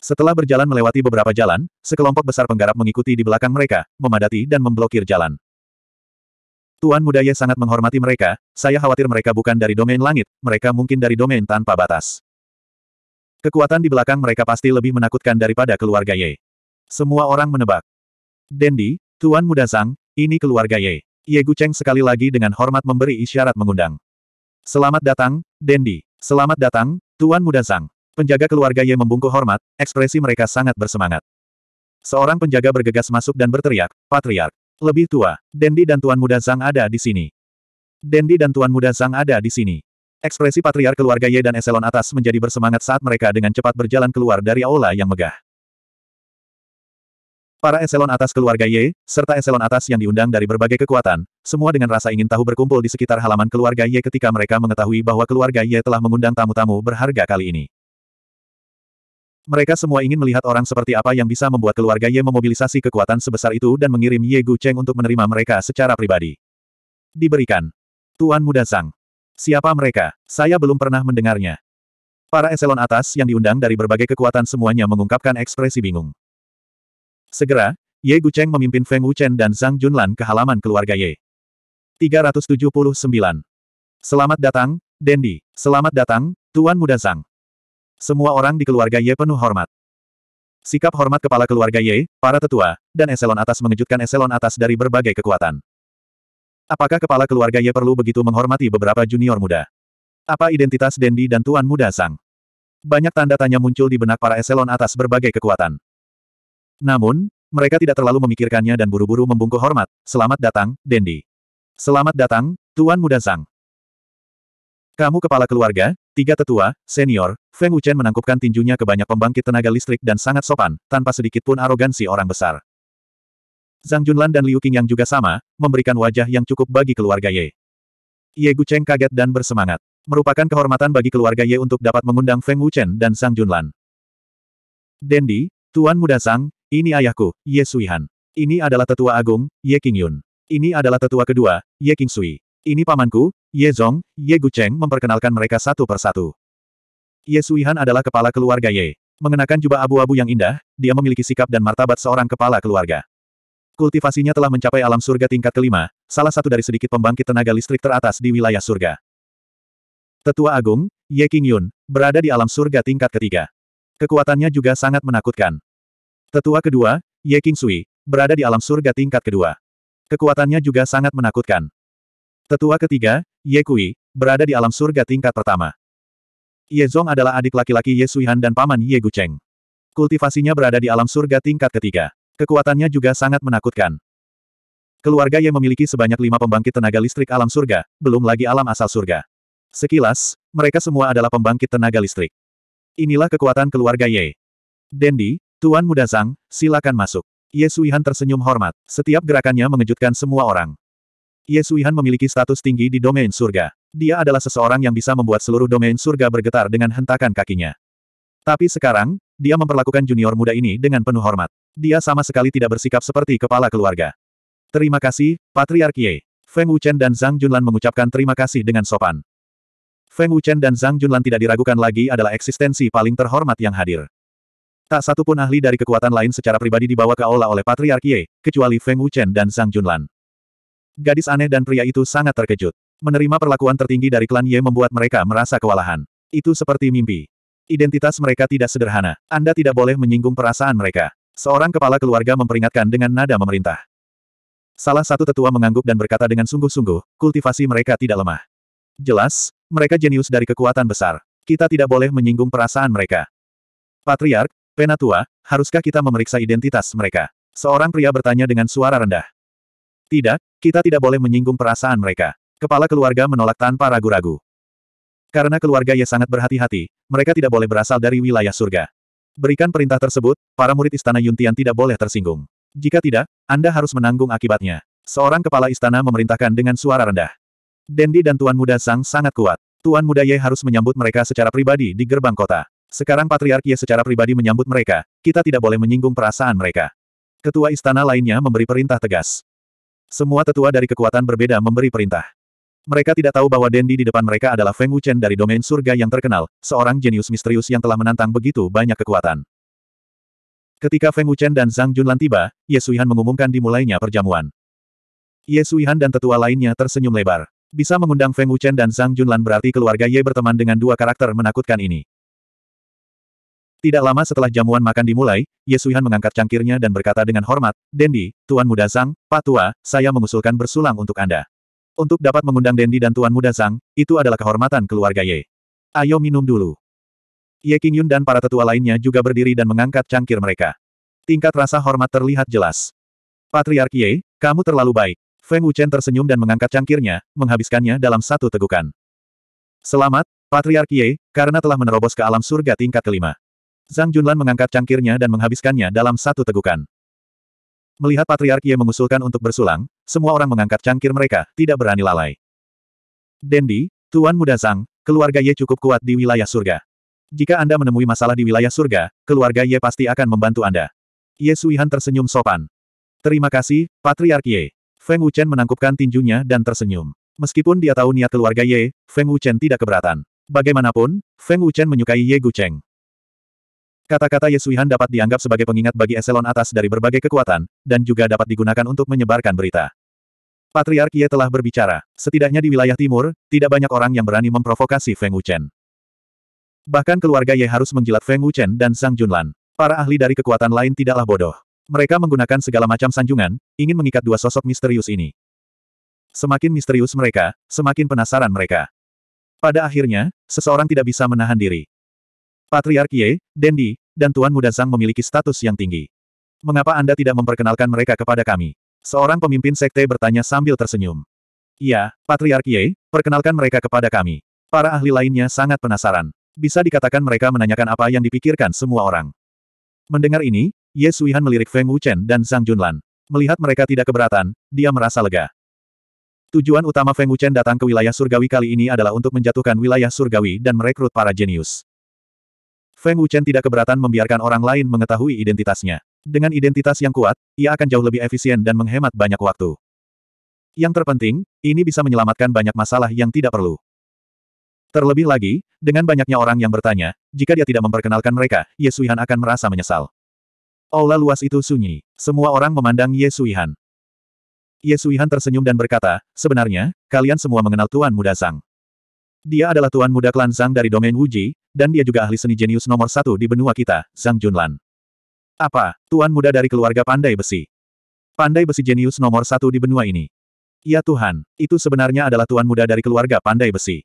Setelah berjalan melewati beberapa jalan, sekelompok besar penggarap mengikuti di belakang mereka, memadati dan memblokir jalan. Tuan Muda Ye sangat menghormati mereka, saya khawatir mereka bukan dari domain langit, mereka mungkin dari domain tanpa batas. Kekuatan di belakang mereka pasti lebih menakutkan daripada keluarga Ye. Semua orang menebak. Dendi, Tuan Muda Zhang, ini keluarga Ye. Ye Gucheng sekali lagi dengan hormat memberi isyarat mengundang. Selamat datang, Dendi. Selamat datang, Tuan Muda Zhang. Penjaga keluarga Ye membungkuk hormat, ekspresi mereka sangat bersemangat. Seorang penjaga bergegas masuk dan berteriak, Patriark. Lebih tua, Dendi dan Tuan Muda Zhang ada di sini. Dendi dan Tuan Muda Zhang ada di sini. Ekspresi patriark keluarga Ye dan eselon atas menjadi bersemangat saat mereka dengan cepat berjalan keluar dari aula yang megah. Para eselon atas keluarga Ye serta eselon atas yang diundang dari berbagai kekuatan, semua dengan rasa ingin tahu berkumpul di sekitar halaman keluarga Ye ketika mereka mengetahui bahwa keluarga Ye telah mengundang tamu-tamu berharga kali ini. Mereka semua ingin melihat orang seperti apa yang bisa membuat keluarga Ye memobilisasi kekuatan sebesar itu dan mengirim Ye Gu Cheng untuk menerima mereka secara pribadi. Diberikan. Tuan Muda Sang. Siapa mereka? Saya belum pernah mendengarnya. Para eselon atas yang diundang dari berbagai kekuatan semuanya mengungkapkan ekspresi bingung. Segera, Ye Gucheng memimpin Feng Wuchen dan Zhang Junlan ke halaman keluarga Ye. 379. Selamat datang, Dendi. Selamat datang, Tuan Muda Zhang. Semua orang di keluarga Ye penuh hormat. Sikap hormat kepala keluarga Ye, para tetua, dan eselon atas mengejutkan eselon atas dari berbagai kekuatan. Apakah kepala keluarga Ye perlu begitu menghormati beberapa junior muda? Apa identitas Dendi dan Tuan Muda Zhang? Banyak tanda tanya muncul di benak para eselon atas berbagai kekuatan. Namun, mereka tidak terlalu memikirkannya dan buru-buru membungkuk hormat. Selamat datang, Dendi. Selamat datang, Tuan Muda Zhang. Kamu kepala keluarga, tiga tetua, senior, Feng Wuchen menangkupkan tinjunya ke banyak pembangkit tenaga listrik dan sangat sopan, tanpa sedikit pun arogansi orang besar. Zhang Junlan dan Liu Qing yang juga sama, memberikan wajah yang cukup bagi keluarga Ye. Ye Gu Cheng kaget dan bersemangat. Merupakan kehormatan bagi keluarga Ye untuk dapat mengundang Feng Wuchen dan Zhang Junlan. Dendi, Tuan Muda Zhang, ini ayahku, Ye Suihan. Ini adalah tetua agung, Ye King Yun. Ini adalah tetua kedua, Ye Sui. Ini pamanku, Ye Zong, Ye Gu Cheng memperkenalkan mereka satu persatu. Ye Suihan adalah kepala keluarga Ye. Mengenakan jubah abu-abu yang indah, dia memiliki sikap dan martabat seorang kepala keluarga. Kultivasinya telah mencapai alam surga tingkat kelima, salah satu dari sedikit pembangkit tenaga listrik teratas di wilayah surga. Tetua Agung, Ye King Yun, berada di alam surga tingkat ketiga. Kekuatannya juga sangat menakutkan. Tetua kedua, Ye King Sui, berada di alam surga tingkat kedua. Kekuatannya juga sangat menakutkan. Tetua ketiga, Ye Kui, berada di alam surga tingkat pertama. Ye Zong adalah adik laki-laki Ye Suihan dan paman Ye Gucheng. Kultivasinya berada di alam surga tingkat ketiga. Kekuatannya juga sangat menakutkan. Keluarga Ye memiliki sebanyak lima pembangkit tenaga listrik alam surga, belum lagi alam asal surga. Sekilas, mereka semua adalah pembangkit tenaga listrik. Inilah kekuatan keluarga Ye. Dendi, Tuan Muda Zhang, silakan masuk. Ye Suihan tersenyum hormat. Setiap gerakannya mengejutkan semua orang. Ye Suihan memiliki status tinggi di domain surga. Dia adalah seseorang yang bisa membuat seluruh domain surga bergetar dengan hentakan kakinya. Tapi sekarang, dia memperlakukan junior muda ini dengan penuh hormat. Dia sama sekali tidak bersikap seperti kepala keluarga. Terima kasih, Patriark Ye. Feng Wuchen dan Zhang Junlan mengucapkan terima kasih dengan sopan. Feng Wuchen dan Zhang Junlan tidak diragukan lagi adalah eksistensi paling terhormat yang hadir. Tak satu pun ahli dari kekuatan lain secara pribadi dibawa ke aula oleh Patriark Ye, kecuali Feng Wuchen dan Sang Junlan. Gadis aneh dan pria itu sangat terkejut. Menerima perlakuan tertinggi dari klan Ye membuat mereka merasa kewalahan. Itu seperti mimpi. Identitas mereka tidak sederhana. Anda tidak boleh menyinggung perasaan mereka. Seorang kepala keluarga memperingatkan dengan nada memerintah. Salah satu tetua mengangguk dan berkata dengan sungguh-sungguh, kultivasi mereka tidak lemah. Jelas, mereka jenius dari kekuatan besar. Kita tidak boleh menyinggung perasaan mereka. Patriark, Penatua, haruskah kita memeriksa identitas mereka? Seorang pria bertanya dengan suara rendah. Tidak, kita tidak boleh menyinggung perasaan mereka. Kepala keluarga menolak tanpa ragu-ragu. Karena keluarga Ye sangat berhati-hati, mereka tidak boleh berasal dari wilayah surga. Berikan perintah tersebut, para murid istana Yuntian tidak boleh tersinggung. Jika tidak, Anda harus menanggung akibatnya. Seorang kepala istana memerintahkan dengan suara rendah. Dendi dan Tuan Muda Sang sangat kuat. Tuan Muda Ye harus menyambut mereka secara pribadi di gerbang kota. Sekarang patriarki secara pribadi menyambut mereka, kita tidak boleh menyinggung perasaan mereka. Ketua istana lainnya memberi perintah tegas. Semua tetua dari kekuatan berbeda memberi perintah. Mereka tidak tahu bahwa Dendi di depan mereka adalah Feng Wuchen dari domain surga yang terkenal, seorang jenius misterius yang telah menantang begitu banyak kekuatan. Ketika Feng Wuchen dan Zhang Junlan tiba, Ye Suihan mengumumkan dimulainya perjamuan. Ye Suihan dan tetua lainnya tersenyum lebar. Bisa mengundang Feng Wuchen dan Zhang Junlan berarti keluarga Ye berteman dengan dua karakter menakutkan ini. Tidak lama setelah jamuan makan dimulai, Yesuihan mengangkat cangkirnya dan berkata dengan hormat, Dendi, Tuan Muda Zhang, tua, saya mengusulkan bersulang untuk Anda. Untuk dapat mengundang Dendi dan Tuan Muda Zhang, itu adalah kehormatan keluarga Ye. Ayo minum dulu. Ye King Yun dan para tetua lainnya juga berdiri dan mengangkat cangkir mereka. Tingkat rasa hormat terlihat jelas. Patriark Ye, kamu terlalu baik. Feng Wuchen tersenyum dan mengangkat cangkirnya, menghabiskannya dalam satu tegukan. Selamat, Patriark Ye, karena telah menerobos ke alam surga tingkat kelima. Zhang Junlan mengangkat cangkirnya dan menghabiskannya dalam satu tegukan. Melihat Patriark Ye mengusulkan untuk bersulang, semua orang mengangkat cangkir mereka, tidak berani lalai. Dendi, Tuan Muda Zhang, keluarga Ye cukup kuat di wilayah surga. Jika Anda menemui masalah di wilayah surga, keluarga Ye pasti akan membantu Anda. Ye Suihan tersenyum sopan. Terima kasih, Patriark Ye. Feng Wuchen menangkupkan tinjunya dan tersenyum. Meskipun dia tahu niat keluarga Ye, Feng Wuchen tidak keberatan. Bagaimanapun, Feng Wuchen menyukai Ye Gucheng. Kata-kata Yesuihan dapat dianggap sebagai pengingat bagi eselon atas dari berbagai kekuatan, dan juga dapat digunakan untuk menyebarkan berita. Patriark Ye telah berbicara. Setidaknya di wilayah timur, tidak banyak orang yang berani memprovokasi Feng Wuchen. Bahkan keluarga Ye harus menjilat Feng Wuchen dan Sang Junlan. Para ahli dari kekuatan lain tidaklah bodoh. Mereka menggunakan segala macam sanjungan, ingin mengikat dua sosok misterius ini. Semakin misterius mereka, semakin penasaran mereka. Pada akhirnya, seseorang tidak bisa menahan diri. Patriark Ye, Dendi, dan Tuan Muda Sang memiliki status yang tinggi. Mengapa Anda tidak memperkenalkan mereka kepada kami? Seorang pemimpin sekte bertanya sambil tersenyum. Ya, Patriark Ye, perkenalkan mereka kepada kami. Para ahli lainnya sangat penasaran. Bisa dikatakan mereka menanyakan apa yang dipikirkan semua orang. Mendengar ini, Ye Suihan melirik Feng Wuchen dan Zhang Junlan. Melihat mereka tidak keberatan, dia merasa lega. Tujuan utama Feng Wuchen datang ke wilayah surgawi kali ini adalah untuk menjatuhkan wilayah surgawi dan merekrut para jenius. Feng Wuchen tidak keberatan membiarkan orang lain mengetahui identitasnya. Dengan identitas yang kuat, ia akan jauh lebih efisien dan menghemat banyak waktu. Yang terpenting, ini bisa menyelamatkan banyak masalah yang tidak perlu. Terlebih lagi, dengan banyaknya orang yang bertanya, jika dia tidak memperkenalkan mereka, Ye Suihan akan merasa menyesal. Aula luas itu sunyi. Semua orang memandang Ye Suihan. Ye Suihan tersenyum dan berkata, sebenarnya, kalian semua mengenal Tuan Muda Zhang. Dia adalah tuan muda klan Zhang dari domain Wuji, dan dia juga ahli seni jenius nomor satu di benua kita, Zhang Junlan. Apa, tuan muda dari keluarga pandai besi? Pandai besi jenius nomor satu di benua ini. Ya Tuhan, itu sebenarnya adalah tuan muda dari keluarga pandai besi.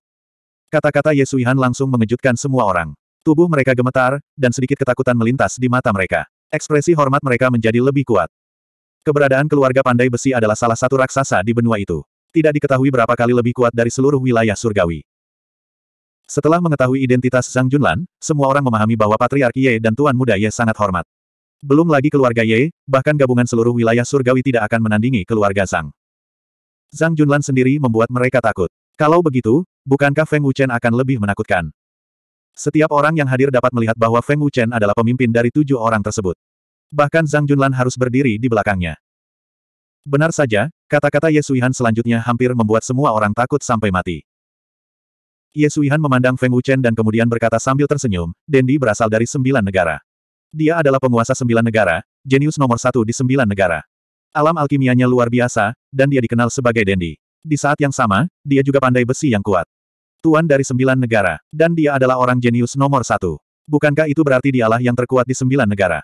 Kata-kata Yesuihan langsung mengejutkan semua orang. Tubuh mereka gemetar, dan sedikit ketakutan melintas di mata mereka. Ekspresi hormat mereka menjadi lebih kuat. Keberadaan keluarga pandai besi adalah salah satu raksasa di benua itu. Tidak diketahui berapa kali lebih kuat dari seluruh wilayah surgawi. Setelah mengetahui identitas Zhang Junlan, semua orang memahami bahwa Patriarki Ye dan Tuan Muda Ye sangat hormat. Belum lagi keluarga Ye, bahkan gabungan seluruh wilayah surgawi tidak akan menandingi keluarga Zhang. Zhang Junlan sendiri membuat mereka takut. Kalau begitu, bukankah Feng Wuchen akan lebih menakutkan? Setiap orang yang hadir dapat melihat bahwa Feng Wuchen adalah pemimpin dari tujuh orang tersebut. Bahkan Zhang Junlan harus berdiri di belakangnya. Benar saja, kata-kata Ye Suihan selanjutnya hampir membuat semua orang takut sampai mati. Ye Suihan memandang Feng Wuchen dan kemudian berkata sambil tersenyum, Dendi berasal dari sembilan negara. Dia adalah penguasa sembilan negara, jenius nomor satu di sembilan negara. Alam alkimianya luar biasa, dan dia dikenal sebagai Dendi. Di saat yang sama, dia juga pandai besi yang kuat. Tuan dari sembilan negara, dan dia adalah orang jenius nomor satu. Bukankah itu berarti dialah yang terkuat di sembilan negara?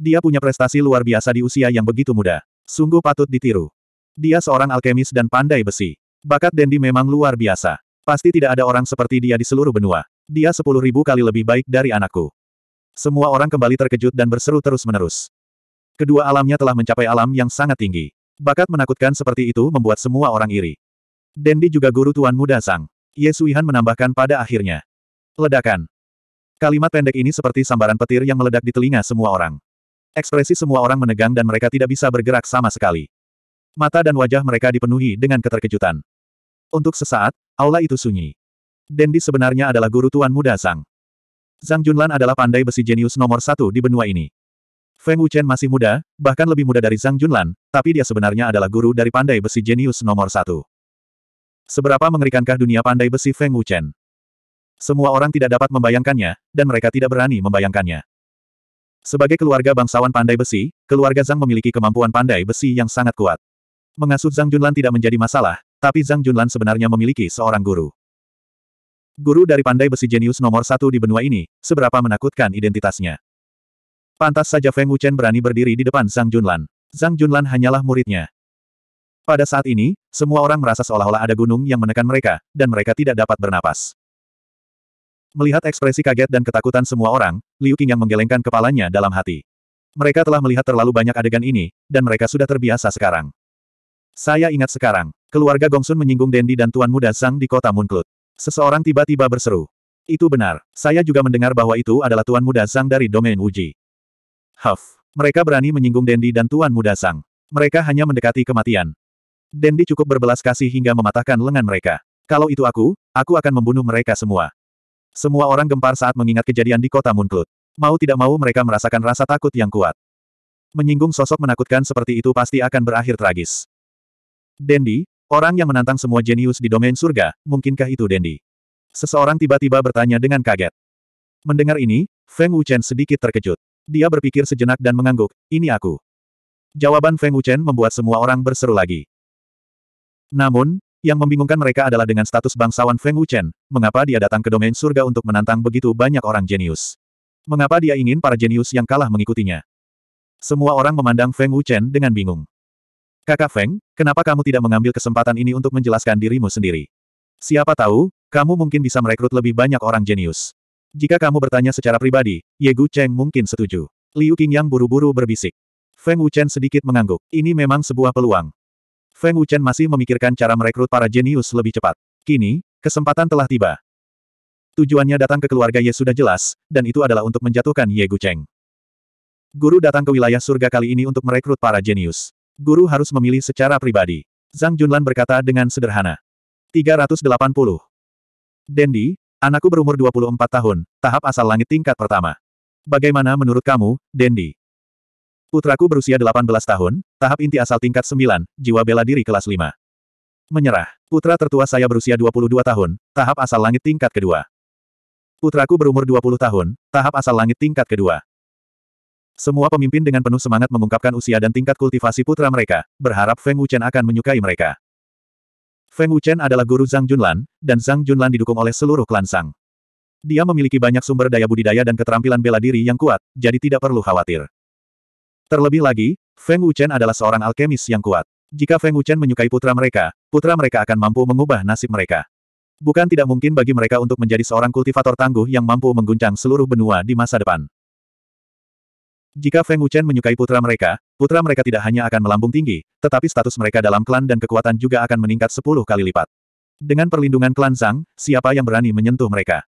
Dia punya prestasi luar biasa di usia yang begitu muda. Sungguh patut ditiru. Dia seorang alkemis dan pandai besi. Bakat Dendi memang luar biasa. Pasti tidak ada orang seperti dia di seluruh benua. Dia sepuluh ribu kali lebih baik dari anakku. Semua orang kembali terkejut dan berseru terus-menerus. Kedua alamnya telah mencapai alam yang sangat tinggi. Bakat menakutkan seperti itu membuat semua orang iri. Dendi juga guru tuan muda sang. Ye Suihan menambahkan pada akhirnya. Ledakan. Kalimat pendek ini seperti sambaran petir yang meledak di telinga semua orang. Ekspresi semua orang menegang dan mereka tidak bisa bergerak sama sekali. Mata dan wajah mereka dipenuhi dengan keterkejutan. Untuk sesaat, aula itu sunyi. Dendi sebenarnya adalah guru tuan muda Zhang. Zhang Junlan adalah pandai besi jenius nomor satu di benua ini. Feng Wuchen masih muda, bahkan lebih muda dari Zhang Junlan, tapi dia sebenarnya adalah guru dari pandai besi jenius nomor satu. Seberapa mengerikankah dunia pandai besi Feng Wuchen? Semua orang tidak dapat membayangkannya, dan mereka tidak berani membayangkannya. Sebagai keluarga bangsawan pandai besi, keluarga Zhang memiliki kemampuan pandai besi yang sangat kuat. Mengasuh Zhang Junlan tidak menjadi masalah, tapi Zhang Junlan sebenarnya memiliki seorang guru. Guru dari pandai besi jenius nomor satu di benua ini, seberapa menakutkan identitasnya. Pantas saja Feng Wuchen berani berdiri di depan Zhang Junlan. Zhang Junlan hanyalah muridnya. Pada saat ini, semua orang merasa seolah-olah ada gunung yang menekan mereka, dan mereka tidak dapat bernapas. Melihat ekspresi kaget dan ketakutan semua orang, Liu yang menggelengkan kepalanya dalam hati. Mereka telah melihat terlalu banyak adegan ini, dan mereka sudah terbiasa sekarang. Saya ingat sekarang, Keluarga Gongsun menyinggung Dendi dan Tuan Muda Sang di kota Munklut. Seseorang tiba-tiba berseru. Itu benar. Saya juga mendengar bahwa itu adalah Tuan Muda Sang dari domain Wuji. Huff. Mereka berani menyinggung Dendi dan Tuan Muda Sang. Mereka hanya mendekati kematian. Dendi cukup berbelas kasih hingga mematahkan lengan mereka. Kalau itu aku, aku akan membunuh mereka semua. Semua orang gempar saat mengingat kejadian di kota Munklut. Mau tidak mau mereka merasakan rasa takut yang kuat. Menyinggung sosok menakutkan seperti itu pasti akan berakhir tragis. Dendi, Orang yang menantang semua jenius di domain surga, mungkinkah itu Dendi? Seseorang tiba-tiba bertanya dengan kaget. Mendengar ini, Feng Wuchen sedikit terkejut. Dia berpikir sejenak dan mengangguk, ini aku. Jawaban Feng Wuchen membuat semua orang berseru lagi. Namun, yang membingungkan mereka adalah dengan status bangsawan Feng Wuchen, mengapa dia datang ke domain surga untuk menantang begitu banyak orang jenius. Mengapa dia ingin para jenius yang kalah mengikutinya? Semua orang memandang Feng Wuchen dengan bingung. Kakak Feng, kenapa kamu tidak mengambil kesempatan ini untuk menjelaskan dirimu sendiri? Siapa tahu, kamu mungkin bisa merekrut lebih banyak orang jenius. Jika kamu bertanya secara pribadi, Ye Gu Cheng mungkin setuju. Liu Qingyang buru-buru berbisik. Feng Wuchen sedikit mengangguk. Ini memang sebuah peluang. Feng Wuchen masih memikirkan cara merekrut para jenius lebih cepat. Kini, kesempatan telah tiba. Tujuannya datang ke keluarga Ye sudah jelas, dan itu adalah untuk menjatuhkan Ye Gu Cheng. Guru datang ke wilayah surga kali ini untuk merekrut para jenius guru harus memilih secara pribadi. Zhang Junlan berkata dengan sederhana. 380. Dendi, anakku berumur 24 tahun, tahap asal langit tingkat pertama. Bagaimana menurut kamu, Dendi? Putraku berusia 18 tahun, tahap inti asal tingkat 9, jiwa bela diri kelas 5. Menyerah. Putra tertua saya berusia 22 tahun, tahap asal langit tingkat kedua. Putraku berumur 20 tahun, tahap asal langit tingkat kedua. Semua pemimpin dengan penuh semangat mengungkapkan usia dan tingkat kultivasi putra mereka, berharap Feng Wuchen akan menyukai mereka. Feng Wuchen adalah guru Zhang Junlan, dan Zhang Junlan didukung oleh seluruh klan Sang. Dia memiliki banyak sumber daya budidaya dan keterampilan bela diri yang kuat, jadi tidak perlu khawatir. Terlebih lagi, Feng Wuchen adalah seorang alkemis yang kuat. Jika Feng Wuchen menyukai putra mereka, putra mereka akan mampu mengubah nasib mereka. Bukan tidak mungkin bagi mereka untuk menjadi seorang kultivator tangguh yang mampu mengguncang seluruh benua di masa depan. Jika Feng Wuchen menyukai putra mereka, putra mereka tidak hanya akan melambung tinggi, tetapi status mereka dalam klan dan kekuatan juga akan meningkat sepuluh kali lipat. Dengan perlindungan klan Zhang, siapa yang berani menyentuh mereka?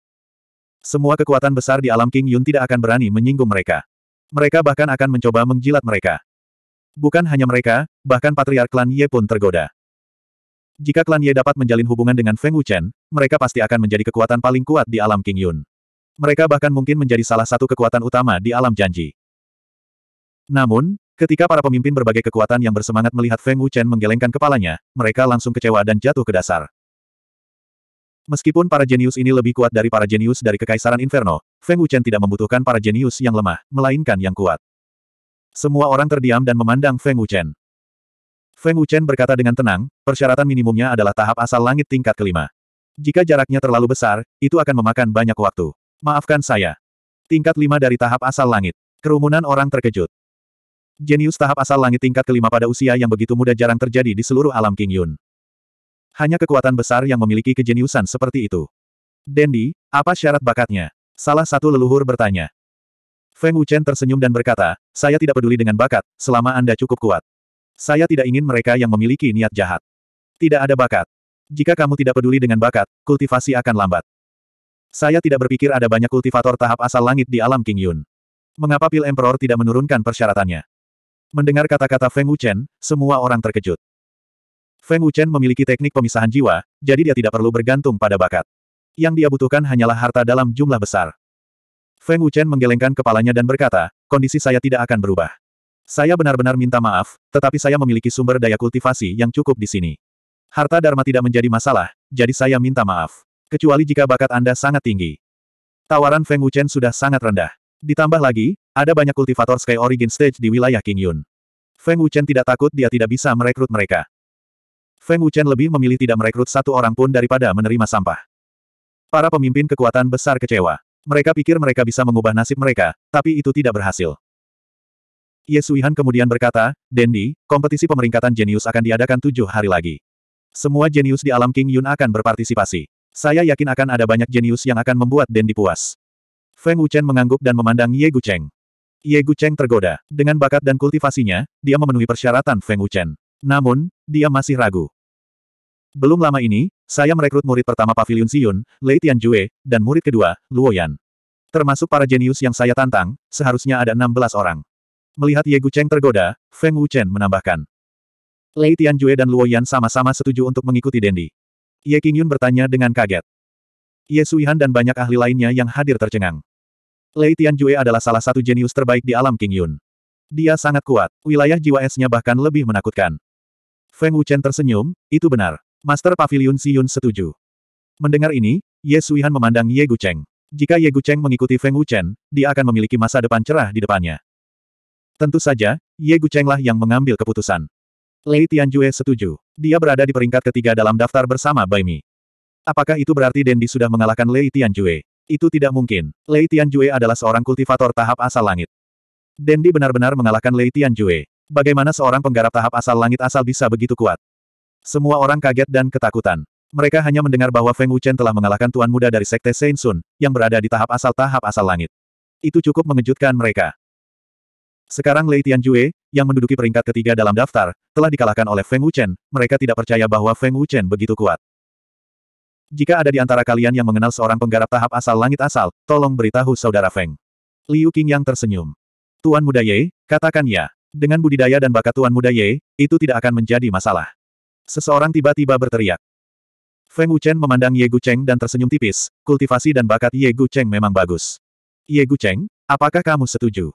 Semua kekuatan besar di alam King Yun tidak akan berani menyinggung mereka. Mereka bahkan akan mencoba menjilat mereka. Bukan hanya mereka, bahkan patriark klan Ye pun tergoda. Jika klan Ye dapat menjalin hubungan dengan Feng Wuchen, mereka pasti akan menjadi kekuatan paling kuat di alam King Yun. Mereka bahkan mungkin menjadi salah satu kekuatan utama di alam janji. Namun, ketika para pemimpin berbagai kekuatan yang bersemangat melihat Feng Wuchen menggelengkan kepalanya, mereka langsung kecewa dan jatuh ke dasar. Meskipun para jenius ini lebih kuat dari para jenius dari Kekaisaran Inferno, Feng Wuchen tidak membutuhkan para jenius yang lemah, melainkan yang kuat. Semua orang terdiam dan memandang Feng Wuchen. Feng Wuchen berkata dengan tenang, persyaratan minimumnya adalah tahap asal langit tingkat kelima. Jika jaraknya terlalu besar, itu akan memakan banyak waktu. Maafkan saya. Tingkat lima dari tahap asal langit. Kerumunan orang terkejut. Jenius tahap asal langit tingkat kelima pada usia yang begitu muda jarang terjadi di seluruh alam King Yun. Hanya kekuatan besar yang memiliki kejeniusan seperti itu. Dendi, apa syarat bakatnya? Salah satu leluhur bertanya. Feng Wuchen tersenyum dan berkata, saya tidak peduli dengan bakat, selama Anda cukup kuat. Saya tidak ingin mereka yang memiliki niat jahat. Tidak ada bakat. Jika kamu tidak peduli dengan bakat, kultivasi akan lambat. Saya tidak berpikir ada banyak kultivator tahap asal langit di alam King Yun. Mengapa Pil Emperor tidak menurunkan persyaratannya? Mendengar kata-kata Feng Wuchen, semua orang terkejut. Feng Wuchen memiliki teknik pemisahan jiwa, jadi dia tidak perlu bergantung pada bakat. Yang dia butuhkan hanyalah harta dalam jumlah besar. Feng Wuchen menggelengkan kepalanya dan berkata, kondisi saya tidak akan berubah. Saya benar-benar minta maaf, tetapi saya memiliki sumber daya kultivasi yang cukup di sini. Harta Dharma tidak menjadi masalah, jadi saya minta maaf. Kecuali jika bakat Anda sangat tinggi. Tawaran Feng Wuchen sudah sangat rendah. Ditambah lagi, ada banyak kultivator Sky Origin Stage di wilayah King Yun. Feng Wuchen tidak takut dia tidak bisa merekrut mereka. Feng Wuchen lebih memilih tidak merekrut satu orang pun daripada menerima sampah. Para pemimpin kekuatan besar kecewa. Mereka pikir mereka bisa mengubah nasib mereka, tapi itu tidak berhasil. Ye Suihan kemudian berkata, Dendi, kompetisi pemeringkatan jenius akan diadakan tujuh hari lagi. Semua jenius di alam King Yun akan berpartisipasi. Saya yakin akan ada banyak jenius yang akan membuat Dendi puas. Feng Wuchen mengangguk dan memandang Ye Gu Cheng. Ye Gu Cheng tergoda. Dengan bakat dan kultivasinya, dia memenuhi persyaratan Feng Wuchen. Namun, dia masih ragu. Belum lama ini, saya merekrut murid pertama Pavilion Siyun, Lei Tianjue, dan murid kedua, Luo Yan. Termasuk para jenius yang saya tantang, seharusnya ada 16 orang. Melihat Ye Gu Cheng tergoda, Feng Wuchen menambahkan. Lei Tianjue dan Luo Yan sama-sama setuju untuk mengikuti Dendi. Ye Qingyun bertanya dengan kaget. Ye Suihan dan banyak ahli lainnya yang hadir tercengang. Lei Tianjue adalah salah satu jenius terbaik di alam King Yun. Dia sangat kuat, wilayah jiwa esnya bahkan lebih menakutkan. Feng Wuchen tersenyum, itu benar. Master Pavilion Si Yun setuju. Mendengar ini, Ye Suihan memandang Ye Gucheng. Jika Ye Gucheng mengikuti Feng Wuchen, dia akan memiliki masa depan cerah di depannya. Tentu saja, Ye Guchenglah yang mengambil keputusan. Lei Tianjue setuju. Dia berada di peringkat ketiga dalam daftar bersama Bai Mi. Apakah itu berarti Dendi sudah mengalahkan Lei Tianjue? Itu tidak mungkin. Lei Tianjue adalah seorang kultivator tahap asal langit. Dendi benar-benar mengalahkan Lei Tianjue. Bagaimana seorang penggarap tahap asal langit asal bisa begitu kuat? Semua orang kaget dan ketakutan. Mereka hanya mendengar bahwa Feng Wuchen telah mengalahkan tuan muda dari sekte Saint Sun, yang berada di tahap asal-tahap asal langit. Itu cukup mengejutkan mereka. Sekarang Lei Tianjue, yang menduduki peringkat ketiga dalam daftar, telah dikalahkan oleh Feng Wuchen, mereka tidak percaya bahwa Feng Wuchen begitu kuat. Jika ada di antara kalian yang mengenal seorang penggarap tahap asal langit asal, tolong beritahu saudara Feng. Liu King yang tersenyum. Tuan Muda Ye, katakan ya. Dengan budidaya dan bakat Tuan Muda Ye, itu tidak akan menjadi masalah. Seseorang tiba-tiba berteriak. Feng Wuchen memandang Ye Gu Cheng dan tersenyum tipis, kultivasi dan bakat Ye Gu Cheng memang bagus. Ye Gu Cheng, apakah kamu setuju?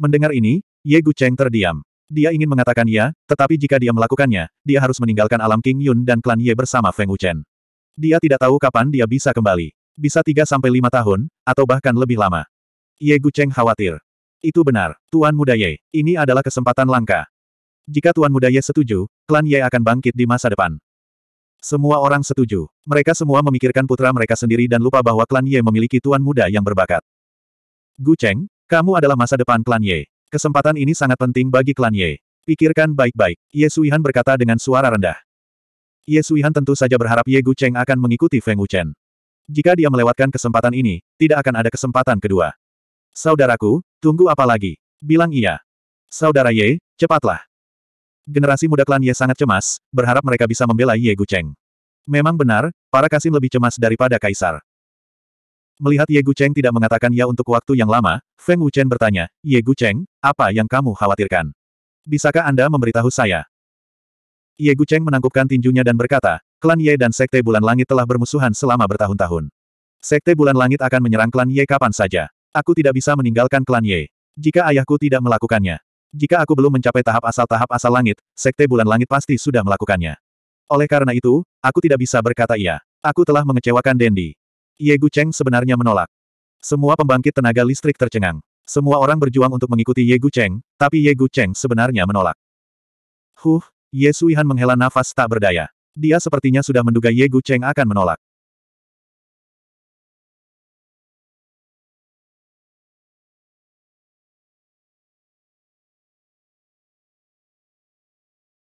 Mendengar ini, Ye Gu Cheng terdiam. Dia ingin mengatakan ya, tetapi jika dia melakukannya, dia harus meninggalkan alam King Yun dan klan Ye bersama Feng Wuchen. Dia tidak tahu kapan dia bisa kembali. Bisa 3-5 tahun, atau bahkan lebih lama. Ye Gu Cheng khawatir. Itu benar, Tuan Muda Ye. Ini adalah kesempatan langka. Jika Tuan Muda Ye setuju, klan Ye akan bangkit di masa depan. Semua orang setuju. Mereka semua memikirkan putra mereka sendiri dan lupa bahwa klan Ye memiliki Tuan Muda yang berbakat. Gu Cheng, kamu adalah masa depan klan Ye. Kesempatan ini sangat penting bagi klan Ye. Pikirkan baik-baik, Ye Suihan berkata dengan suara rendah. Ye Suihan tentu saja berharap Ye Gucheng akan mengikuti Feng Wuchen. Jika dia melewatkan kesempatan ini, tidak akan ada kesempatan kedua. Saudaraku, tunggu apa lagi? Bilang iya. Saudara Ye, cepatlah. Generasi muda klan Ye sangat cemas, berharap mereka bisa membela Ye Gucheng. Memang benar, para kasim lebih cemas daripada kaisar. Melihat Ye Gucheng tidak mengatakan ya untuk waktu yang lama, Feng Wuchen bertanya, Ye Gucheng, apa yang kamu khawatirkan? Bisakah Anda memberitahu saya? Ye Gucheng menangkupkan tinjunya dan berkata, klan Ye dan Sekte Bulan Langit telah bermusuhan selama bertahun-tahun. Sekte Bulan Langit akan menyerang klan Ye kapan saja. Aku tidak bisa meninggalkan klan Ye. Jika ayahku tidak melakukannya. Jika aku belum mencapai tahap asal-tahap asal langit, Sekte Bulan Langit pasti sudah melakukannya. Oleh karena itu, aku tidak bisa berkata iya. Aku telah mengecewakan Dendi. Ye Gucheng sebenarnya menolak. Semua pembangkit tenaga listrik tercengang. Semua orang berjuang untuk mengikuti Ye Gucheng, tapi Ye Gucheng sebenarnya menolak. Huh, Ye Suihan menghela nafas tak berdaya. Dia sepertinya sudah menduga Ye Gu Cheng akan menolak.